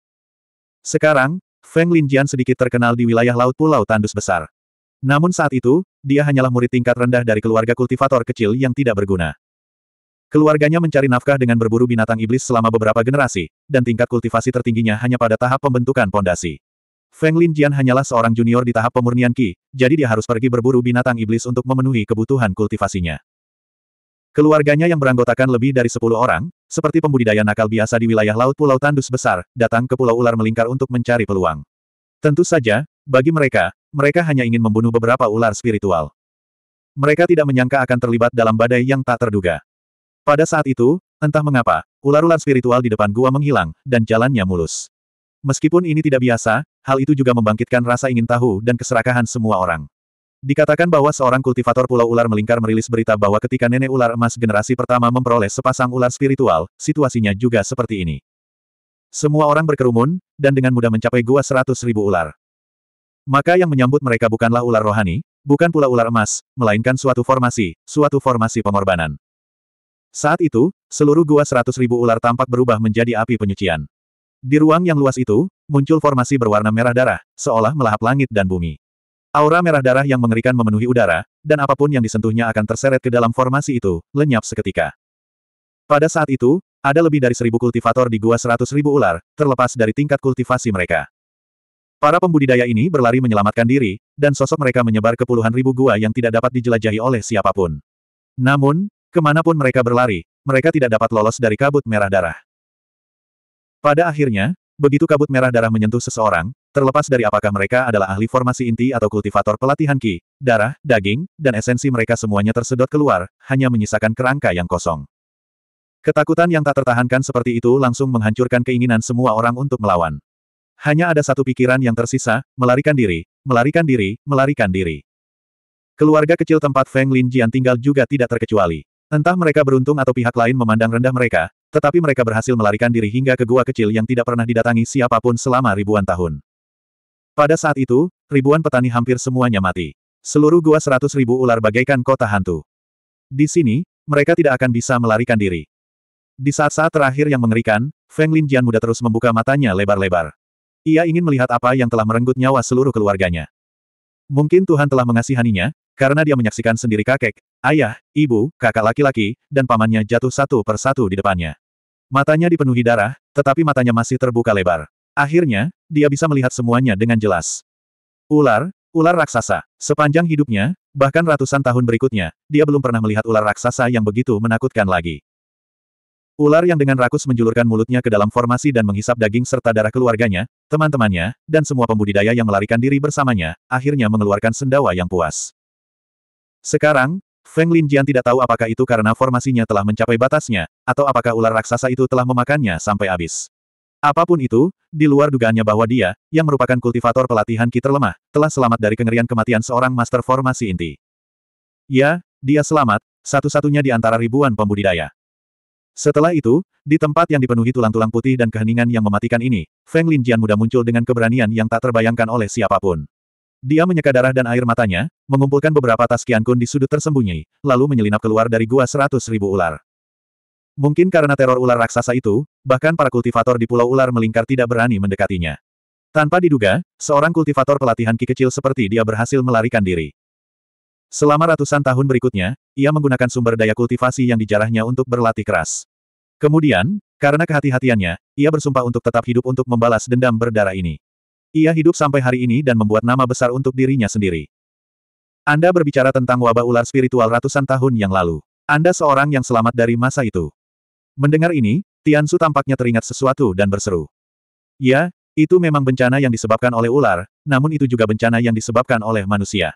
[SPEAKER 1] Sekarang, Feng Linjian sedikit terkenal di wilayah laut Pulau Tandus Besar. Namun saat itu, dia hanyalah murid tingkat rendah dari keluarga kultivator kecil yang tidak berguna. Keluarganya mencari nafkah dengan berburu binatang iblis selama beberapa generasi, dan tingkat kultivasi tertingginya hanya pada tahap pembentukan pondasi. Feng Lin Jian hanyalah seorang junior di tahap pemurnian Qi, jadi dia harus pergi berburu binatang iblis untuk memenuhi kebutuhan kultivasinya. Keluarganya yang beranggotakan lebih dari 10 orang, seperti pembudidaya nakal biasa di wilayah laut Pulau Tandus Besar, datang ke Pulau Ular Melingkar untuk mencari peluang. Tentu saja, bagi mereka, mereka hanya ingin membunuh beberapa ular spiritual. Mereka tidak menyangka akan terlibat dalam badai yang tak terduga. Pada saat itu, entah mengapa, ular-ular spiritual di depan gua menghilang, dan jalannya mulus. Meskipun ini tidak biasa, hal itu juga membangkitkan rasa ingin tahu dan keserakahan semua orang. Dikatakan bahwa seorang kultivator pulau ular melingkar merilis berita bahwa ketika nenek ular emas generasi pertama memperoleh sepasang ular spiritual, situasinya juga seperti ini. Semua orang berkerumun, dan dengan mudah mencapai gua seratus ribu ular. Maka yang menyambut mereka bukanlah ular rohani, bukan pula ular emas, melainkan suatu formasi, suatu formasi pengorbanan. Saat itu, seluruh gua seratus ribu ular tampak berubah menjadi api penyucian. Di ruang yang luas itu, muncul formasi berwarna merah darah, seolah melahap langit dan bumi. Aura merah darah yang mengerikan memenuhi udara, dan apapun yang disentuhnya akan terseret ke dalam formasi itu, lenyap seketika. Pada saat itu, ada lebih dari seribu kultivator di gua seratus ribu ular, terlepas dari tingkat kultivasi mereka. Para pembudidaya ini berlari menyelamatkan diri, dan sosok mereka menyebar ke puluhan ribu gua yang tidak dapat dijelajahi oleh siapapun. Namun, Kemanapun mereka berlari, mereka tidak dapat lolos dari kabut merah darah. Pada akhirnya, begitu kabut merah darah menyentuh seseorang, terlepas dari apakah mereka adalah ahli formasi inti atau kultivator pelatihan ki, darah, daging, dan esensi mereka semuanya tersedot keluar, hanya menyisakan kerangka yang kosong. Ketakutan yang tak tertahankan seperti itu langsung menghancurkan keinginan semua orang untuk melawan. Hanya ada satu pikiran yang tersisa, melarikan diri, melarikan diri, melarikan diri. Keluarga kecil tempat Feng Lin Jian tinggal juga tidak terkecuali. Entah mereka beruntung atau pihak lain memandang rendah mereka, tetapi mereka berhasil melarikan diri hingga ke gua kecil yang tidak pernah didatangi siapapun selama ribuan tahun. Pada saat itu, ribuan petani hampir semuanya mati. Seluruh gua seratus ribu ular bagaikan kota hantu. Di sini, mereka tidak akan bisa melarikan diri. Di saat-saat terakhir yang mengerikan, Feng Lin Jian muda terus membuka matanya lebar-lebar. Ia ingin melihat apa yang telah merenggut nyawa seluruh keluarganya. Mungkin Tuhan telah mengasihaninya, karena dia menyaksikan sendiri kakek, ayah, ibu, kakak laki-laki, dan pamannya jatuh satu per satu di depannya. Matanya dipenuhi darah, tetapi matanya masih terbuka lebar. Akhirnya, dia bisa melihat semuanya dengan jelas. Ular, ular raksasa. Sepanjang hidupnya, bahkan ratusan tahun berikutnya, dia belum pernah melihat ular raksasa yang begitu menakutkan lagi. Ular yang dengan rakus menjulurkan mulutnya ke dalam formasi dan menghisap daging serta darah keluarganya, teman-temannya, dan semua pembudidaya yang melarikan diri bersamanya, akhirnya mengeluarkan sendawa yang puas. Sekarang, Feng Linjian tidak tahu apakah itu karena formasinya telah mencapai batasnya, atau apakah ular raksasa itu telah memakannya sampai habis. Apapun itu, di luar dugaannya bahwa dia, yang merupakan kultivator pelatihan ki terlemah, telah selamat dari kengerian kematian seorang master formasi inti. Ya, dia selamat, satu-satunya di antara ribuan pembudidaya. Setelah itu, di tempat yang dipenuhi tulang-tulang putih dan keheningan yang mematikan ini, Feng Linjian mudah muncul dengan keberanian yang tak terbayangkan oleh siapapun. Dia menyeka darah dan air matanya, mengumpulkan beberapa tas kun di sudut tersembunyi, lalu menyelinap keluar dari gua seratus ribu ular. Mungkin karena teror ular raksasa itu, bahkan para kultivator di Pulau Ular Melingkar tidak berani mendekatinya. Tanpa diduga, seorang kultivator pelatihan Ki kecil seperti dia berhasil melarikan diri. Selama ratusan tahun berikutnya, ia menggunakan sumber daya kultivasi yang dijarahnya untuk berlatih keras. Kemudian, karena kehati-hatiannya, ia bersumpah untuk tetap hidup untuk membalas dendam berdarah ini. Ia hidup sampai hari ini dan membuat nama besar untuk dirinya sendiri. Anda berbicara tentang wabah ular spiritual ratusan tahun yang lalu. Anda seorang yang selamat dari masa itu. Mendengar ini, Tian Su tampaknya teringat sesuatu dan berseru. Ya, itu memang bencana yang disebabkan oleh ular, namun itu juga bencana yang disebabkan oleh manusia.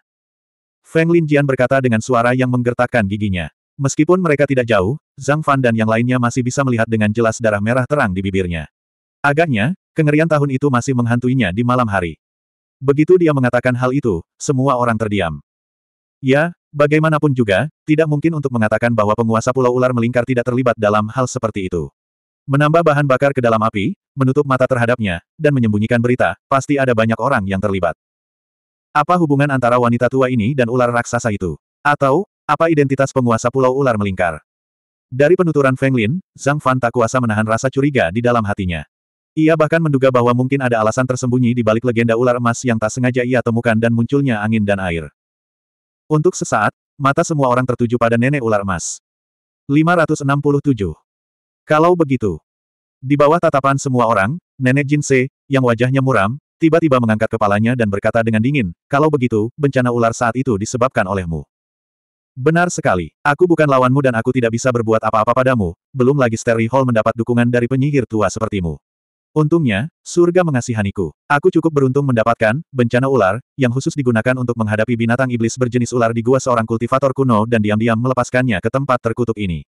[SPEAKER 1] Feng Lin Jian berkata dengan suara yang menggertakkan giginya. Meskipun mereka tidak jauh, Zhang Fan dan yang lainnya masih bisa melihat dengan jelas darah merah terang di bibirnya. Agaknya, kengerian tahun itu masih menghantuinya di malam hari. Begitu dia mengatakan hal itu, semua orang terdiam. Ya, bagaimanapun juga, tidak mungkin untuk mengatakan bahwa penguasa Pulau Ular Melingkar tidak terlibat dalam hal seperti itu. Menambah bahan bakar ke dalam api, menutup mata terhadapnya, dan menyembunyikan berita, pasti ada banyak orang yang terlibat. Apa hubungan antara wanita tua ini dan ular raksasa itu? Atau, apa identitas penguasa Pulau Ular Melingkar? Dari penuturan Feng Lin, Zhang Fan tak kuasa menahan rasa curiga di dalam hatinya. Ia bahkan menduga bahwa mungkin ada alasan tersembunyi di balik legenda ular emas yang tak sengaja ia temukan dan munculnya angin dan air. Untuk sesaat, mata semua orang tertuju pada nenek ular emas. 567. Kalau begitu, di bawah tatapan semua orang, nenek Jin Jinse, yang wajahnya muram, tiba-tiba mengangkat kepalanya dan berkata dengan dingin, kalau begitu, bencana ular saat itu disebabkan olehmu. Benar sekali, aku bukan lawanmu dan aku tidak bisa berbuat apa-apa padamu, belum lagi Sterry Hall mendapat dukungan dari penyihir tua sepertimu. Untungnya, surga mengasihaniku. Aku cukup beruntung mendapatkan bencana ular yang khusus digunakan untuk menghadapi binatang iblis berjenis ular di gua seorang kultivator kuno dan diam-diam melepaskannya ke tempat terkutuk ini.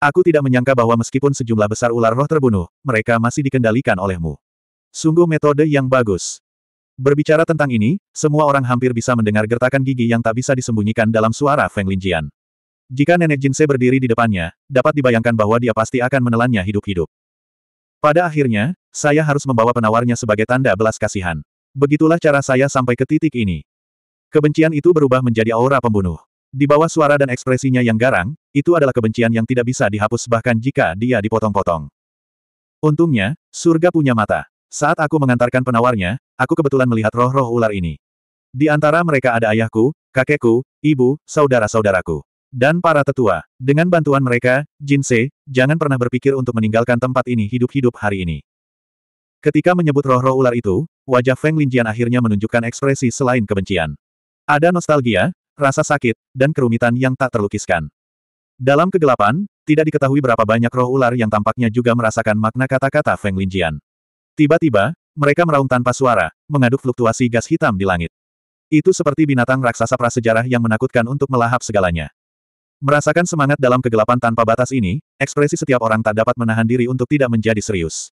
[SPEAKER 1] Aku tidak menyangka bahwa meskipun sejumlah besar ular roh terbunuh, mereka masih dikendalikan olehmu. Sungguh metode yang bagus. Berbicara tentang ini, semua orang hampir bisa mendengar gertakan gigi yang tak bisa disembunyikan dalam suara Feng Linjian. Jika nenek Jinse berdiri di depannya, dapat dibayangkan bahwa dia pasti akan menelannya hidup-hidup. Pada akhirnya, saya harus membawa penawarnya sebagai tanda belas kasihan. Begitulah cara saya sampai ke titik ini. Kebencian itu berubah menjadi aura pembunuh. Di bawah suara dan ekspresinya yang garang, itu adalah kebencian yang tidak bisa dihapus bahkan jika dia dipotong-potong. Untungnya, surga punya mata. Saat aku mengantarkan penawarnya, aku kebetulan melihat roh-roh ular ini. Di antara mereka ada ayahku, kakekku, ibu, saudara-saudaraku dan para tetua. Dengan bantuan mereka, Jinsei, jangan pernah berpikir untuk meninggalkan tempat ini hidup-hidup hari ini. Ketika menyebut roh-roh ular itu, wajah Feng Linjian akhirnya menunjukkan ekspresi selain kebencian. Ada nostalgia, rasa sakit, dan kerumitan yang tak terlukiskan. Dalam kegelapan, tidak diketahui berapa banyak roh ular yang tampaknya juga merasakan makna kata-kata Feng Linjian. Tiba-tiba, mereka meraung tanpa suara, mengaduk fluktuasi gas hitam di langit. Itu seperti binatang raksasa prasejarah yang menakutkan untuk melahap segalanya. Merasakan semangat dalam kegelapan tanpa batas ini, ekspresi setiap orang tak dapat menahan diri untuk tidak menjadi serius.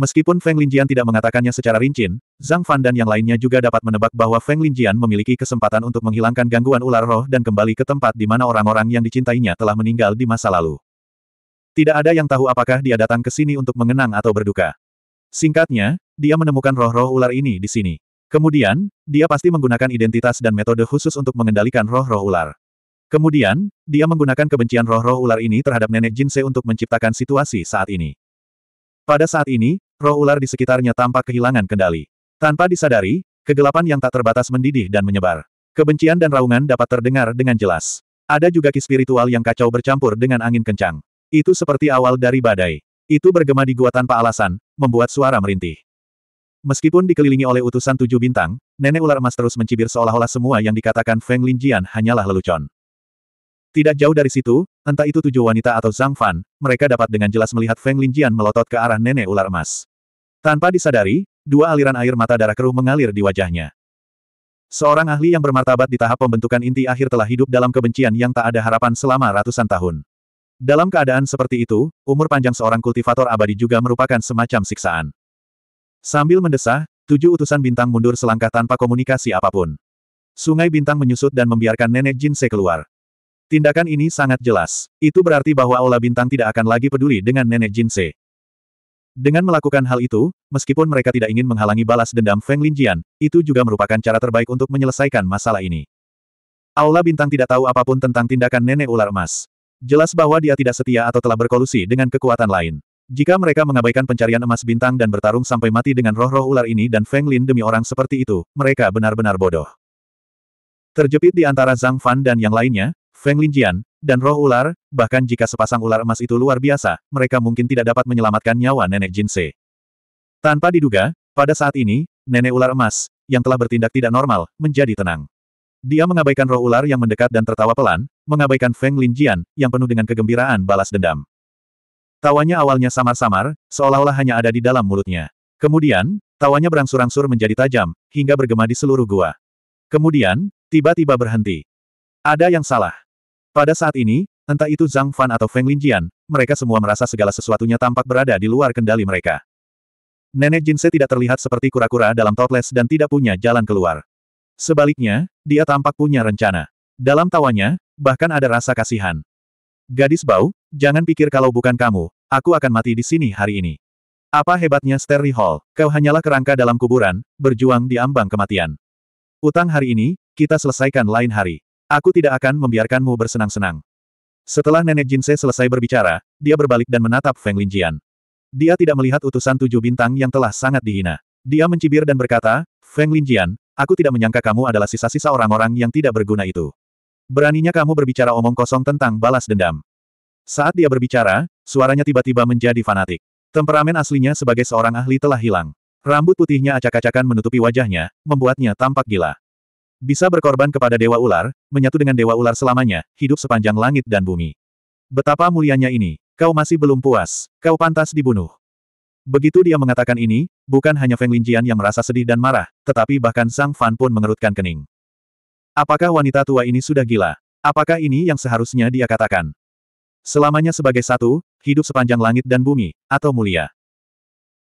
[SPEAKER 1] Meskipun Feng Linjian tidak mengatakannya secara rinci, Zhang Fan dan yang lainnya juga dapat menebak bahwa Feng Linjian memiliki kesempatan untuk menghilangkan gangguan ular roh dan kembali ke tempat di mana orang-orang yang dicintainya telah meninggal di masa lalu. Tidak ada yang tahu apakah dia datang ke sini untuk mengenang atau berduka. Singkatnya, dia menemukan roh-roh ular ini di sini. Kemudian, dia pasti menggunakan identitas dan metode khusus untuk mengendalikan roh-roh ular. Kemudian, dia menggunakan kebencian roh-roh ular ini terhadap nenek Jinse untuk menciptakan situasi saat ini. Pada saat ini, roh ular di sekitarnya tampak kehilangan kendali. Tanpa disadari, kegelapan yang tak terbatas mendidih dan menyebar. Kebencian dan raungan dapat terdengar dengan jelas. Ada juga ki spiritual yang kacau bercampur dengan angin kencang. Itu seperti awal dari badai. Itu bergema di gua tanpa alasan, membuat suara merintih. Meskipun dikelilingi oleh utusan tujuh bintang, nenek ular emas terus mencibir seolah-olah semua yang dikatakan Feng Linjian hanyalah lelucon. Tidak jauh dari situ, entah itu tujuh wanita atau Zhang Fan, mereka dapat dengan jelas melihat Feng Linjian melotot ke arah nenek ular emas. Tanpa disadari, dua aliran air mata darah keruh mengalir di wajahnya. Seorang ahli yang bermartabat di tahap pembentukan inti akhir telah hidup dalam kebencian yang tak ada harapan selama ratusan tahun. Dalam keadaan seperti itu, umur panjang seorang kultivator abadi juga merupakan semacam siksaan. Sambil mendesah, tujuh utusan bintang mundur selangkah tanpa komunikasi apapun. Sungai bintang menyusut dan membiarkan nenek Jinse keluar. Tindakan ini sangat jelas. Itu berarti bahwa Aula Bintang tidak akan lagi peduli dengan nenek Jinse. Dengan melakukan hal itu, meskipun mereka tidak ingin menghalangi balas dendam Feng Linjian, itu juga merupakan cara terbaik untuk menyelesaikan masalah ini. Aula Bintang tidak tahu apapun tentang tindakan nenek ular emas. Jelas bahwa dia tidak setia atau telah berkolusi dengan kekuatan lain. Jika mereka mengabaikan pencarian emas bintang dan bertarung sampai mati dengan roh-roh ular ini dan Feng Lin demi orang seperti itu, mereka benar-benar bodoh. Terjepit di antara Zhang Fan dan yang lainnya, Feng Linjian, dan roh ular, bahkan jika sepasang ular emas itu luar biasa, mereka mungkin tidak dapat menyelamatkan nyawa nenek Jinse. Tanpa diduga, pada saat ini, nenek ular emas, yang telah bertindak tidak normal, menjadi tenang. Dia mengabaikan roh ular yang mendekat dan tertawa pelan, mengabaikan Feng Linjian, yang penuh dengan kegembiraan balas dendam. Tawanya awalnya samar-samar, seolah-olah hanya ada di dalam mulutnya. Kemudian, tawanya berangsur-angsur menjadi tajam, hingga bergema di seluruh gua. Kemudian, tiba-tiba berhenti. Ada yang salah. Pada saat ini, entah itu Zhang Fan atau Feng Linjian, mereka semua merasa segala sesuatunya tampak berada di luar kendali mereka. Nenek Jinse tidak terlihat seperti kura-kura dalam toples dan tidak punya jalan keluar. Sebaliknya, dia tampak punya rencana. Dalam tawanya, bahkan ada rasa kasihan. Gadis bau, jangan pikir kalau bukan kamu, aku akan mati di sini hari ini. Apa hebatnya Sterry Hall? Kau hanyalah kerangka dalam kuburan, berjuang di ambang kematian. Utang hari ini, kita selesaikan lain hari. Aku tidak akan membiarkanmu bersenang-senang. Setelah Nenek Jinse selesai berbicara, dia berbalik dan menatap Feng Linjian. Dia tidak melihat utusan tujuh bintang yang telah sangat dihina. Dia mencibir dan berkata, Feng Linjian, aku tidak menyangka kamu adalah sisa-sisa orang-orang yang tidak berguna itu. Beraninya kamu berbicara omong kosong tentang balas dendam. Saat dia berbicara, suaranya tiba-tiba menjadi fanatik. Temperamen aslinya sebagai seorang ahli telah hilang. Rambut putihnya acak-acakan menutupi wajahnya, membuatnya tampak gila. Bisa berkorban kepada Dewa Ular, menyatu dengan Dewa Ular selamanya, hidup sepanjang langit dan bumi. Betapa mulianya ini, kau masih belum puas, kau pantas dibunuh. Begitu dia mengatakan ini, bukan hanya Feng Linjian yang merasa sedih dan marah, tetapi bahkan Sang Fan pun mengerutkan kening. Apakah wanita tua ini sudah gila? Apakah ini yang seharusnya dia katakan? Selamanya sebagai satu, hidup sepanjang langit dan bumi, atau mulia.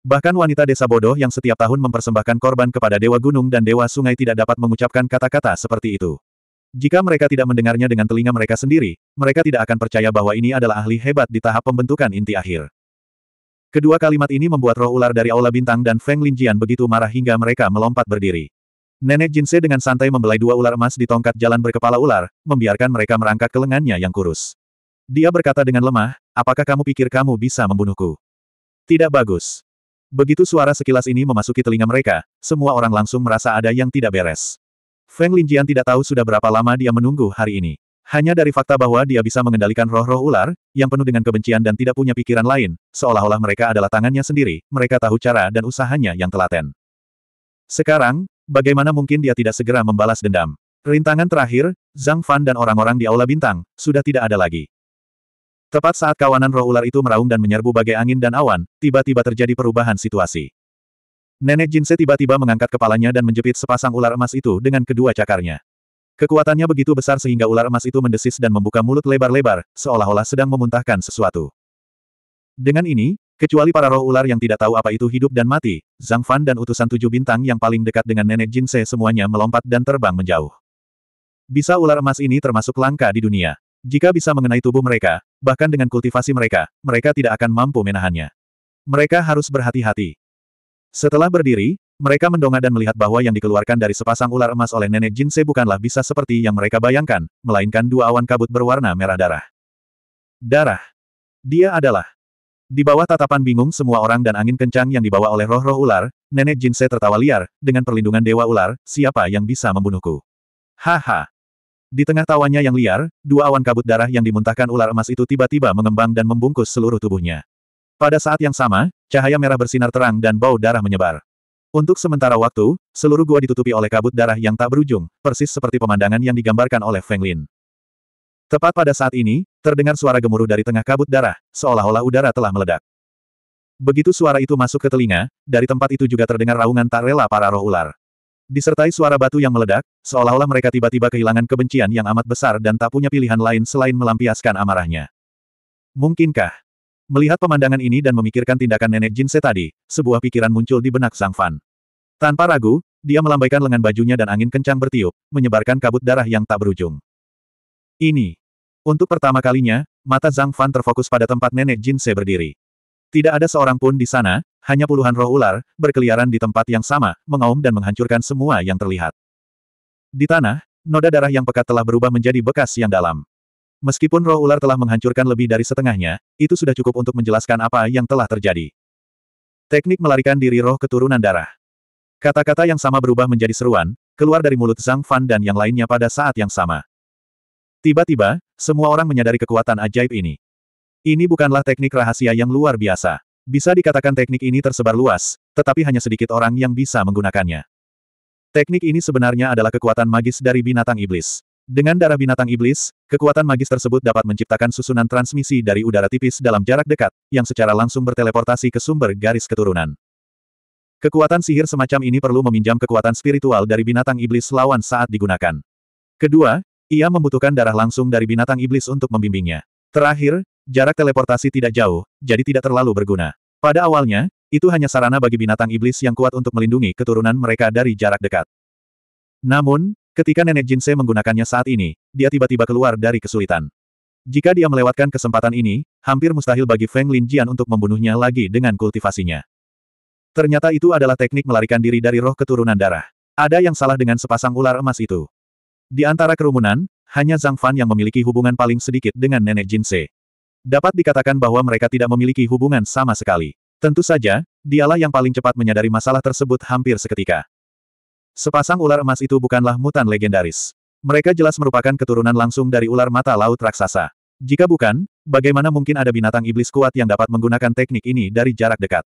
[SPEAKER 1] Bahkan wanita desa bodoh yang setiap tahun mempersembahkan korban kepada dewa gunung dan dewa sungai tidak dapat mengucapkan kata-kata seperti itu. Jika mereka tidak mendengarnya dengan telinga mereka sendiri, mereka tidak akan percaya bahwa ini adalah ahli hebat di tahap pembentukan inti akhir. Kedua kalimat ini membuat roh ular dari Aula Bintang dan Feng Linjian begitu marah hingga mereka melompat berdiri. Nenek Jinse dengan santai membelai dua ular emas di tongkat jalan berkepala ular, membiarkan mereka merangkak ke lengannya yang kurus. Dia berkata dengan lemah, apakah kamu pikir kamu bisa membunuhku? Tidak bagus. Begitu suara sekilas ini memasuki telinga mereka, semua orang langsung merasa ada yang tidak beres. Feng Linjian tidak tahu sudah berapa lama dia menunggu hari ini. Hanya dari fakta bahwa dia bisa mengendalikan roh-roh ular, yang penuh dengan kebencian dan tidak punya pikiran lain, seolah-olah mereka adalah tangannya sendiri, mereka tahu cara dan usahanya yang telaten. Sekarang, bagaimana mungkin dia tidak segera membalas dendam? Rintangan terakhir, Zhang Fan dan orang-orang di Aula Bintang, sudah tidak ada lagi. Tepat saat kawanan roh ular itu meraung dan menyerbu bagai angin dan awan, tiba-tiba terjadi perubahan situasi. Nenek Jinse tiba-tiba mengangkat kepalanya dan menjepit sepasang ular emas itu dengan kedua cakarnya. Kekuatannya begitu besar sehingga ular emas itu mendesis dan membuka mulut lebar-lebar, seolah-olah sedang memuntahkan sesuatu. Dengan ini, Kecuali para roh ular yang tidak tahu apa itu hidup dan mati, Zhang Fan dan utusan tujuh bintang yang paling dekat dengan nenek Jinse semuanya melompat dan terbang menjauh. Bisa ular emas ini termasuk langka di dunia. Jika bisa mengenai tubuh mereka, bahkan dengan kultivasi mereka, mereka tidak akan mampu menahannya. Mereka harus berhati-hati. Setelah berdiri, mereka mendongak dan melihat bahwa yang dikeluarkan dari sepasang ular emas oleh nenek Jinse bukanlah bisa seperti yang mereka bayangkan, melainkan dua awan kabut berwarna merah darah. Darah. Dia adalah. Di bawah tatapan bingung semua orang dan angin kencang yang dibawa oleh roh-roh ular, nenek Jinse tertawa liar, dengan perlindungan dewa ular, siapa yang bisa membunuhku? Haha, di tengah tawanya yang liar, dua awan kabut darah yang dimuntahkan ular emas itu tiba-tiba mengembang dan membungkus seluruh tubuhnya. Pada saat yang sama, cahaya merah bersinar terang dan bau darah menyebar. Untuk sementara waktu, seluruh gua ditutupi oleh kabut darah yang tak berujung, persis seperti pemandangan yang digambarkan oleh Feng Lin. Tepat pada saat ini, terdengar suara gemuruh dari tengah kabut darah, seolah-olah udara telah meledak. Begitu suara itu masuk ke telinga, dari tempat itu juga terdengar raungan tak rela para roh ular. Disertai suara batu yang meledak, seolah-olah mereka tiba-tiba kehilangan kebencian yang amat besar dan tak punya pilihan lain selain melampiaskan amarahnya. Mungkinkah? Melihat pemandangan ini dan memikirkan tindakan nenek Jinse tadi, sebuah pikiran muncul di benak Sang Fan. Tanpa ragu, dia melambaikan lengan bajunya dan angin kencang bertiup, menyebarkan kabut darah yang tak berujung. Ini. Untuk pertama kalinya, mata Zhang Fan terfokus pada tempat nenek Jinse berdiri. Tidak ada seorang pun di sana, hanya puluhan roh ular, berkeliaran di tempat yang sama, mengaum dan menghancurkan semua yang terlihat. Di tanah, noda darah yang pekat telah berubah menjadi bekas yang dalam. Meskipun roh ular telah menghancurkan lebih dari setengahnya, itu sudah cukup untuk menjelaskan apa yang telah terjadi. Teknik melarikan diri roh keturunan darah. Kata-kata yang sama berubah menjadi seruan, keluar dari mulut Zhang Fan dan yang lainnya pada saat yang sama. Tiba-tiba, semua orang menyadari kekuatan ajaib ini. Ini bukanlah teknik rahasia yang luar biasa. Bisa dikatakan teknik ini tersebar luas, tetapi hanya sedikit orang yang bisa menggunakannya. Teknik ini sebenarnya adalah kekuatan magis dari binatang iblis. Dengan darah binatang iblis, kekuatan magis tersebut dapat menciptakan susunan transmisi dari udara tipis dalam jarak dekat, yang secara langsung berteleportasi ke sumber garis keturunan. Kekuatan sihir semacam ini perlu meminjam kekuatan spiritual dari binatang iblis lawan saat digunakan. Kedua, ia membutuhkan darah langsung dari binatang iblis untuk membimbingnya. Terakhir, Jarak teleportasi tidak jauh, jadi tidak terlalu berguna. Pada awalnya, itu hanya sarana bagi binatang iblis yang kuat untuk melindungi keturunan mereka dari jarak dekat. Namun, ketika nenek Jinse menggunakannya saat ini, dia tiba-tiba keluar dari kesulitan. Jika dia melewatkan kesempatan ini, hampir mustahil bagi Feng Linjian untuk membunuhnya lagi dengan kultivasinya. Ternyata itu adalah teknik melarikan diri dari roh keturunan darah. Ada yang salah dengan sepasang ular emas itu. Di antara kerumunan, hanya Zhang Fan yang memiliki hubungan paling sedikit dengan nenek Jinse. Dapat dikatakan bahwa mereka tidak memiliki hubungan sama sekali. Tentu saja, dialah yang paling cepat menyadari masalah tersebut hampir seketika. Sepasang ular emas itu bukanlah mutan legendaris. Mereka jelas merupakan keturunan langsung dari ular mata laut raksasa. Jika bukan, bagaimana mungkin ada binatang iblis kuat yang dapat menggunakan teknik ini dari jarak dekat?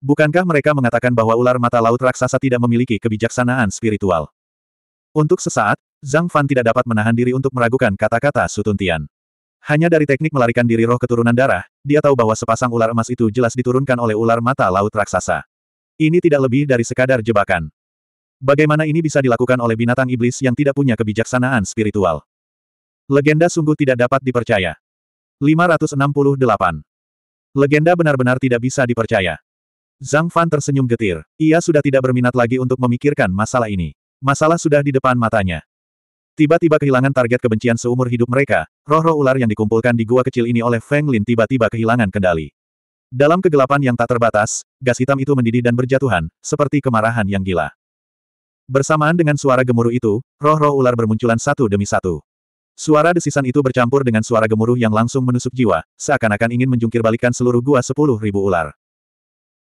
[SPEAKER 1] Bukankah mereka mengatakan bahwa ular mata laut raksasa tidak memiliki kebijaksanaan spiritual? Untuk sesaat, Zhang Fan tidak dapat menahan diri untuk meragukan kata-kata Sutuntian. Hanya dari teknik melarikan diri roh keturunan darah, dia tahu bahwa sepasang ular emas itu jelas diturunkan oleh ular mata laut raksasa. Ini tidak lebih dari sekadar jebakan. Bagaimana ini bisa dilakukan oleh binatang iblis yang tidak punya kebijaksanaan spiritual? Legenda sungguh tidak dapat dipercaya. 568. Legenda benar-benar tidak bisa dipercaya. Zhang Fan tersenyum getir. Ia sudah tidak berminat lagi untuk memikirkan masalah ini. Masalah sudah di depan matanya. Tiba-tiba kehilangan target kebencian seumur hidup mereka, roh-roh ular yang dikumpulkan di gua kecil ini oleh Feng Lin tiba-tiba kehilangan kendali. Dalam kegelapan yang tak terbatas, gas hitam itu mendidih dan berjatuhan, seperti kemarahan yang gila. Bersamaan dengan suara gemuruh itu, roh-roh ular bermunculan satu demi satu. Suara desisan itu bercampur dengan suara gemuruh yang langsung menusuk jiwa, seakan-akan ingin menjungkirbalikkan seluruh gua sepuluh ribu ular.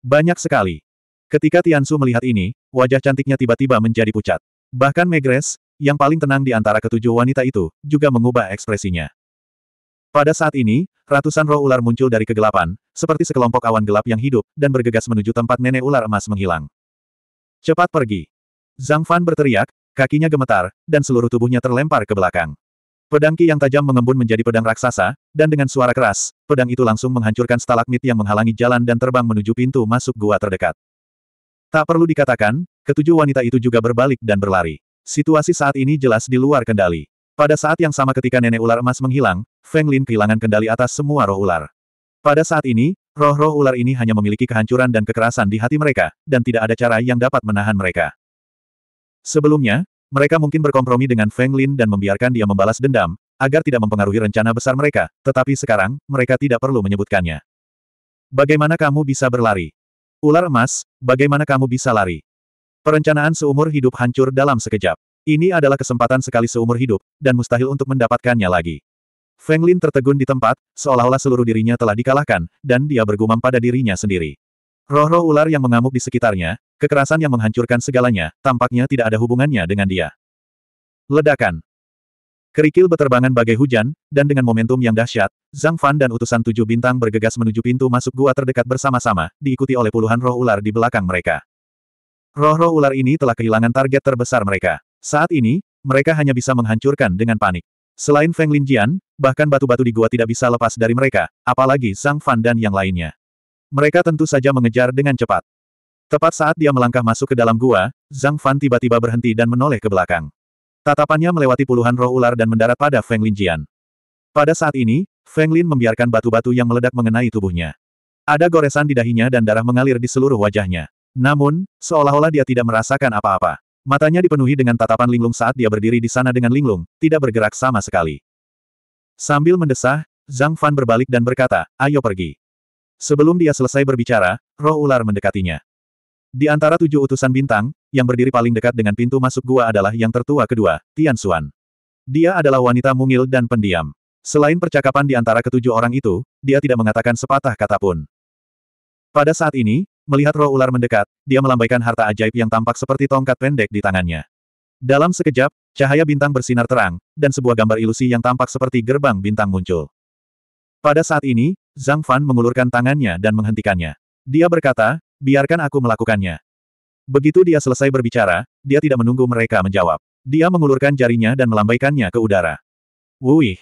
[SPEAKER 1] Banyak sekali. Ketika Tian Su melihat ini, wajah cantiknya tiba-tiba menjadi pucat. Bahkan Megres, yang paling tenang di antara ketujuh wanita itu, juga mengubah ekspresinya. Pada saat ini, ratusan roh ular muncul dari kegelapan, seperti sekelompok awan gelap yang hidup, dan bergegas menuju tempat nenek ular emas menghilang. Cepat pergi! Zhang Fan berteriak, kakinya gemetar, dan seluruh tubuhnya terlempar ke belakang. Pedang Ki yang tajam mengembun menjadi pedang raksasa, dan dengan suara keras, pedang itu langsung menghancurkan stalagmit yang menghalangi jalan dan terbang menuju pintu masuk gua terdekat. Tak perlu dikatakan, ketujuh wanita itu juga berbalik dan berlari. Situasi saat ini jelas di luar kendali. Pada saat yang sama ketika nenek ular emas menghilang, Feng Lin kehilangan kendali atas semua roh ular. Pada saat ini, roh-roh ular ini hanya memiliki kehancuran dan kekerasan di hati mereka, dan tidak ada cara yang dapat menahan mereka. Sebelumnya, mereka mungkin berkompromi dengan Feng Lin dan membiarkan dia membalas dendam, agar tidak mempengaruhi rencana besar mereka, tetapi sekarang, mereka tidak perlu menyebutkannya. Bagaimana kamu bisa berlari? Ular emas, bagaimana kamu bisa lari? Perencanaan seumur hidup hancur dalam sekejap. Ini adalah kesempatan sekali seumur hidup, dan mustahil untuk mendapatkannya lagi. Feng Lin tertegun di tempat, seolah-olah seluruh dirinya telah dikalahkan, dan dia bergumam pada dirinya sendiri. Roh-roh ular yang mengamuk di sekitarnya, kekerasan yang menghancurkan segalanya, tampaknya tidak ada hubungannya dengan dia. Ledakan. Kerikil beterbangan bagai hujan, dan dengan momentum yang dahsyat, Zhang Fan dan utusan tujuh bintang bergegas menuju pintu masuk gua terdekat bersama-sama, diikuti oleh puluhan roh ular di belakang mereka. Roh-roh ular ini telah kehilangan target terbesar mereka. Saat ini, mereka hanya bisa menghancurkan dengan panik. Selain Feng Linjian, bahkan batu-batu di gua tidak bisa lepas dari mereka, apalagi Zhang Fan dan yang lainnya. Mereka tentu saja mengejar dengan cepat. Tepat saat dia melangkah masuk ke dalam gua, Zhang Fan tiba-tiba berhenti dan menoleh ke belakang. Tatapannya melewati puluhan roh ular dan mendarat pada Feng Linjian. Pada saat ini, Feng Lin membiarkan batu-batu yang meledak mengenai tubuhnya. Ada goresan di dahinya dan darah mengalir di seluruh wajahnya. Namun, seolah-olah dia tidak merasakan apa-apa. Matanya dipenuhi dengan tatapan linglung saat dia berdiri di sana dengan linglung, tidak bergerak sama sekali. Sambil mendesah, Zhang Fan berbalik dan berkata, ayo pergi. Sebelum dia selesai berbicara, roh ular mendekatinya. Di antara tujuh utusan bintang, yang berdiri paling dekat dengan pintu masuk gua adalah yang tertua kedua, Tian Xuan. Dia adalah wanita mungil dan pendiam. Selain percakapan di antara ketujuh orang itu, dia tidak mengatakan sepatah kata pun. Pada saat ini, Melihat roh ular mendekat, dia melambaikan harta ajaib yang tampak seperti tongkat pendek di tangannya. Dalam sekejap, cahaya bintang bersinar terang, dan sebuah gambar ilusi yang tampak seperti gerbang bintang muncul. Pada saat ini, Zhang Fan mengulurkan tangannya dan menghentikannya. Dia berkata, biarkan aku melakukannya. Begitu dia selesai berbicara, dia tidak menunggu mereka menjawab. Dia mengulurkan jarinya dan melambaikannya ke udara. Wuih!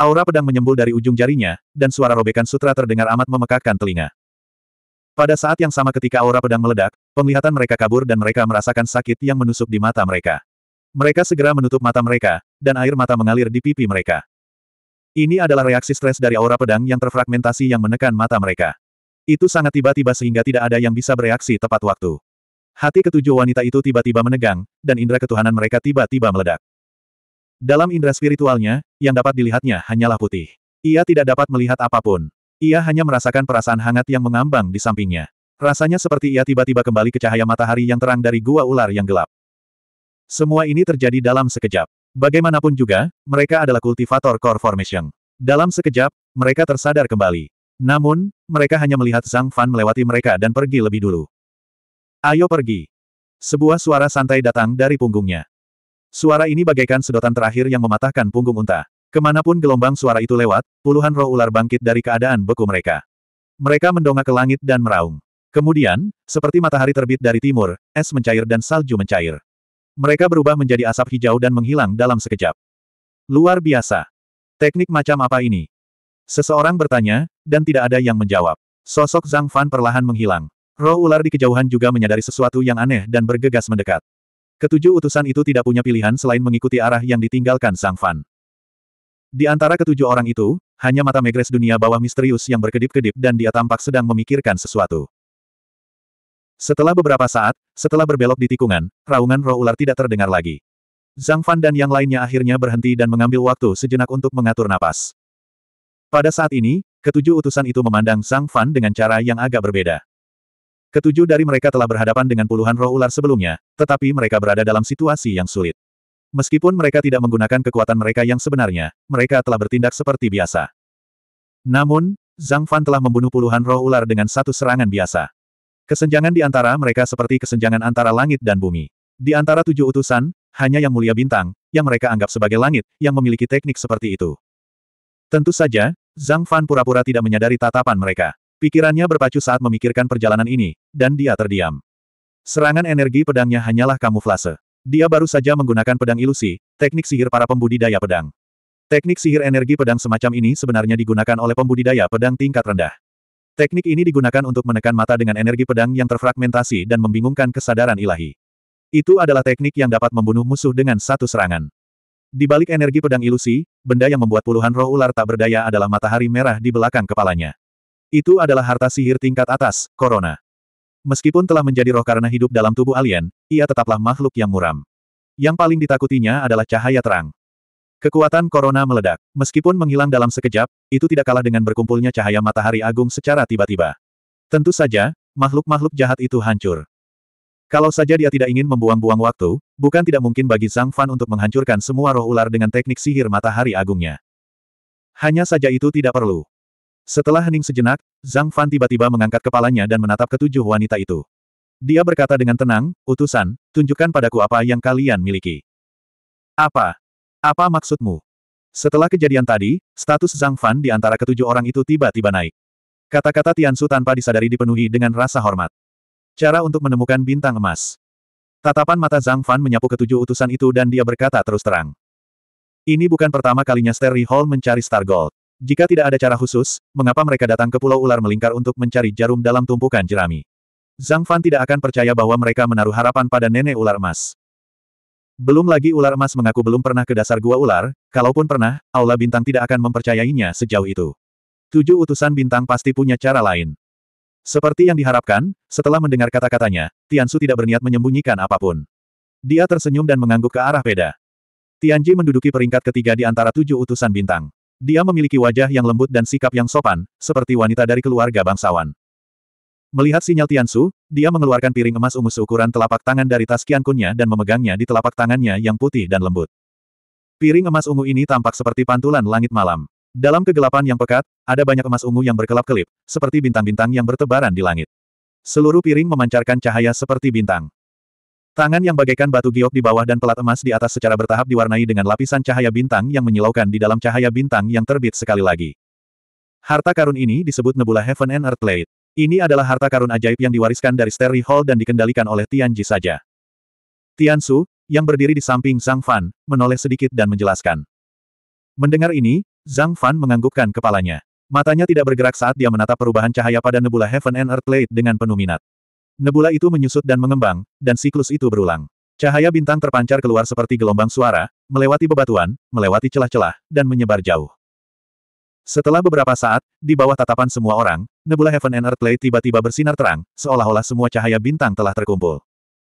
[SPEAKER 1] Aura pedang menyembul dari ujung jarinya, dan suara robekan sutra terdengar amat memekakkan telinga. Pada saat yang sama ketika aura pedang meledak, penglihatan mereka kabur dan mereka merasakan sakit yang menusuk di mata mereka. Mereka segera menutup mata mereka, dan air mata mengalir di pipi mereka. Ini adalah reaksi stres dari aura pedang yang terfragmentasi yang menekan mata mereka. Itu sangat tiba-tiba sehingga tidak ada yang bisa bereaksi tepat waktu. Hati ketujuh wanita itu tiba-tiba menegang, dan indera ketuhanan mereka tiba-tiba meledak. Dalam indera spiritualnya, yang dapat dilihatnya hanyalah putih. Ia tidak dapat melihat apapun. Ia hanya merasakan perasaan hangat yang mengambang di sampingnya. Rasanya seperti ia tiba-tiba kembali ke cahaya matahari yang terang dari gua ular yang gelap. Semua ini terjadi dalam sekejap. Bagaimanapun juga, mereka adalah kultivator core formation. Dalam sekejap, mereka tersadar kembali. Namun, mereka hanya melihat Zhang Fan melewati mereka dan pergi lebih dulu. Ayo pergi. Sebuah suara santai datang dari punggungnya. Suara ini bagaikan sedotan terakhir yang mematahkan punggung unta. Kemanapun gelombang suara itu lewat, puluhan roh ular bangkit dari keadaan beku mereka. Mereka mendongak ke langit dan meraung. Kemudian, seperti matahari terbit dari timur, es mencair dan salju mencair. Mereka berubah menjadi asap hijau dan menghilang dalam sekejap. Luar biasa. Teknik macam apa ini? Seseorang bertanya, dan tidak ada yang menjawab. Sosok Zhang Fan perlahan menghilang. Roh ular di kejauhan juga menyadari sesuatu yang aneh dan bergegas mendekat. Ketujuh utusan itu tidak punya pilihan selain mengikuti arah yang ditinggalkan Zhang Fan. Di antara ketujuh orang itu, hanya mata Megres dunia bawah misterius yang berkedip-kedip dan dia tampak sedang memikirkan sesuatu. Setelah beberapa saat, setelah berbelok di tikungan, raungan roh ular tidak terdengar lagi. Zhang Fan dan yang lainnya akhirnya berhenti dan mengambil waktu sejenak untuk mengatur napas. Pada saat ini, ketujuh utusan itu memandang Zhang Fan dengan cara yang agak berbeda. Ketujuh dari mereka telah berhadapan dengan puluhan roh ular sebelumnya, tetapi mereka berada dalam situasi yang sulit. Meskipun mereka tidak menggunakan kekuatan mereka yang sebenarnya, mereka telah bertindak seperti biasa. Namun, Zhang Fan telah membunuh puluhan roh ular dengan satu serangan biasa. Kesenjangan di antara mereka seperti kesenjangan antara langit dan bumi. Di antara tujuh utusan, hanya yang mulia bintang, yang mereka anggap sebagai langit, yang memiliki teknik seperti itu. Tentu saja, Zhang Fan pura-pura tidak menyadari tatapan mereka. Pikirannya berpacu saat memikirkan perjalanan ini, dan dia terdiam. Serangan energi pedangnya hanyalah kamuflase. Dia baru saja menggunakan pedang ilusi, teknik sihir para pembudidaya pedang. Teknik sihir energi pedang semacam ini sebenarnya digunakan oleh pembudidaya pedang tingkat rendah. Teknik ini digunakan untuk menekan mata dengan energi pedang yang terfragmentasi dan membingungkan kesadaran ilahi. Itu adalah teknik yang dapat membunuh musuh dengan satu serangan. Di balik energi pedang ilusi, benda yang membuat puluhan roh ular tak berdaya adalah matahari merah di belakang kepalanya. Itu adalah harta sihir tingkat atas, Corona. Meskipun telah menjadi roh karena hidup dalam tubuh alien, ia tetaplah makhluk yang muram. Yang paling ditakutinya adalah cahaya terang. Kekuatan corona meledak. Meskipun menghilang dalam sekejap, itu tidak kalah dengan berkumpulnya cahaya matahari agung secara tiba-tiba. Tentu saja, makhluk-makhluk jahat itu hancur. Kalau saja dia tidak ingin membuang-buang waktu, bukan tidak mungkin bagi Zhang Fan untuk menghancurkan semua roh ular dengan teknik sihir matahari agungnya. Hanya saja itu tidak perlu. Setelah hening sejenak, Zhang Fan tiba-tiba mengangkat kepalanya dan menatap ketujuh wanita itu. Dia berkata dengan tenang, utusan, tunjukkan padaku apa yang kalian miliki. Apa? Apa maksudmu? Setelah kejadian tadi, status Zhang Fan di antara ketujuh orang itu tiba-tiba naik. Kata-kata Tiansu tanpa disadari dipenuhi dengan rasa hormat. Cara untuk menemukan bintang emas. Tatapan mata Zhang Fan menyapu ketujuh utusan itu dan dia berkata terus terang. Ini bukan pertama kalinya Sterry Hall mencari Star Gold. Jika tidak ada cara khusus, mengapa mereka datang ke Pulau Ular Melingkar untuk mencari jarum dalam tumpukan jerami? Zhang Fan tidak akan percaya bahwa mereka menaruh harapan pada nenek ular emas. Belum lagi ular emas mengaku belum pernah ke dasar gua ular, kalaupun pernah, Aula Bintang tidak akan mempercayainya sejauh itu. Tujuh utusan bintang pasti punya cara lain. Seperti yang diharapkan, setelah mendengar kata-katanya, Tiansu tidak berniat menyembunyikan apapun. Dia tersenyum dan mengangguk ke arah Peda. Tianji menduduki peringkat ketiga di antara tujuh utusan bintang. Dia memiliki wajah yang lembut dan sikap yang sopan, seperti wanita dari keluarga bangsawan. Melihat sinyal Tiansu, dia mengeluarkan piring emas ungu seukuran telapak tangan dari tas kiankunnya dan memegangnya di telapak tangannya yang putih dan lembut. Piring emas ungu ini tampak seperti pantulan langit malam. Dalam kegelapan yang pekat, ada banyak emas ungu yang berkelap-kelip, seperti bintang-bintang yang bertebaran di langit. Seluruh piring memancarkan cahaya seperti bintang. Tangan yang bagaikan batu giok di bawah dan pelat emas di atas secara bertahap diwarnai dengan lapisan cahaya bintang yang menyilaukan di dalam cahaya bintang yang terbit sekali lagi. Harta karun ini disebut Nebula Heaven and Earth Plate. Ini adalah harta karun ajaib yang diwariskan dari Sterry Hall dan dikendalikan oleh Tianji saja. Tian Su, yang berdiri di samping Zhang Fan, menoleh sedikit dan menjelaskan. Mendengar ini, Zhang Fan menganggukkan kepalanya. Matanya tidak bergerak saat dia menatap perubahan cahaya pada Nebula Heaven and Earth Plate dengan penuh minat. Nebula itu menyusut dan mengembang, dan siklus itu berulang. Cahaya bintang terpancar keluar seperti gelombang suara, melewati bebatuan, melewati celah-celah, dan menyebar jauh. Setelah beberapa saat, di bawah tatapan semua orang, nebula Heaven and Earth Plate tiba-tiba bersinar terang, seolah-olah semua cahaya bintang telah terkumpul.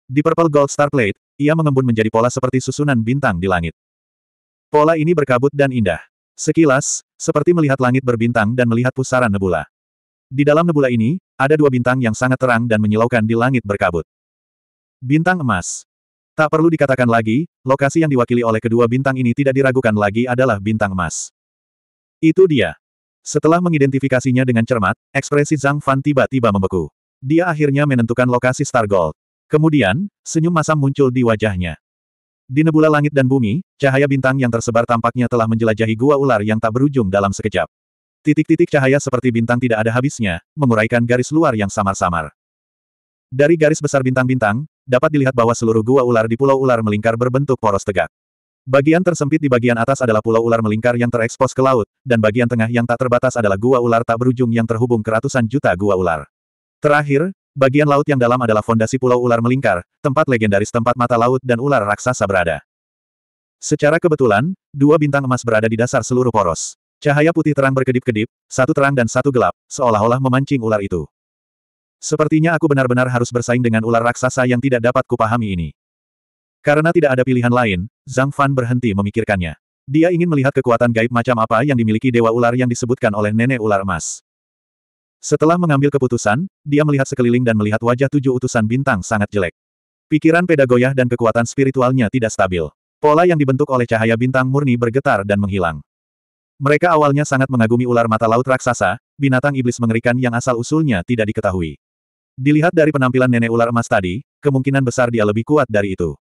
[SPEAKER 1] Di Purple Gold Star Plate, ia mengembun menjadi pola seperti susunan bintang di langit. Pola ini berkabut dan indah. Sekilas, seperti melihat langit berbintang dan melihat pusaran nebula. Di dalam nebula ini, ada dua bintang yang sangat terang dan menyilaukan di langit berkabut. Bintang emas. Tak perlu dikatakan lagi, lokasi yang diwakili oleh kedua bintang ini tidak diragukan lagi adalah bintang emas. Itu dia. Setelah mengidentifikasinya dengan cermat, ekspresi Zhang Fan tiba-tiba membeku. Dia akhirnya menentukan lokasi Star Gold. Kemudian, senyum masam muncul di wajahnya. Di nebula langit dan bumi, cahaya bintang yang tersebar tampaknya telah menjelajahi gua ular yang tak berujung dalam sekejap. Titik-titik cahaya seperti bintang tidak ada habisnya, menguraikan garis luar yang samar-samar. Dari garis besar bintang-bintang, dapat dilihat bahwa seluruh gua ular di Pulau Ular melingkar berbentuk poros tegak. Bagian tersempit di bagian atas adalah pulau ular melingkar yang terekspos ke laut, dan bagian tengah yang tak terbatas adalah gua ular tak berujung yang terhubung ke ratusan juta gua ular. Terakhir, bagian laut yang dalam adalah fondasi pulau ular melingkar, tempat legendaris tempat mata laut dan ular raksasa berada. Secara kebetulan, dua bintang emas berada di dasar seluruh poros. Cahaya putih terang berkedip-kedip, satu terang dan satu gelap, seolah-olah memancing ular itu. Sepertinya aku benar-benar harus bersaing dengan ular raksasa yang tidak dapat kupahami ini. Karena tidak ada pilihan lain, Zhang Fan berhenti memikirkannya. Dia ingin melihat kekuatan gaib macam apa yang dimiliki dewa ular yang disebutkan oleh nenek ular emas. Setelah mengambil keputusan, dia melihat sekeliling dan melihat wajah tujuh utusan bintang sangat jelek. Pikiran pedagoyah dan kekuatan spiritualnya tidak stabil. Pola yang dibentuk oleh cahaya bintang murni bergetar dan menghilang. Mereka awalnya sangat mengagumi ular mata laut raksasa, binatang iblis mengerikan yang asal-usulnya tidak diketahui. Dilihat dari penampilan nenek ular emas tadi, kemungkinan besar dia lebih kuat dari itu.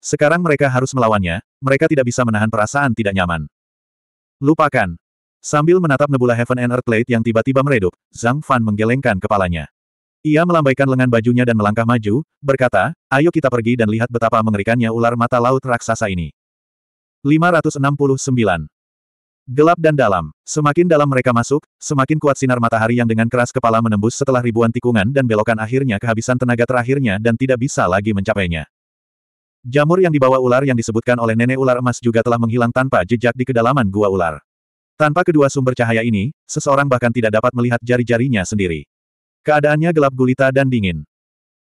[SPEAKER 1] Sekarang mereka harus melawannya, mereka tidak bisa menahan perasaan tidak nyaman. Lupakan. Sambil menatap nebula Heaven and Earth Plate yang tiba-tiba meredup, Zhang Fan menggelengkan kepalanya. Ia melambaikan lengan bajunya dan melangkah maju, berkata, ayo kita pergi dan lihat betapa mengerikannya ular mata laut raksasa ini. 569. Gelap dan dalam. Semakin dalam mereka masuk, semakin kuat sinar matahari yang dengan keras kepala menembus setelah ribuan tikungan dan belokan akhirnya kehabisan tenaga terakhirnya dan tidak bisa lagi mencapainya. Jamur yang dibawa ular yang disebutkan oleh nenek ular emas juga telah menghilang tanpa jejak di kedalaman gua ular. Tanpa kedua sumber cahaya ini, seseorang bahkan tidak dapat melihat jari-jarinya sendiri. Keadaannya gelap gulita dan dingin.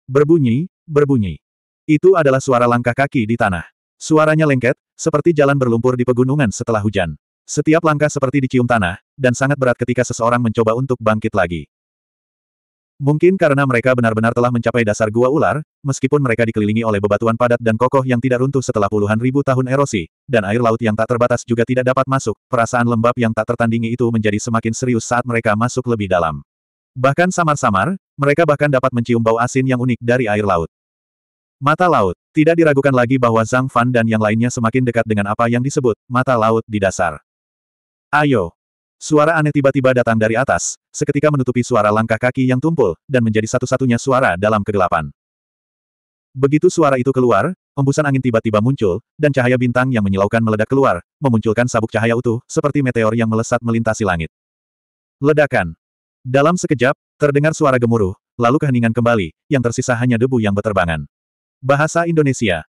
[SPEAKER 1] Berbunyi, berbunyi. Itu adalah suara langkah kaki di tanah. Suaranya lengket, seperti jalan berlumpur di pegunungan setelah hujan. Setiap langkah seperti dicium tanah, dan sangat berat ketika seseorang mencoba untuk bangkit lagi. Mungkin karena mereka benar-benar telah mencapai dasar gua ular, meskipun mereka dikelilingi oleh bebatuan padat dan kokoh yang tidak runtuh setelah puluhan ribu tahun erosi, dan air laut yang tak terbatas juga tidak dapat masuk, perasaan lembab yang tak tertandingi itu menjadi semakin serius saat mereka masuk lebih dalam. Bahkan samar-samar, mereka bahkan dapat mencium bau asin yang unik dari air laut. Mata laut. Tidak diragukan lagi bahwa Zhang Fan dan yang lainnya semakin dekat dengan apa yang disebut mata laut di dasar. Ayo! Suara aneh tiba-tiba datang dari atas, seketika menutupi suara langkah kaki yang tumpul, dan menjadi satu-satunya suara dalam kegelapan. Begitu suara itu keluar, embusan angin tiba-tiba muncul, dan cahaya bintang yang menyilaukan meledak keluar, memunculkan sabuk cahaya utuh, seperti meteor yang melesat melintasi langit. Ledakan. Dalam sekejap, terdengar suara gemuruh, lalu keheningan kembali, yang tersisa hanya debu yang berterbangan. Bahasa Indonesia.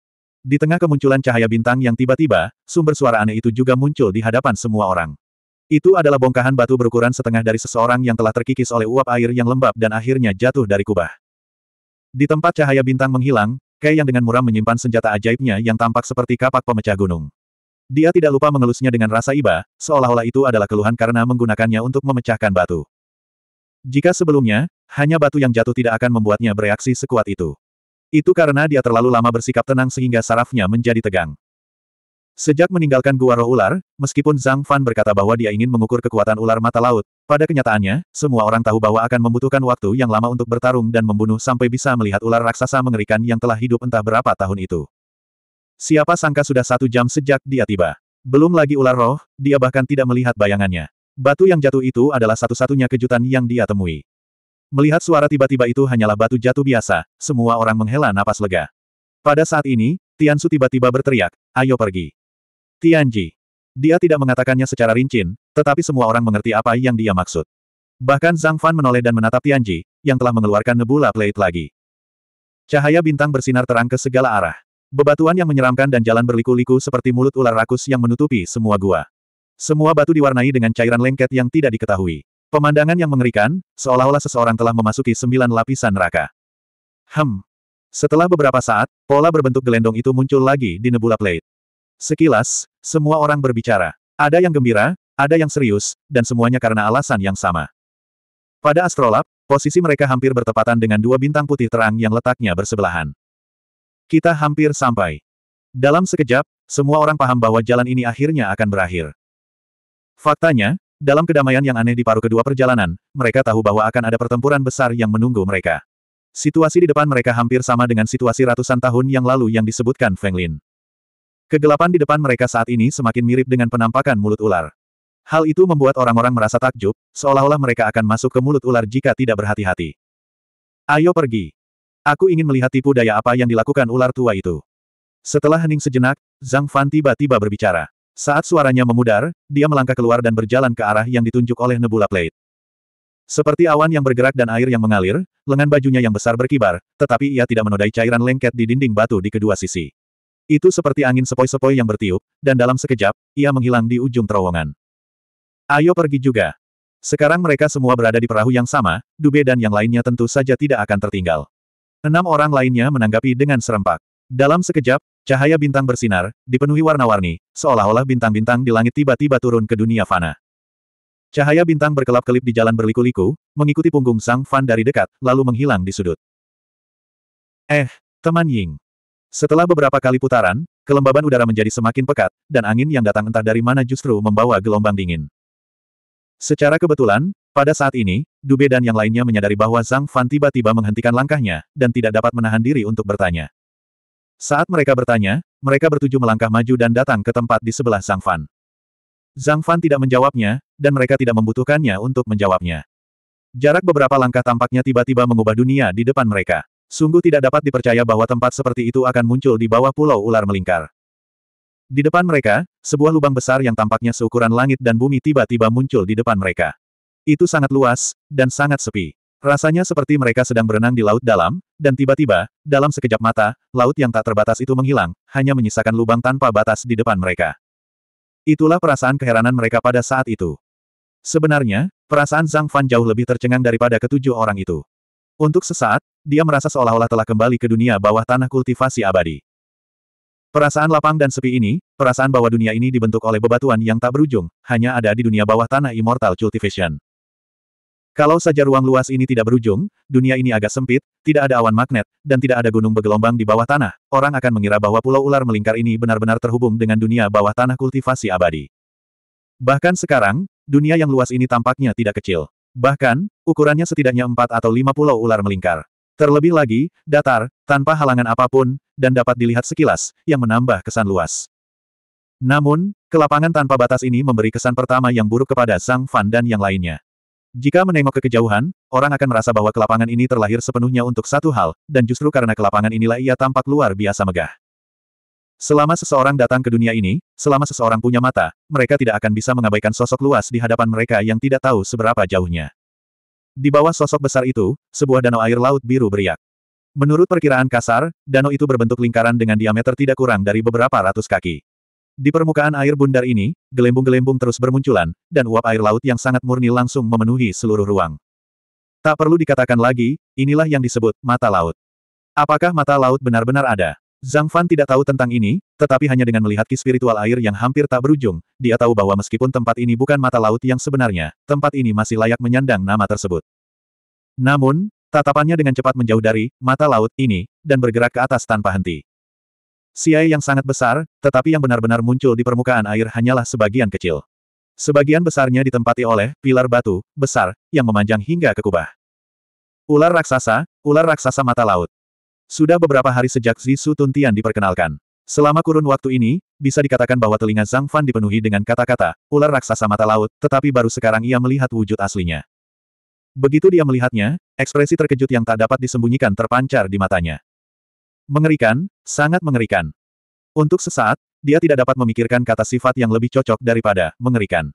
[SPEAKER 1] Di tengah kemunculan cahaya bintang yang tiba-tiba, sumber suara aneh itu juga muncul di hadapan semua orang. Itu adalah bongkahan batu berukuran setengah dari seseorang yang telah terkikis oleh uap air yang lembab dan akhirnya jatuh dari kubah. Di tempat cahaya bintang menghilang, Kei yang dengan muram menyimpan senjata ajaibnya yang tampak seperti kapak pemecah gunung. Dia tidak lupa mengelusnya dengan rasa iba, seolah-olah itu adalah keluhan karena menggunakannya untuk memecahkan batu. Jika sebelumnya, hanya batu yang jatuh tidak akan membuatnya bereaksi sekuat itu. Itu karena dia terlalu lama bersikap tenang sehingga sarafnya menjadi tegang. Sejak meninggalkan gua roh ular, meskipun Zhang Fan berkata bahwa dia ingin mengukur kekuatan ular mata laut, pada kenyataannya, semua orang tahu bahwa akan membutuhkan waktu yang lama untuk bertarung dan membunuh sampai bisa melihat ular raksasa mengerikan yang telah hidup entah berapa tahun itu. Siapa sangka sudah satu jam sejak dia tiba. Belum lagi ular roh, dia bahkan tidak melihat bayangannya. Batu yang jatuh itu adalah satu-satunya kejutan yang dia temui. Melihat suara tiba-tiba itu hanyalah batu jatuh biasa, semua orang menghela napas lega. Pada saat ini, Tian Su tiba-tiba berteriak, ayo pergi. Tianji. Dia tidak mengatakannya secara rinci, tetapi semua orang mengerti apa yang dia maksud. Bahkan Zhang Fan menoleh dan menatap Tianji, yang telah mengeluarkan nebula plate lagi. Cahaya bintang bersinar terang ke segala arah. Bebatuan yang menyeramkan dan jalan berliku-liku seperti mulut ular rakus yang menutupi semua gua. Semua batu diwarnai dengan cairan lengket yang tidak diketahui. Pemandangan yang mengerikan, seolah-olah seseorang telah memasuki sembilan lapisan neraka. Hem. Setelah beberapa saat, pola berbentuk gelendong itu muncul lagi di nebula plate. Sekilas, semua orang berbicara. Ada yang gembira, ada yang serius, dan semuanya karena alasan yang sama. Pada astrolab, posisi mereka hampir bertepatan dengan dua bintang putih terang yang letaknya bersebelahan. Kita hampir sampai. Dalam sekejap, semua orang paham bahwa jalan ini akhirnya akan berakhir. Faktanya, dalam kedamaian yang aneh di paruh kedua perjalanan, mereka tahu bahwa akan ada pertempuran besar yang menunggu mereka. Situasi di depan mereka hampir sama dengan situasi ratusan tahun yang lalu yang disebutkan Feng Lin. Kegelapan di depan mereka saat ini semakin mirip dengan penampakan mulut ular. Hal itu membuat orang-orang merasa takjub, seolah-olah mereka akan masuk ke mulut ular jika tidak berhati-hati. Ayo pergi. Aku ingin melihat tipu daya apa yang dilakukan ular tua itu. Setelah hening sejenak, Zhang Fan tiba-tiba berbicara. Saat suaranya memudar, dia melangkah keluar dan berjalan ke arah yang ditunjuk oleh Nebula Plate. Seperti awan yang bergerak dan air yang mengalir, lengan bajunya yang besar berkibar, tetapi ia tidak menodai cairan lengket di dinding batu di kedua sisi. Itu seperti angin sepoi-sepoi yang bertiup, dan dalam sekejap, ia menghilang di ujung terowongan. Ayo pergi juga. Sekarang mereka semua berada di perahu yang sama, Dube dan yang lainnya tentu saja tidak akan tertinggal. Enam orang lainnya menanggapi dengan serempak. Dalam sekejap, cahaya bintang bersinar, dipenuhi warna-warni, seolah-olah bintang-bintang di langit tiba-tiba turun ke dunia fana. Cahaya bintang berkelap-kelip di jalan berliku-liku, mengikuti punggung Sang Fan dari dekat, lalu menghilang di sudut. Eh, teman Ying. Setelah beberapa kali putaran, kelembaban udara menjadi semakin pekat, dan angin yang datang entah dari mana justru membawa gelombang dingin. Secara kebetulan, pada saat ini, Dube dan yang lainnya menyadari bahwa Zhang Fan tiba-tiba menghentikan langkahnya, dan tidak dapat menahan diri untuk bertanya. Saat mereka bertanya, mereka bertujuh melangkah maju dan datang ke tempat di sebelah Zhang Fan. Zhang Fan tidak menjawabnya, dan mereka tidak membutuhkannya untuk menjawabnya. Jarak beberapa langkah tampaknya tiba-tiba mengubah dunia di depan mereka. Sungguh tidak dapat dipercaya bahwa tempat seperti itu akan muncul di bawah pulau ular melingkar. Di depan mereka, sebuah lubang besar yang tampaknya seukuran langit dan bumi tiba-tiba muncul di depan mereka. Itu sangat luas, dan sangat sepi. Rasanya seperti mereka sedang berenang di laut dalam, dan tiba-tiba, dalam sekejap mata, laut yang tak terbatas itu menghilang, hanya menyisakan lubang tanpa batas di depan mereka. Itulah perasaan keheranan mereka pada saat itu. Sebenarnya, perasaan Zhang Fan jauh lebih tercengang daripada ketujuh orang itu. Untuk sesaat, dia merasa seolah-olah telah kembali ke dunia bawah tanah kultivasi abadi. Perasaan lapang dan sepi ini, perasaan bahwa dunia ini dibentuk oleh bebatuan yang tak berujung, hanya ada di dunia bawah tanah Immortal Cultivation. Kalau saja ruang luas ini tidak berujung, dunia ini agak sempit, tidak ada awan magnet, dan tidak ada gunung bergelombang di bawah tanah, orang akan mengira bahwa pulau ular melingkar ini benar-benar terhubung dengan dunia bawah tanah kultivasi abadi. Bahkan sekarang, dunia yang luas ini tampaknya tidak kecil. Bahkan, ukurannya setidaknya empat atau lima pulau ular melingkar. Terlebih lagi, datar, tanpa halangan apapun, dan dapat dilihat sekilas, yang menambah kesan luas. Namun, kelapangan tanpa batas ini memberi kesan pertama yang buruk kepada sang Fan dan yang lainnya. Jika menengok ke kejauhan, orang akan merasa bahwa kelapangan ini terlahir sepenuhnya untuk satu hal, dan justru karena kelapangan inilah ia tampak luar biasa megah. Selama seseorang datang ke dunia ini, selama seseorang punya mata, mereka tidak akan bisa mengabaikan sosok luas di hadapan mereka yang tidak tahu seberapa jauhnya. Di bawah sosok besar itu, sebuah danau air laut biru beriak. Menurut perkiraan kasar, danau itu berbentuk lingkaran dengan diameter tidak kurang dari beberapa ratus kaki. Di permukaan air bundar ini, gelembung-gelembung terus bermunculan, dan uap air laut yang sangat murni langsung memenuhi seluruh ruang. Tak perlu dikatakan lagi, inilah yang disebut mata laut. Apakah mata laut benar-benar ada? Zhang Fan tidak tahu tentang ini, tetapi hanya dengan melihat ki spiritual air yang hampir tak berujung, dia tahu bahwa meskipun tempat ini bukan mata laut yang sebenarnya, tempat ini masih layak menyandang nama tersebut. Namun, tatapannya dengan cepat menjauh dari mata laut ini, dan bergerak ke atas tanpa henti. Siai yang sangat besar, tetapi yang benar-benar muncul di permukaan air hanyalah sebagian kecil. Sebagian besarnya ditempati oleh pilar batu besar yang memanjang hingga ke kubah. Ular raksasa, ular raksasa mata laut. Sudah beberapa hari sejak Zisu Tuntian diperkenalkan. Selama kurun waktu ini, bisa dikatakan bahwa telinga Zhang Fan dipenuhi dengan kata-kata, ular raksasa mata laut, tetapi baru sekarang ia melihat wujud aslinya. Begitu dia melihatnya, ekspresi terkejut yang tak dapat disembunyikan terpancar di matanya. Mengerikan, sangat mengerikan. Untuk sesaat, dia tidak dapat memikirkan kata sifat yang lebih cocok daripada mengerikan.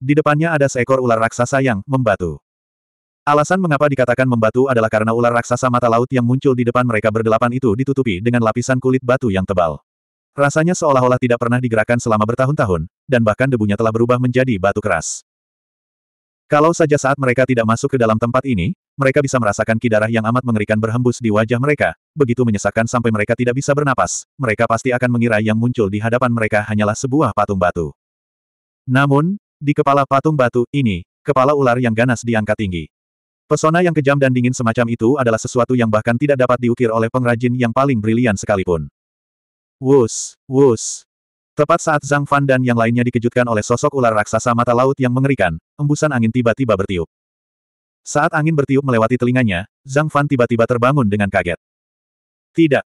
[SPEAKER 1] Di depannya ada seekor ular raksasa yang membatu. Alasan mengapa dikatakan membatu adalah karena ular raksasa mata laut yang muncul di depan mereka berdelapan itu ditutupi dengan lapisan kulit batu yang tebal. Rasanya seolah-olah tidak pernah digerakkan selama bertahun-tahun, dan bahkan debunya telah berubah menjadi batu keras. Kalau saja saat mereka tidak masuk ke dalam tempat ini, mereka bisa merasakan kidarah yang amat mengerikan berhembus di wajah mereka, begitu menyesakkan sampai mereka tidak bisa bernapas, mereka pasti akan mengira yang muncul di hadapan mereka hanyalah sebuah patung batu. Namun, di kepala patung batu ini, kepala ular yang ganas diangkat tinggi. Pesona yang kejam dan dingin semacam itu adalah sesuatu yang bahkan tidak dapat diukir oleh pengrajin yang paling brilian sekalipun. Wus, wus. Tepat saat Zhang Fan dan yang lainnya dikejutkan oleh sosok ular raksasa mata laut yang mengerikan, embusan angin tiba-tiba bertiup. Saat angin bertiup melewati telinganya, Zhang Fan tiba-tiba terbangun dengan kaget. Tidak.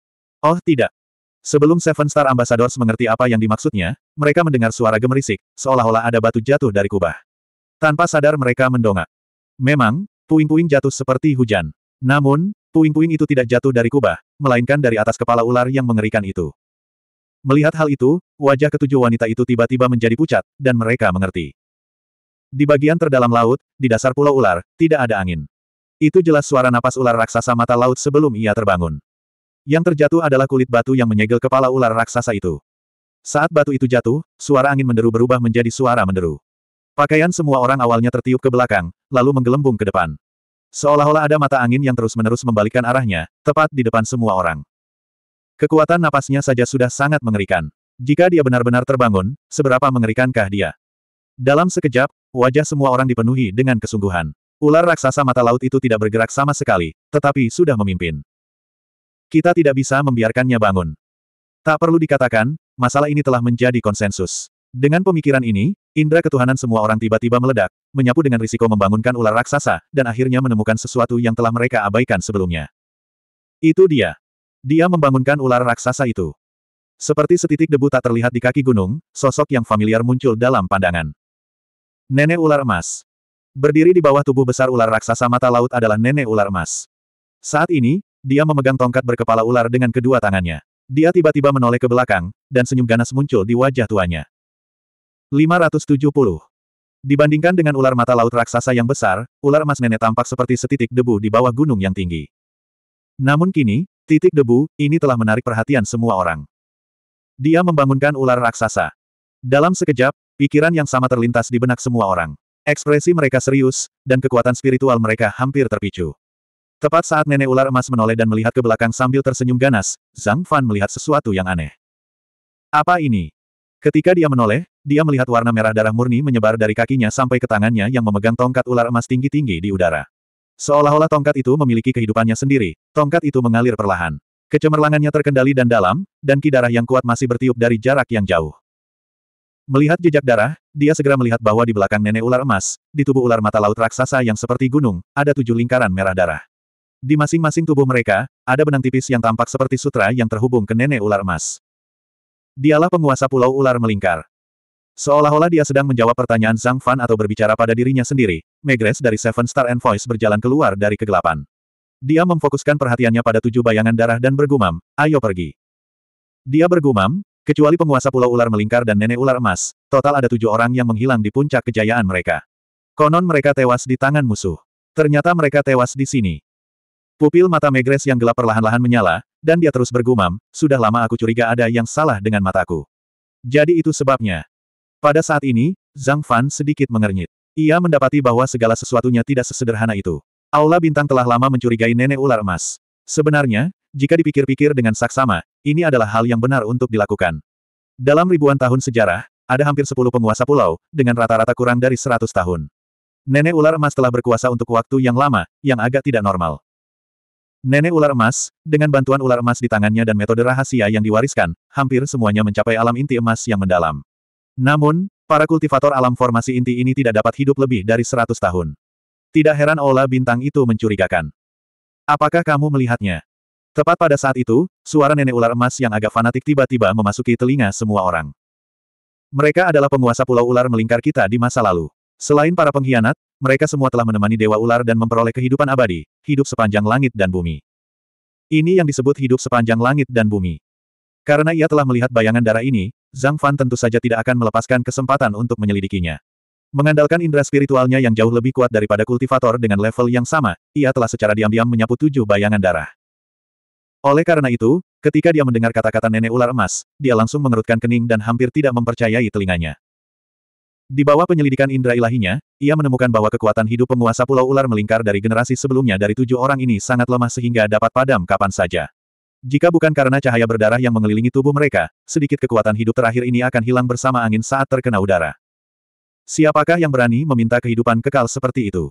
[SPEAKER 1] Oh tidak. Sebelum Seven Star Ambassadors mengerti apa yang dimaksudnya, mereka mendengar suara gemerisik, seolah-olah ada batu jatuh dari kubah. Tanpa sadar mereka mendongak. Memang, Puing-puing jatuh seperti hujan. Namun, puing-puing itu tidak jatuh dari kubah, melainkan dari atas kepala ular yang mengerikan itu. Melihat hal itu, wajah ketujuh wanita itu tiba-tiba menjadi pucat, dan mereka mengerti. Di bagian terdalam laut, di dasar pulau ular, tidak ada angin. Itu jelas suara napas ular raksasa mata laut sebelum ia terbangun. Yang terjatuh adalah kulit batu yang menyegel kepala ular raksasa itu. Saat batu itu jatuh, suara angin menderu berubah menjadi suara menderu. Pakaian semua orang awalnya tertiup ke belakang, lalu menggelembung ke depan. Seolah-olah ada mata angin yang terus-menerus membalikkan arahnya, tepat di depan semua orang. Kekuatan napasnya saja sudah sangat mengerikan. Jika dia benar-benar terbangun, seberapa mengerikankah dia? Dalam sekejap, wajah semua orang dipenuhi dengan kesungguhan. Ular raksasa mata laut itu tidak bergerak sama sekali, tetapi sudah memimpin. Kita tidak bisa membiarkannya bangun. Tak perlu dikatakan, masalah ini telah menjadi konsensus. Dengan pemikiran ini, indera ketuhanan semua orang tiba-tiba meledak, menyapu dengan risiko membangunkan ular raksasa, dan akhirnya menemukan sesuatu yang telah mereka abaikan sebelumnya. Itu dia. Dia membangunkan ular raksasa itu. Seperti setitik debu tak terlihat di kaki gunung, sosok yang familiar muncul dalam pandangan. Nenek ular emas. Berdiri di bawah tubuh besar ular raksasa mata laut adalah nenek ular emas. Saat ini, dia memegang tongkat berkepala ular dengan kedua tangannya. Dia tiba-tiba menoleh ke belakang, dan senyum ganas muncul di wajah tuanya. 570. Dibandingkan dengan ular mata laut raksasa yang besar, ular emas nenek tampak seperti setitik debu di bawah gunung yang tinggi. Namun kini, titik debu, ini telah menarik perhatian semua orang. Dia membangunkan ular raksasa. Dalam sekejap, pikiran yang sama terlintas di benak semua orang. Ekspresi mereka serius, dan kekuatan spiritual mereka hampir terpicu. Tepat saat nenek ular emas menoleh dan melihat ke belakang sambil tersenyum ganas, Zhang Fan melihat sesuatu yang aneh. Apa ini? Ketika dia menoleh, dia melihat warna merah darah murni menyebar dari kakinya sampai ke tangannya yang memegang tongkat ular emas tinggi-tinggi di udara. Seolah-olah tongkat itu memiliki kehidupannya sendiri, tongkat itu mengalir perlahan. Kecemerlangannya terkendali dan dalam, dan ki darah yang kuat masih bertiup dari jarak yang jauh. Melihat jejak darah, dia segera melihat bahwa di belakang nenek ular emas, di tubuh ular mata laut raksasa yang seperti gunung, ada tujuh lingkaran merah darah. Di masing-masing tubuh mereka, ada benang tipis yang tampak seperti sutra yang terhubung ke nenek ular emas. Dialah penguasa pulau ular melingkar. Seolah-olah dia sedang menjawab pertanyaan Zhang Fan atau berbicara pada dirinya sendiri, Megres dari Seven Star Envoys berjalan keluar dari kegelapan. Dia memfokuskan perhatiannya pada tujuh bayangan darah dan bergumam, ayo pergi. Dia bergumam, kecuali penguasa pulau ular melingkar dan nenek ular emas, total ada tujuh orang yang menghilang di puncak kejayaan mereka. Konon mereka tewas di tangan musuh. Ternyata mereka tewas di sini. Pupil mata Megres yang gelap perlahan-lahan menyala, dan dia terus bergumam, sudah lama aku curiga ada yang salah dengan mataku. Jadi itu sebabnya. Pada saat ini, Zhang Fan sedikit mengernyit. Ia mendapati bahwa segala sesuatunya tidak sesederhana itu. Aula Bintang telah lama mencurigai nenek ular emas. Sebenarnya, jika dipikir-pikir dengan saksama, ini adalah hal yang benar untuk dilakukan. Dalam ribuan tahun sejarah, ada hampir sepuluh penguasa pulau, dengan rata-rata kurang dari seratus tahun. Nenek ular emas telah berkuasa untuk waktu yang lama, yang agak tidak normal. Nenek ular emas, dengan bantuan ular emas di tangannya dan metode rahasia yang diwariskan, hampir semuanya mencapai alam inti emas yang mendalam. Namun, para kultivator alam formasi inti ini tidak dapat hidup lebih dari 100 tahun. Tidak heran Ola bintang itu mencurigakan. Apakah kamu melihatnya? Tepat pada saat itu, suara nenek ular emas yang agak fanatik tiba-tiba memasuki telinga semua orang. Mereka adalah penguasa pulau ular melingkar kita di masa lalu. Selain para pengkhianat, mereka semua telah menemani Dewa Ular dan memperoleh kehidupan abadi, hidup sepanjang langit dan bumi. Ini yang disebut hidup sepanjang langit dan bumi. Karena ia telah melihat bayangan darah ini, Zhang Fan tentu saja tidak akan melepaskan kesempatan untuk menyelidikinya. Mengandalkan indera spiritualnya yang jauh lebih kuat daripada kultivator dengan level yang sama, ia telah secara diam-diam menyapu tujuh bayangan darah. Oleh karena itu, ketika dia mendengar kata-kata nenek ular emas, dia langsung mengerutkan kening dan hampir tidak mempercayai telinganya. Di bawah penyelidikan indera ilahinya, ia menemukan bahwa kekuatan hidup penguasa Pulau Ular melingkar dari generasi sebelumnya dari tujuh orang ini sangat lemah sehingga dapat padam kapan saja. Jika bukan karena cahaya berdarah yang mengelilingi tubuh mereka, sedikit kekuatan hidup terakhir ini akan hilang bersama angin saat terkena udara. Siapakah yang berani meminta kehidupan kekal seperti itu?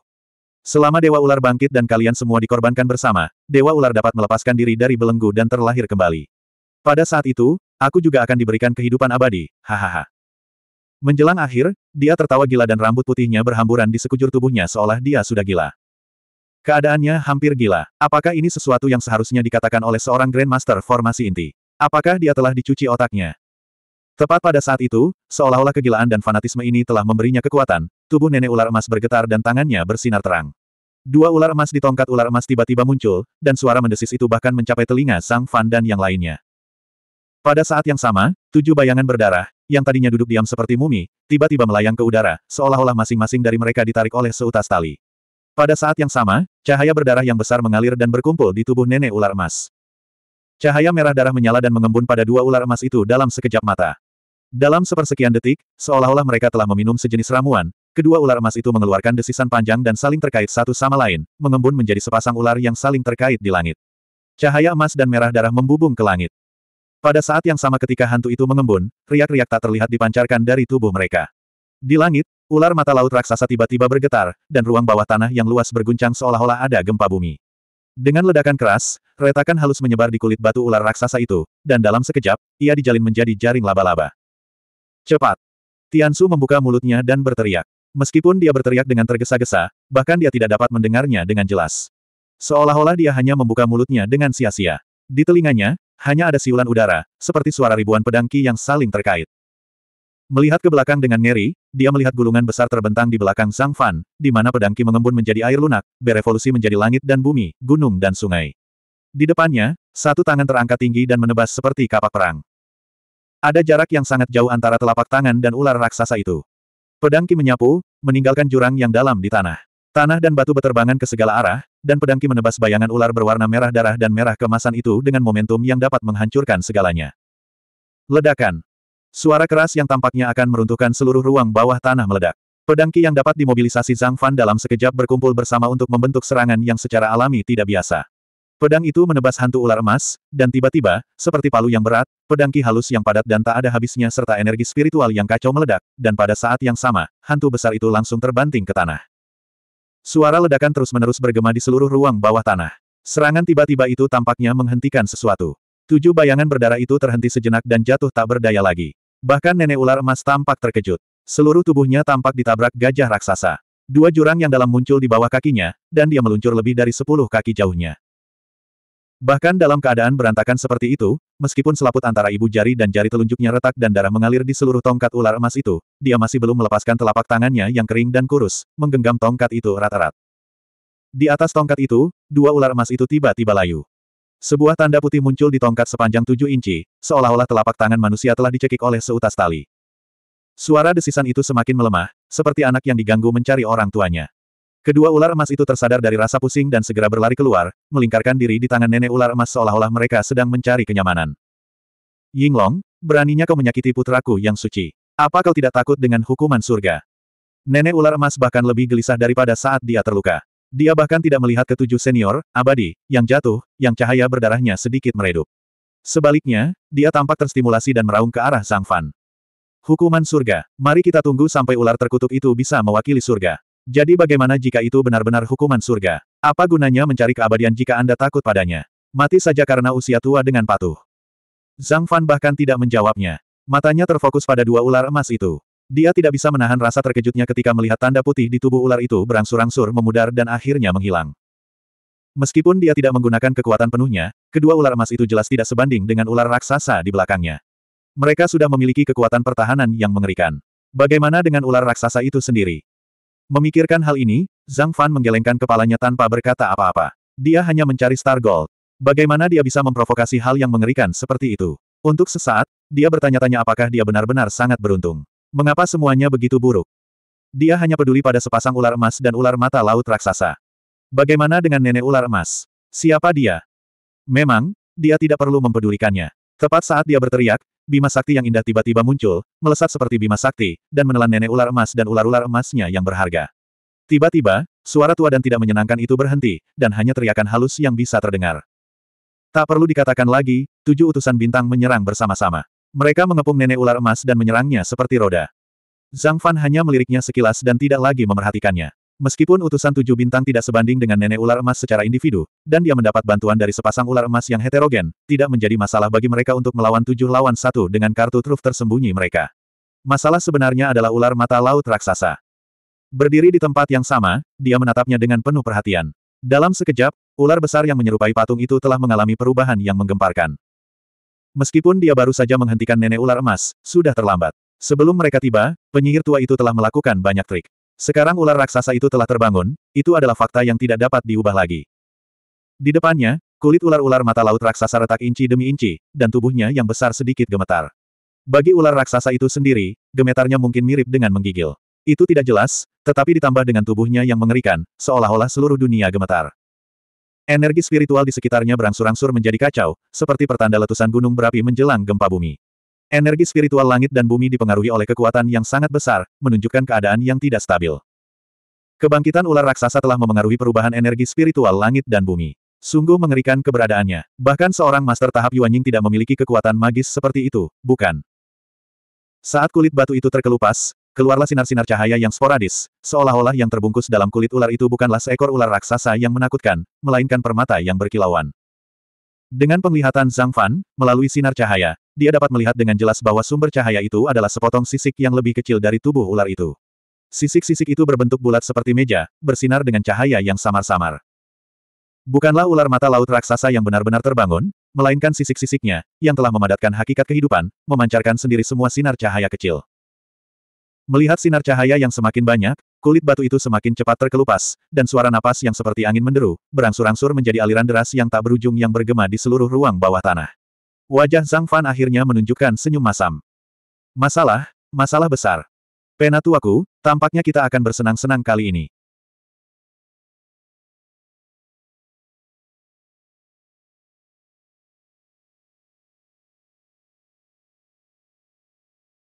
[SPEAKER 1] Selama Dewa Ular bangkit dan kalian semua dikorbankan bersama, Dewa Ular dapat melepaskan diri dari belenggu dan terlahir kembali. Pada saat itu, aku juga akan diberikan kehidupan abadi, hahaha. Menjelang akhir, dia tertawa gila dan rambut putihnya berhamburan di sekujur tubuhnya seolah dia sudah gila. Keadaannya hampir gila. Apakah ini sesuatu yang seharusnya dikatakan oleh seorang Grandmaster formasi inti? Apakah dia telah dicuci otaknya? Tepat pada saat itu, seolah-olah kegilaan dan fanatisme ini telah memberinya kekuatan, tubuh nenek ular emas bergetar dan tangannya bersinar terang. Dua ular emas di tongkat ular emas tiba-tiba muncul, dan suara mendesis itu bahkan mencapai telinga Sang Fan dan yang lainnya. Pada saat yang sama, tujuh bayangan berdarah, yang tadinya duduk diam seperti mumi, tiba-tiba melayang ke udara, seolah-olah masing-masing dari mereka ditarik oleh seutas tali. Pada saat yang sama, cahaya berdarah yang besar mengalir dan berkumpul di tubuh nenek ular emas. Cahaya merah darah menyala dan mengembun pada dua ular emas itu dalam sekejap mata. Dalam sepersekian detik, seolah-olah mereka telah meminum sejenis ramuan, kedua ular emas itu mengeluarkan desisan panjang dan saling terkait satu sama lain, mengembun menjadi sepasang ular yang saling terkait di langit. Cahaya emas dan merah darah membubung ke langit. Pada saat yang sama ketika hantu itu mengembun, riak-riak tak terlihat dipancarkan dari tubuh mereka. Di langit, ular mata laut raksasa tiba-tiba bergetar, dan ruang bawah tanah yang luas berguncang seolah-olah ada gempa bumi. Dengan ledakan keras, retakan halus menyebar di kulit batu ular raksasa itu, dan dalam sekejap, ia dijalin menjadi jaring laba-laba. Cepat! Tiansu membuka mulutnya dan berteriak. Meskipun dia berteriak dengan tergesa-gesa, bahkan dia tidak dapat mendengarnya dengan jelas. Seolah-olah dia hanya membuka mulutnya dengan sia-sia. Di telinganya, hanya ada siulan udara, seperti suara ribuan pedangki yang saling terkait. Melihat ke belakang dengan ngeri, dia melihat gulungan besar terbentang di belakang sang Fan, di mana pedangki mengembun menjadi air lunak, berevolusi menjadi langit dan bumi, gunung dan sungai. Di depannya, satu tangan terangkat tinggi dan menebas seperti kapak perang. Ada jarak yang sangat jauh antara telapak tangan dan ular raksasa itu. Pedangki menyapu, meninggalkan jurang yang dalam di tanah. Tanah dan batu beterbangan ke segala arah, dan pedangki menebas bayangan ular berwarna merah darah dan merah kemasan itu dengan momentum yang dapat menghancurkan segalanya. Ledakan. Suara keras yang tampaknya akan meruntuhkan seluruh ruang bawah tanah meledak. Pedangki yang dapat dimobilisasi Zhang Fan dalam sekejap berkumpul bersama untuk membentuk serangan yang secara alami tidak biasa. Pedang itu menebas hantu ular emas, dan tiba-tiba, seperti palu yang berat, pedangki halus yang padat dan tak ada habisnya serta energi spiritual yang kacau meledak, dan pada saat yang sama, hantu besar itu langsung terbanting ke tanah. Suara ledakan terus-menerus bergema di seluruh ruang bawah tanah. Serangan tiba-tiba itu tampaknya menghentikan sesuatu. Tujuh bayangan berdarah itu terhenti sejenak dan jatuh tak berdaya lagi. Bahkan nenek ular emas tampak terkejut. Seluruh tubuhnya tampak ditabrak gajah raksasa. Dua jurang yang dalam muncul di bawah kakinya, dan dia meluncur lebih dari sepuluh kaki jauhnya. Bahkan dalam keadaan berantakan seperti itu, meskipun selaput antara ibu jari dan jari telunjuknya retak dan darah mengalir di seluruh tongkat ular emas itu, dia masih belum melepaskan telapak tangannya yang kering dan kurus, menggenggam tongkat itu erat-erat. Di atas tongkat itu, dua ular emas itu tiba-tiba layu. Sebuah tanda putih muncul di tongkat sepanjang tujuh inci, seolah-olah telapak tangan manusia telah dicekik oleh seutas tali. Suara desisan itu semakin melemah, seperti anak yang diganggu mencari orang tuanya. Kedua ular emas itu tersadar dari rasa pusing dan segera berlari keluar, melingkarkan diri di tangan nenek ular emas seolah-olah mereka sedang mencari kenyamanan. Yinglong, beraninya kau menyakiti putraku yang suci. Apa kau tidak takut dengan hukuman surga? Nenek ular emas bahkan lebih gelisah daripada saat dia terluka. Dia bahkan tidak melihat ketujuh senior, abadi, yang jatuh, yang cahaya berdarahnya sedikit meredup. Sebaliknya, dia tampak terstimulasi dan meraung ke arah Zhang Fan. Hukuman surga, mari kita tunggu sampai ular terkutuk itu bisa mewakili surga. Jadi bagaimana jika itu benar-benar hukuman surga? Apa gunanya mencari keabadian jika Anda takut padanya? Mati saja karena usia tua dengan patuh. Zhang Fan bahkan tidak menjawabnya. Matanya terfokus pada dua ular emas itu. Dia tidak bisa menahan rasa terkejutnya ketika melihat tanda putih di tubuh ular itu berangsur-angsur memudar dan akhirnya menghilang. Meskipun dia tidak menggunakan kekuatan penuhnya, kedua ular emas itu jelas tidak sebanding dengan ular raksasa di belakangnya. Mereka sudah memiliki kekuatan pertahanan yang mengerikan. Bagaimana dengan ular raksasa itu sendiri? Memikirkan hal ini, Zhang Fan menggelengkan kepalanya tanpa berkata apa-apa. Dia hanya mencari Star Gold. Bagaimana dia bisa memprovokasi hal yang mengerikan seperti itu? Untuk sesaat, dia bertanya-tanya apakah dia benar-benar sangat beruntung. Mengapa semuanya begitu buruk? Dia hanya peduli pada sepasang ular emas dan ular mata laut raksasa. Bagaimana dengan nenek ular emas? Siapa dia? Memang, dia tidak perlu mempedulikannya. Tepat saat dia berteriak, bima sakti yang indah tiba-tiba muncul, melesat seperti bima sakti, dan menelan nenek ular emas dan ular-ular emasnya yang berharga. Tiba-tiba, suara tua dan tidak menyenangkan itu berhenti, dan hanya teriakan halus yang bisa terdengar. Tak perlu dikatakan lagi, tujuh utusan bintang menyerang bersama-sama. Mereka mengepung nenek ular emas dan menyerangnya seperti roda. Zhang Fan hanya meliriknya sekilas dan tidak lagi memerhatikannya. Meskipun utusan tujuh bintang tidak sebanding dengan nenek ular emas secara individu, dan dia mendapat bantuan dari sepasang ular emas yang heterogen, tidak menjadi masalah bagi mereka untuk melawan tujuh lawan satu dengan kartu truf tersembunyi mereka. Masalah sebenarnya adalah ular mata laut raksasa. Berdiri di tempat yang sama, dia menatapnya dengan penuh perhatian. Dalam sekejap, ular besar yang menyerupai patung itu telah mengalami perubahan yang menggemparkan. Meskipun dia baru saja menghentikan nenek ular emas, sudah terlambat. Sebelum mereka tiba, penyihir tua itu telah melakukan banyak trik. Sekarang ular raksasa itu telah terbangun, itu adalah fakta yang tidak dapat diubah lagi. Di depannya, kulit ular-ular mata laut raksasa retak inci demi inci, dan tubuhnya yang besar sedikit gemetar. Bagi ular raksasa itu sendiri, gemetarnya mungkin mirip dengan menggigil. Itu tidak jelas, tetapi ditambah dengan tubuhnya yang mengerikan, seolah-olah seluruh dunia gemetar. Energi spiritual di sekitarnya berangsur-angsur menjadi kacau, seperti pertanda letusan gunung berapi menjelang gempa bumi. Energi spiritual langit dan bumi dipengaruhi oleh kekuatan yang sangat besar, menunjukkan keadaan yang tidak stabil. Kebangkitan ular raksasa telah memengaruhi perubahan energi spiritual langit dan bumi. Sungguh mengerikan keberadaannya. Bahkan seorang master tahap Yuanying tidak memiliki kekuatan magis seperti itu, bukan? Saat kulit batu itu terkelupas, keluarlah sinar-sinar cahaya yang sporadis, seolah-olah yang terbungkus dalam kulit ular itu bukanlah seekor ular raksasa yang menakutkan, melainkan permata yang berkilauan. Dengan penglihatan Zhang Fan, melalui sinar cahaya, dia dapat melihat dengan jelas bahwa sumber cahaya itu adalah sepotong sisik yang lebih kecil dari tubuh ular itu. Sisik-sisik itu berbentuk bulat seperti meja, bersinar dengan cahaya yang samar-samar. Bukanlah ular mata laut raksasa yang benar-benar terbangun, melainkan sisik-sisiknya, yang telah memadatkan hakikat kehidupan, memancarkan sendiri semua sinar cahaya kecil. Melihat sinar cahaya yang semakin banyak, kulit batu itu semakin cepat terkelupas, dan suara napas yang seperti angin menderu, berangsur-angsur menjadi aliran deras yang tak berujung yang bergema di seluruh ruang bawah tanah. Wajah Zhang Fan akhirnya menunjukkan senyum masam. Masalah, masalah besar. Penatuaku, tampaknya kita akan bersenang-senang kali ini.